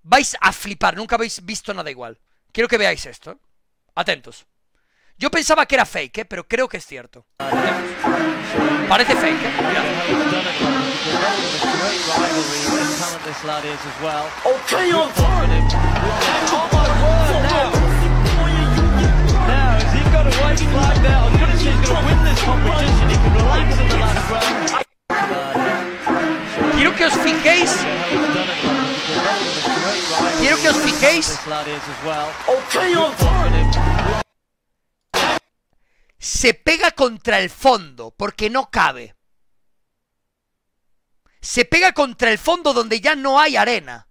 Vais a flipar, nunca habéis visto nada igual. Quiero que veáis esto. ¿eh? Atentos. Yo pensaba que era fake, ¿eh? pero creo que es cierto. Parece fake, ¿eh? Quiero que os fijéis Quiero que os fijéis se pega contra el fondo porque no cabe. Se pega contra el fondo donde ya no hay arena.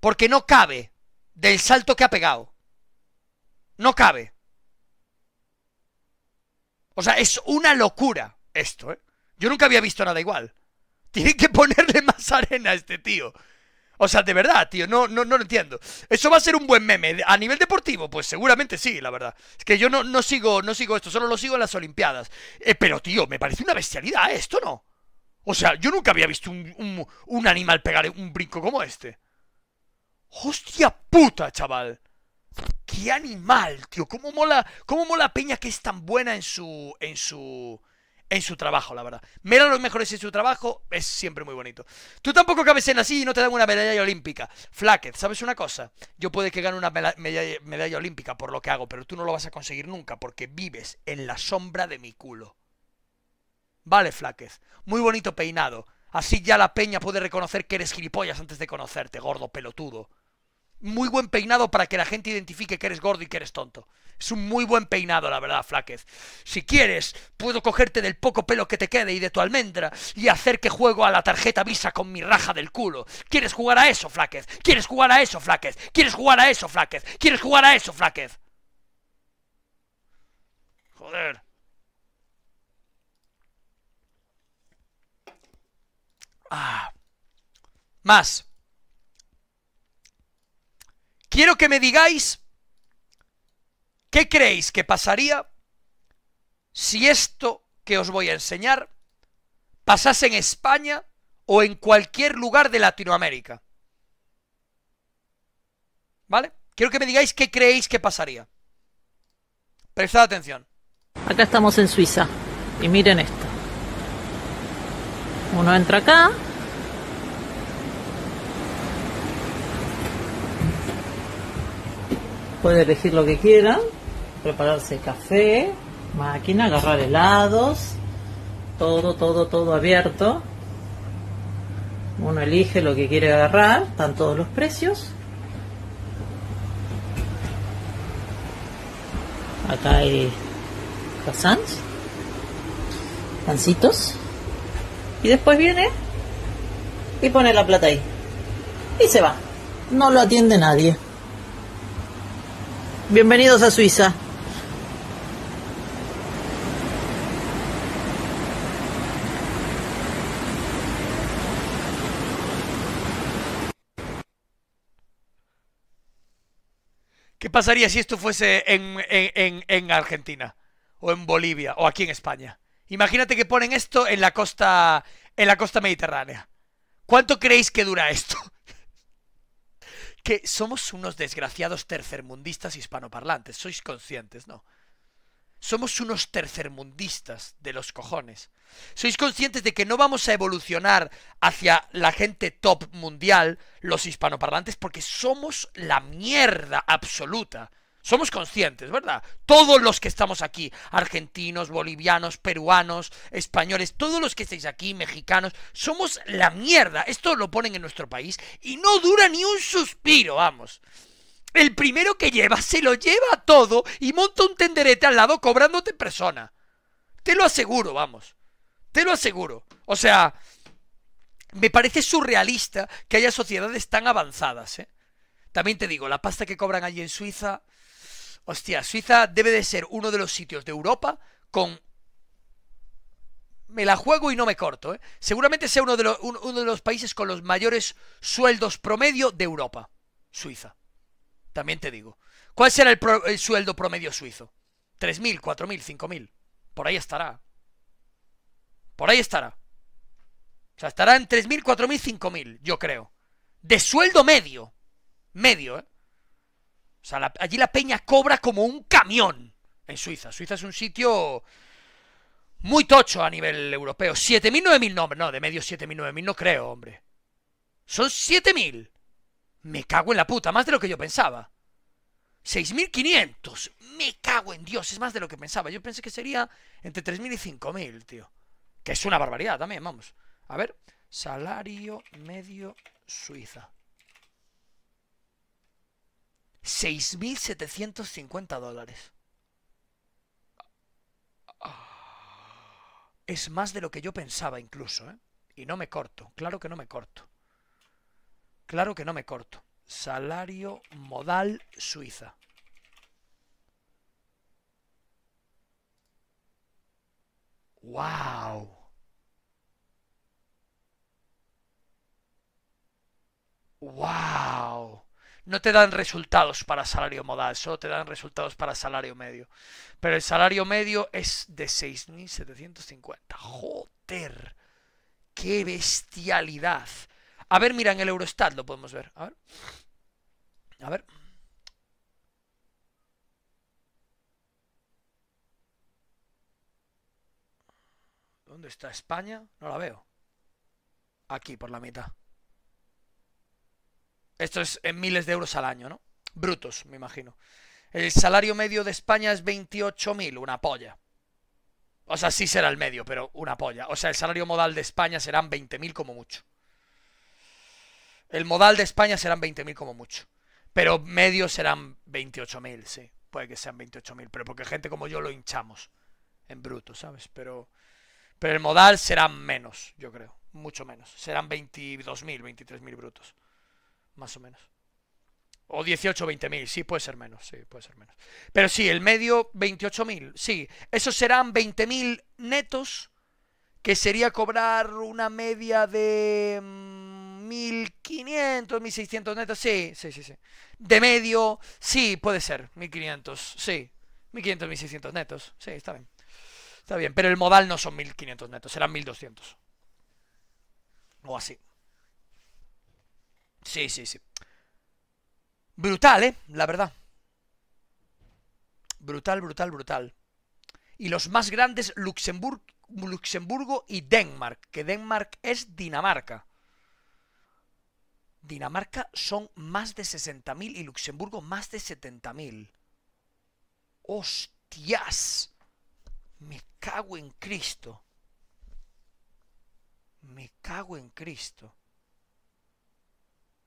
Porque no cabe del salto que ha pegado. No cabe. O sea, es una locura esto, ¿eh? Yo nunca había visto nada igual. Tienen que ponerle más arena a este tío. O sea, de verdad, tío, no, no, no lo entiendo. ¿Eso va a ser un buen meme? ¿A nivel deportivo? Pues seguramente sí, la verdad. Es que yo no, sigo, no sigo esto, solo lo sigo en las Olimpiadas. Eh, pero, tío, me parece una bestialidad esto, ¿no? O sea, yo nunca había visto un, animal pegar un brinco como este. ¡Hostia puta, chaval! ¡Qué animal, tío! ¿Cómo mola, cómo mola Peña que es tan buena en su. en su en su trabajo, la verdad. mira los mejores en su trabajo es siempre muy bonito. Tú tampoco cabes en así y no te dan una medalla olímpica. Flaquez, ¿sabes una cosa? Yo puede que gane una medalla, medalla olímpica por lo que hago, pero tú no lo vas a conseguir nunca porque vives en la sombra de mi culo. Vale, Flaquez. Muy bonito peinado. Así ya la peña puede reconocer que eres gilipollas antes de conocerte, gordo pelotudo muy buen peinado para que la gente identifique que eres gordo y que eres tonto. Es un muy buen peinado, la verdad, Flaquez. Si quieres, puedo cogerte del poco pelo que te quede y de tu almendra y hacer que juego a la tarjeta Visa con mi raja del culo. ¿Quieres jugar a eso, Flaquez? ¿Quieres jugar a eso, Flaquez? ¿Quieres jugar a eso, Flaquez? ¿Quieres jugar a eso, Flaquez? Joder. Ah. Más. Quiero que me digáis, ¿qué creéis que pasaría si esto que os voy a enseñar pasase en España o en cualquier lugar de Latinoamérica? ¿Vale? Quiero que me digáis qué creéis que pasaría. Prestad atención. Acá estamos en Suiza y miren esto. Uno entra acá, puede elegir lo que quieran prepararse café, máquina, agarrar helados, todo, todo, todo abierto. Uno elige lo que quiere agarrar, están todos los precios. Acá hay croissants, pancitos. Y después viene y pone la plata ahí. Y se va. No lo atiende nadie. Bienvenidos a Suiza. ¿Qué pasaría si esto fuese en, Argentina? O en Bolivia, o aquí en España. Imagínate que ponen esto en la costa. en la costa mediterránea. ¿Cuánto creéis que dura esto? que somos unos desgraciados tercermundistas hispanoparlantes, sois conscientes, ¿no? Somos unos tercermundistas de los cojones. ¿Sois conscientes de que no vamos a evolucionar hacia la gente top mundial, los hispanoparlantes, porque somos la mierda absoluta? Somos conscientes, ¿verdad? Todos los que estamos aquí, argentinos, bolivianos, peruanos, españoles, todos los que estáis aquí, mexicanos, somos la mierda. Esto lo ponen en nuestro país y no dura ni un suspiro, vamos. El primero que lleva se lo lleva todo y monta un tenderete al lado cobrándote persona. Te lo aseguro, vamos. Te lo aseguro. O sea, me parece surrealista que haya sociedades tan avanzadas, ¿eh? También te digo, la pasta que cobran allí en Suiza, Hostia, Suiza debe de ser uno de los sitios de Europa con... Me la juego y no me corto, ¿eh? Seguramente sea uno de, los, uno de los países con los mayores sueldos promedio de Europa. Suiza. También te digo. ¿Cuál será el, el sueldo promedio suizo? ¿3.000, 4.000, 5.000? Por ahí estará. Por ahí estará. O sea, estará en 3.000, 4.000, 5.000, yo creo. De sueldo medio. Medio, ¿eh? O sea, allí la peña cobra como un camión en Suiza. Suiza es un sitio muy tocho a nivel europeo. 7.000, 9.000, no, no, de medio 7.000, 9.000 no creo, hombre. Son 7.000. Me cago en la puta, más de lo que yo pensaba. 6.500. Me cago en Dios, es más de lo que pensaba. Yo pensé que sería entre 3.000 y 5.000, tío. Que es una barbaridad también, vamos. A ver, salario medio Suiza. 6.750 dólares. Es más de lo que yo pensaba incluso, ¿eh? Y no me corto, claro que no me corto. Claro que no me corto. Salario modal Suiza. ¡Wow! ¡Wow! no te dan resultados para salario modal, solo te dan resultados para salario medio. Pero el salario medio es de 6.750. Joder, qué bestialidad. A ver, mira, en el Eurostat lo podemos ver. A ver. A ver. ¿Dónde está España? No la veo. Aquí, por la mitad. Esto es en miles de euros al año, ¿no? Brutos, me imagino. El salario medio de España es 28.000, una polla. O sea, sí será el medio, pero una polla. O sea, el salario modal de España serán 20.000 como mucho. El modal de España serán 20.000 como mucho. Pero medio serán 28.000, sí. Puede que sean 28.000, pero porque gente como yo lo hinchamos en bruto, ¿sabes? Pero, pero el modal será menos, yo creo. Mucho menos. Serán 22.000, 23.000 brutos más o menos. O 18 20.000, sí, puede ser menos, sí, puede ser menos. Pero sí, el medio 28.000, sí. Esos serán mil netos, que sería cobrar una media de 1.500, mm, 1.600 netos, sí, sí, sí, sí. De medio, sí, puede ser, 1.500, sí. 1.500, 1.600 netos, sí, está bien. Está bien, pero el modal no son 1.500 netos, serán 1.200. O así. Sí, sí, sí. Brutal, ¿eh? La verdad. Brutal, brutal, brutal. Y los más grandes, Luxemburgo y Denmark. Que Denmark es Dinamarca. Dinamarca son más de 60.000 y Luxemburgo más de 70.000. ¡Hostias! Me cago en Cristo. Me cago en Cristo.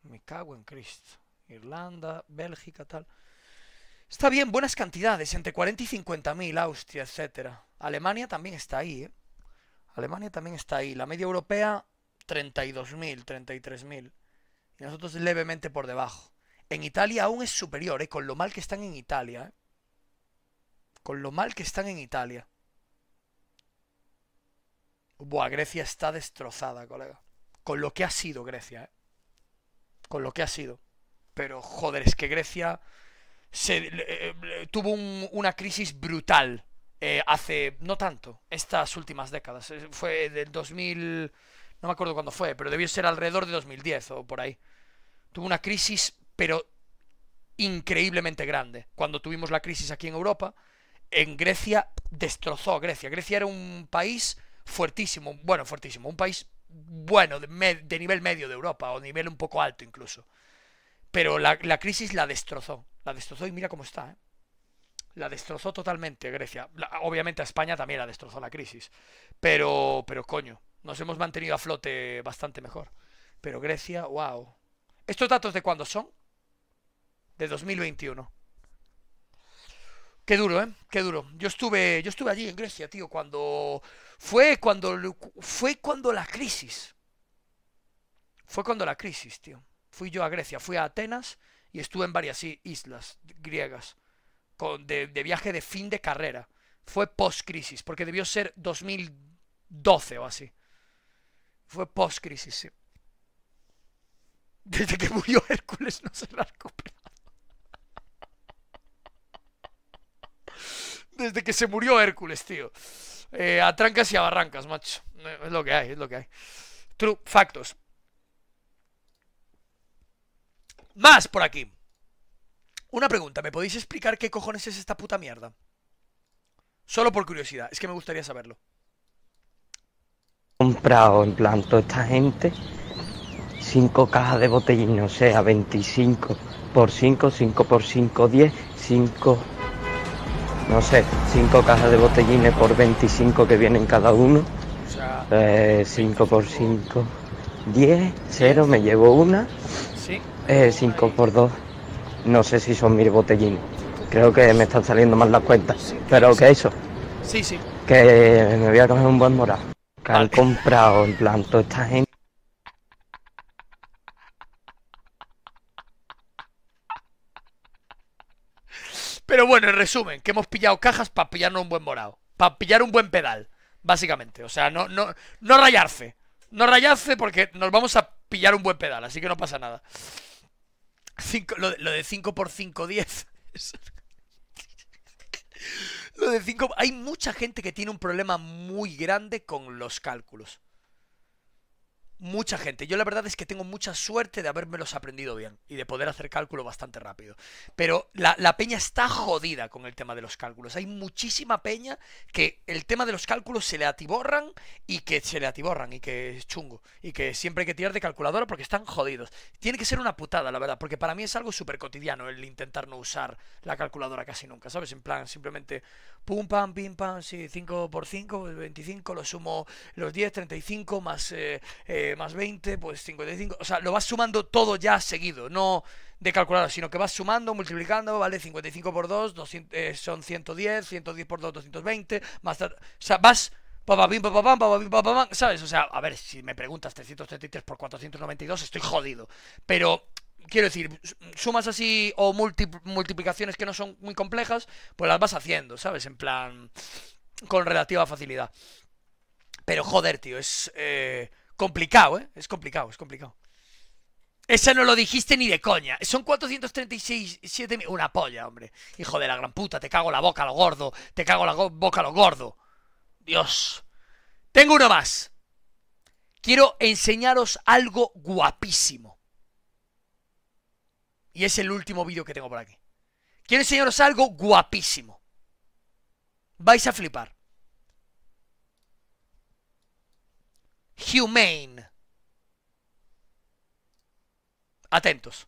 Me cago en Cristo. Irlanda, Bélgica, tal. Está bien, buenas cantidades, entre 40 y 50 mil, Austria, etcétera. Alemania también está ahí, ¿eh? Alemania también está ahí. La media europea, 33 mil. Y nosotros levemente por debajo. En Italia aún es superior, ¿eh? Con lo mal que están en Italia, ¿eh? Con lo mal que están en Italia. Buah, Grecia está destrozada, colega. Con lo que ha sido Grecia, ¿eh? con lo que ha sido. Pero joder, es que Grecia eh, eh, tuvo una crisis brutal eh, hace no tanto, estas últimas décadas. Fue del 2000, no me acuerdo cuándo fue, pero debió ser alrededor de 2010 o por ahí. Tuvo una crisis, pero increíblemente grande. Cuando tuvimos la crisis aquí en Europa, en Grecia destrozó a Grecia. Grecia era un país fuertísimo, bueno, fuertísimo, un país bueno, de, nivel medio de Europa, o nivel un poco alto incluso. Pero la, crisis la destrozó, la destrozó y mira cómo está, ¿eh? la destrozó totalmente Grecia. obviamente a España también la destrozó la crisis. Pero, pero coño, nos hemos mantenido a flote bastante mejor. Pero Grecia, wow. ¿Estos datos de cuándo son? De 2021. Qué duro, ¿eh? Qué duro. Yo estuve, yo estuve allí en Grecia, tío, cuando fue cuando, fue cuando la crisis, fue cuando la crisis, tío. Fui yo a Grecia, fui a Atenas y estuve en varias islas griegas con, de, viaje de fin de carrera. Fue post-crisis, porque debió ser 2012 o así. Fue post-crisis, sí. Desde que murió Hércules no se la ha recuperado. Desde que se murió Hércules, tío. Eh, a trancas y a barrancas, macho. Eh, es lo que hay, es lo que hay. True, factos. Más por aquí. Una pregunta, ¿me podéis explicar qué cojones es esta puta mierda? Solo por curiosidad, es que me gustaría saberlo. Comprado en plan toda esta gente Cinco cajas de botellín, o sea, 25 por 5, 5 por 5, 10, 5 no sé, cinco cajas de botellines por 25 que vienen cada uno. 5 eh, por 5, 10, 0, me llevo una. 5 eh, por 2, no sé si son mil botellines. Creo que me están saliendo mal las cuentas. Pero que eso. Sí, sí. Que me voy a coger un buen morado. Que ah. han comprado en plan toda esta gente Pero bueno, en resumen, que hemos pillado cajas para pillarnos un buen morado. Para pillar un buen pedal, básicamente. O sea, no, no, no rayarse. No rayarse porque nos vamos a pillar un buen pedal, así que no pasa nada. lo, lo, de 5 por 5, 10. lo de 5... Hay mucha gente que tiene un problema muy grande con los cálculos mucha gente. Yo la verdad es que tengo mucha suerte de habérmelos aprendido bien y de poder hacer cálculo bastante rápido. Pero la, peña está jodida con el tema de los cálculos. Hay muchísima peña que el tema de los cálculos se le atiborran y que se le atiborran y que es chungo. Y que siempre hay que tirar de calculadora porque están jodidos. Tiene que ser una putada, la verdad, porque para mí es algo súper cotidiano el intentar no usar la calculadora casi nunca, ¿sabes? En plan, simplemente pum, pam, pim, pam, sí, 5 por 5, 25, lo sumo los 10, 35 más... Eh, eh, más 20, pues 55. O sea, lo vas sumando todo ya seguido, no de calculador, sino que vas sumando, multiplicando, ¿vale? 55 por 2 eh, son 110, 110 por 2, 220, más... O sea, vas... ¿Sabes? O sea, a ver, si me preguntas 333 por 492, estoy jodido. Pero, quiero decir, sumas así o multiplicaciones que no son muy complejas, pues las vas haciendo, ¿sabes? En plan, con relativa facilidad. Pero joder, tío, es... Eh... Complicado, ¿eh? Es complicado, es complicado. Esa no lo dijiste ni de coña. Son 436, Una polla, hombre. Hijo de la gran puta, te cago la boca a lo gordo. Te cago la boca a lo gordo. Dios. Tengo uno más. Quiero enseñaros algo guapísimo. Y es el último vídeo que tengo por aquí. Quiero enseñaros algo guapísimo. Vais a flipar. humane. Atentos.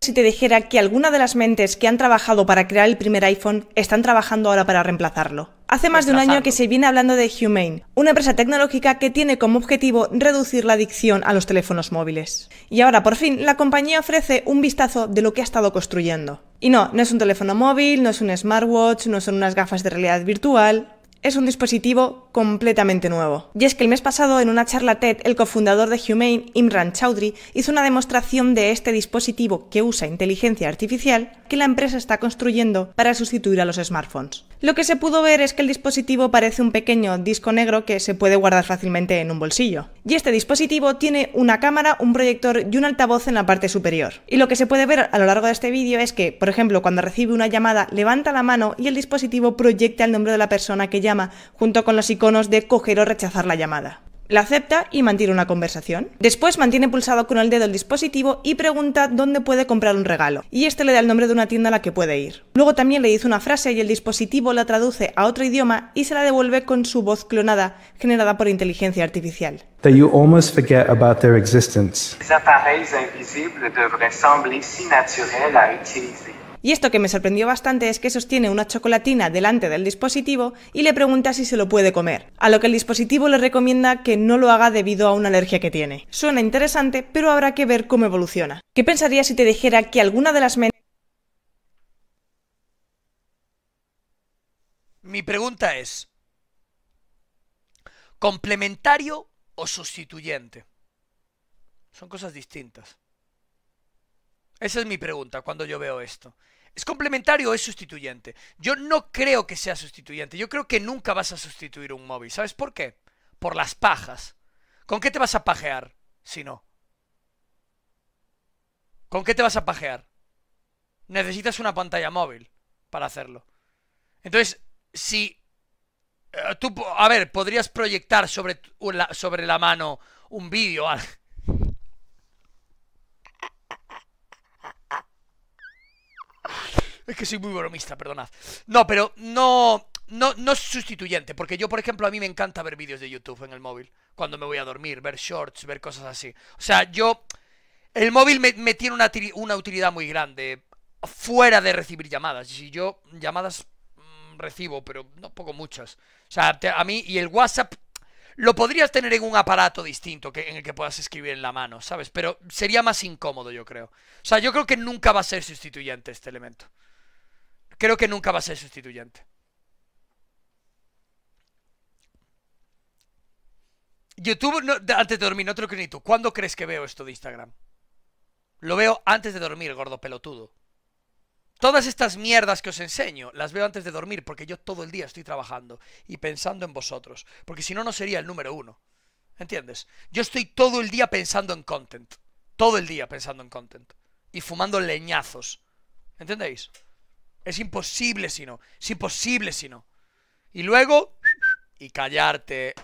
Si te dijera que alguna de las mentes que han trabajado para crear el primer iPhone están trabajando ahora para reemplazarlo. Hace más de un año que se viene hablando de Humane, una empresa tecnológica que tiene como objetivo reducir la adicción a los teléfonos móviles. Y ahora por fin la compañía ofrece un vistazo de lo que ha estado construyendo. Y no, no es un teléfono móvil, no es un smartwatch, no son unas gafas de realidad virtual, es un dispositivo completamente nuevo. Y es que el mes pasado, en una charla TED, el cofundador de Humane, Imran Chaudhry, hizo una demostración de este dispositivo que usa inteligencia artificial que la empresa está construyendo para sustituir a los smartphones. Lo que se pudo ver es que el dispositivo parece un pequeño disco negro que se puede guardar fácilmente en un bolsillo. Y este dispositivo tiene una cámara, un proyector y un altavoz en la parte superior. Y lo que se puede ver a lo largo de este vídeo es que, por ejemplo, cuando recibe una llamada, levanta la mano y el dispositivo proyecta el nombre de la persona que ya llama, junto con los iconos de coger o rechazar la llamada. La acepta y mantiene una conversación. Después mantiene pulsado con el dedo el dispositivo y pregunta dónde puede comprar un regalo. Y este le da el nombre de una tienda a la que puede ir. Luego también le dice una frase y el dispositivo la traduce a otro idioma y se la devuelve con su voz clonada, generada por inteligencia artificial. That you y esto que me sorprendió bastante es que sostiene una chocolatina delante del dispositivo y le pregunta si se lo puede comer, a lo que el dispositivo le recomienda que no lo haga debido a una alergia que tiene. Suena interesante, pero habrá que ver cómo evoluciona. ¿Qué pensaría si te dijera que alguna de las Mi pregunta es, ¿complementario o sustituyente? Son cosas distintas. Esa es mi pregunta cuando yo veo esto. ¿Es complementario o es sustituyente? Yo no creo que sea sustituyente. Yo creo que nunca vas a sustituir un móvil. ¿Sabes por qué? Por las pajas. ¿Con qué te vas a pajear si no? ¿Con qué te vas a pajear? Necesitas una pantalla móvil para hacerlo. Entonces, si eh, tú, a ver, podrías proyectar sobre, sobre la mano un vídeo Es que soy muy bromista, perdonad. No, pero no, no, no es sustituyente, porque yo, por ejemplo, a mí me encanta ver vídeos de YouTube en el móvil, cuando me voy a dormir, ver shorts, ver cosas así. O sea, yo... El móvil me, tiene una, utilidad muy grande, fuera de recibir llamadas. Si yo llamadas mm, recibo, pero no poco muchas. O sea, a mí y el WhatsApp lo podrías tener en un aparato distinto que, en el que puedas escribir en la mano, ¿sabes? Pero sería más incómodo, yo creo. O sea, yo creo que nunca va a ser sustituyente este elemento. Creo que nunca va a ser sustituyente. YouTube, antes de dormir, no te lo creo ni tú. ¿Cuándo crees que veo esto de Instagram? Lo veo antes de dormir, gordo pelotudo. Todas estas mierdas que os enseño las veo antes de dormir porque yo todo el día estoy trabajando y pensando en vosotros, porque si no, no sería el número uno. ¿Entiendes? Yo estoy todo el día pensando en content. Todo el día pensando en content. Y fumando leñazos. ¿Entendéis? Es imposible si no. Es imposible si no. Y luego... Y callarte.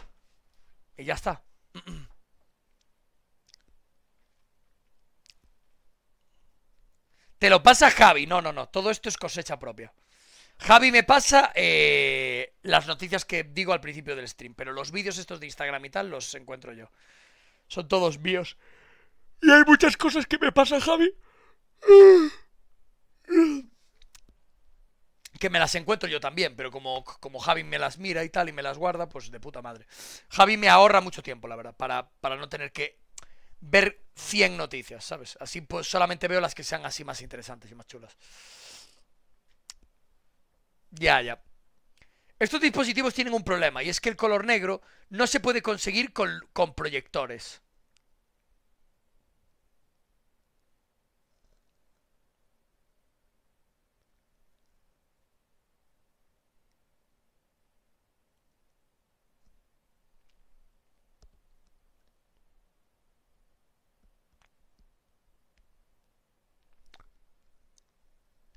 Y ya está. Te lo pasa Javi. No, no, no. Todo esto es cosecha propia. Javi me pasa eh, las noticias que digo al principio del stream, pero los vídeos estos de Instagram y tal los encuentro yo. Son todos míos. Y hay muchas cosas que me pasa, Javi. Que me las encuentro yo también, pero como, como Javi me las mira y tal y me las guarda, pues de puta madre. Javi me ahorra mucho tiempo, la verdad, para, para no tener que ver 100 noticias, ¿sabes? Así pues solamente veo las que sean así más interesantes y más chulas. Ya, ya. Estos dispositivos tienen un problema y es que el color negro no se puede conseguir con, con proyectores.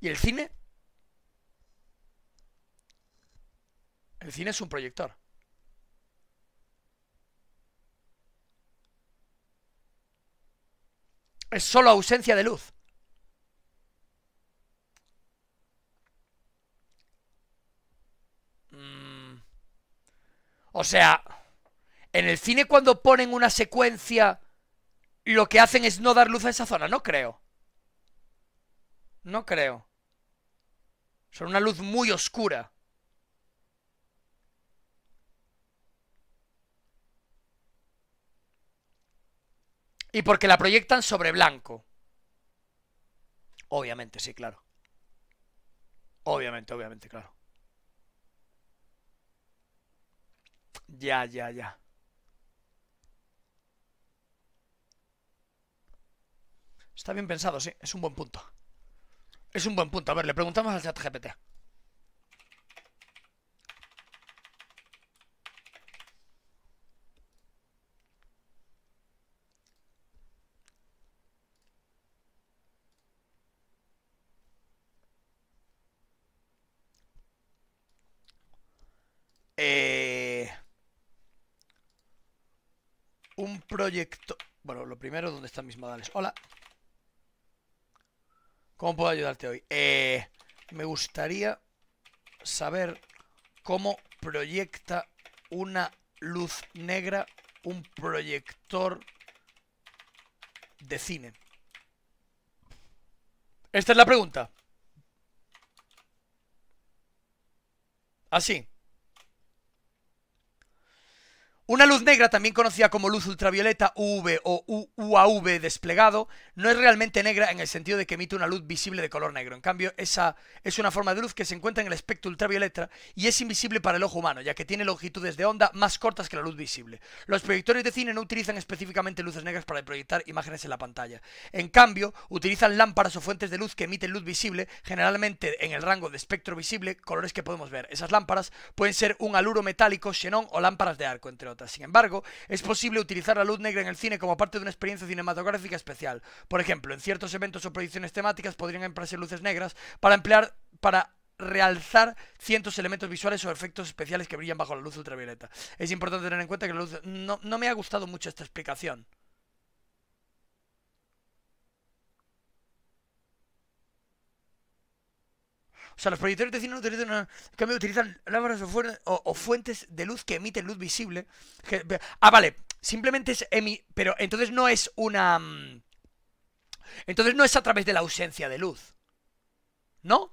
¿Y el cine? El cine es un proyector. Es solo ausencia de luz. Mm. O sea, en el cine cuando ponen una secuencia, lo que hacen es no dar luz a esa zona, no creo. No creo. Son una luz muy oscura. Y porque la proyectan sobre blanco. Obviamente, sí, claro. Obviamente, obviamente, claro. Ya, ya, ya. Está bien pensado, sí, es un buen punto. Es un buen punto. A ver, le preguntamos al chat GPT. Eh, un proyecto. Bueno, lo primero, ¿dónde están mis modales? Hola. ¿Cómo puedo ayudarte hoy? Eh, me gustaría saber cómo proyecta una luz negra un proyector de cine. Esta es la pregunta. Así. Una luz negra, también conocida como luz ultravioleta UV o UAV desplegado, no es realmente negra en el sentido de que emite una luz visible de color negro. En cambio, esa es una forma de luz que se encuentra en el espectro ultravioleta y es invisible para el ojo humano, ya que tiene longitudes de onda más cortas que la luz visible. Los proyectores de cine no utilizan específicamente luces negras para proyectar imágenes en la pantalla. En cambio, utilizan lámparas o fuentes de luz que emiten luz visible, generalmente en el rango de espectro visible, colores que podemos ver. Esas lámparas pueden ser un aluro metálico, xenón o lámparas de arco, entre otros. Sin embargo, es posible utilizar la luz negra en el cine como parte de una experiencia cinematográfica especial. Por ejemplo, en ciertos eventos o proyecciones temáticas podrían emplearse luces negras para emplear para realzar cientos elementos visuales o efectos especiales que brillan bajo la luz ultravioleta. Es importante tener en cuenta que la luz... no me ha gustado mucho esta explicación. O sea, los proyectores de cine utilizan, una, en cambio, utilizan lámparas o, fuentes de luz que emiten luz visible. ah, vale, simplemente es emi- pero entonces no es una... Mm, entonces no es a través de la ausencia de luz. ¿No?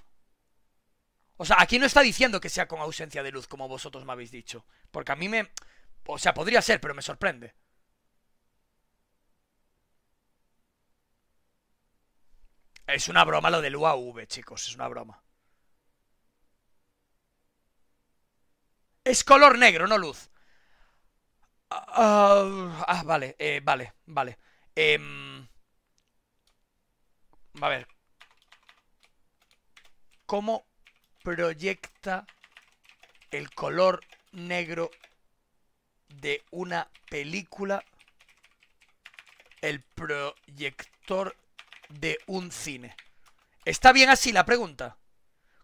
O sea, aquí no está diciendo que sea con ausencia de luz, como vosotros me habéis dicho. Porque a mí me... O sea, podría ser, pero me sorprende. Es una broma lo del UAV, chicos, es una broma. Es color negro, no luz. ah, ah eh, vale, vale, vale. Em, a ver. ¿Cómo proyecta el color negro de una película el proyector de un cine? ¿Está bien así la pregunta?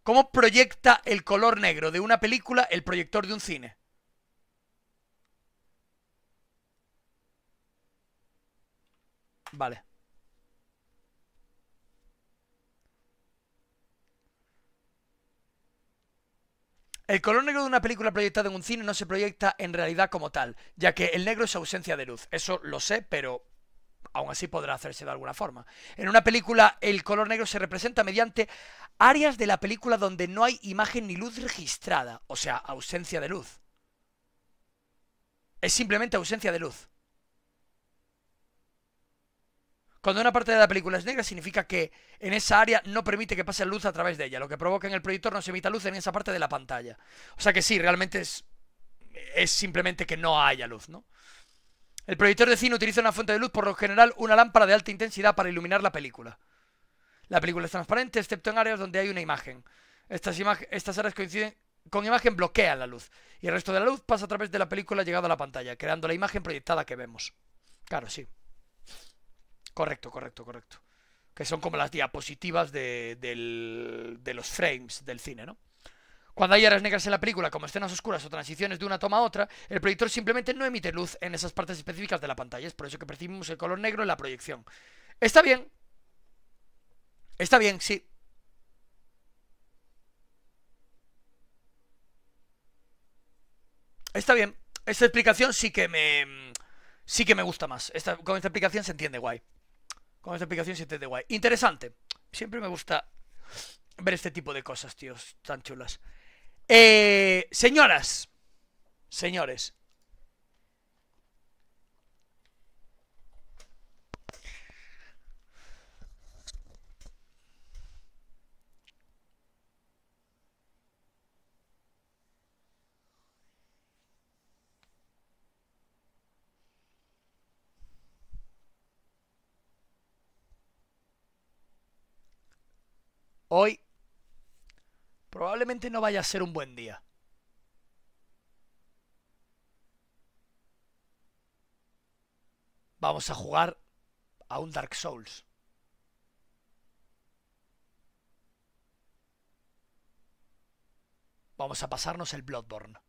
¿Cómo proyecta el color negro de una película el proyector de un cine? Vale. El color negro de una película proyectada en un cine no se proyecta en realidad como tal, ya que el negro es ausencia de luz. Eso lo sé, pero aún así podrá hacerse de alguna forma. En una película el color negro se representa mediante Áreas de la película donde no hay imagen ni luz registrada, o sea, ausencia de luz. Es simplemente ausencia de luz. Cuando una parte de la película es negra significa que en esa área no permite que pase luz a través de ella, lo que provoca en el proyector no se emita luz en esa parte de la pantalla. O sea que sí, realmente es, es simplemente que no haya luz, ¿no? El proyector de cine utiliza una fuente de luz, por lo general una lámpara de alta intensidad para iluminar la película. La película es transparente, excepto en áreas donde hay una imagen. Estas, áreas coinciden con imagen bloquean la luz, y el resto de la luz pasa a través de la película llegada a la pantalla, creando la imagen proyectada que vemos. Claro, sí. Correcto, correcto, correcto. Que son como las diapositivas de, de los frames del cine, ¿no? Cuando hay áreas negras en la película, como escenas oscuras o transiciones de una toma a otra, el proyector simplemente no emite luz en esas partes específicas de la pantalla. Es por eso que percibimos el color negro en la proyección. Está bien, Está bien, sí. Está bien. Esta explicación sí que me... Sí que me gusta más. con esta explicación se entiende guay. Con esta explicación se entiende guay. Interesante. Siempre me gusta ver este tipo de cosas, tíos. Tan chulas. Eh, señoras. Señores. Hoy probablemente no vaya a ser un buen día. Vamos a jugar a un Dark Souls. Vamos a pasarnos el Bloodborne.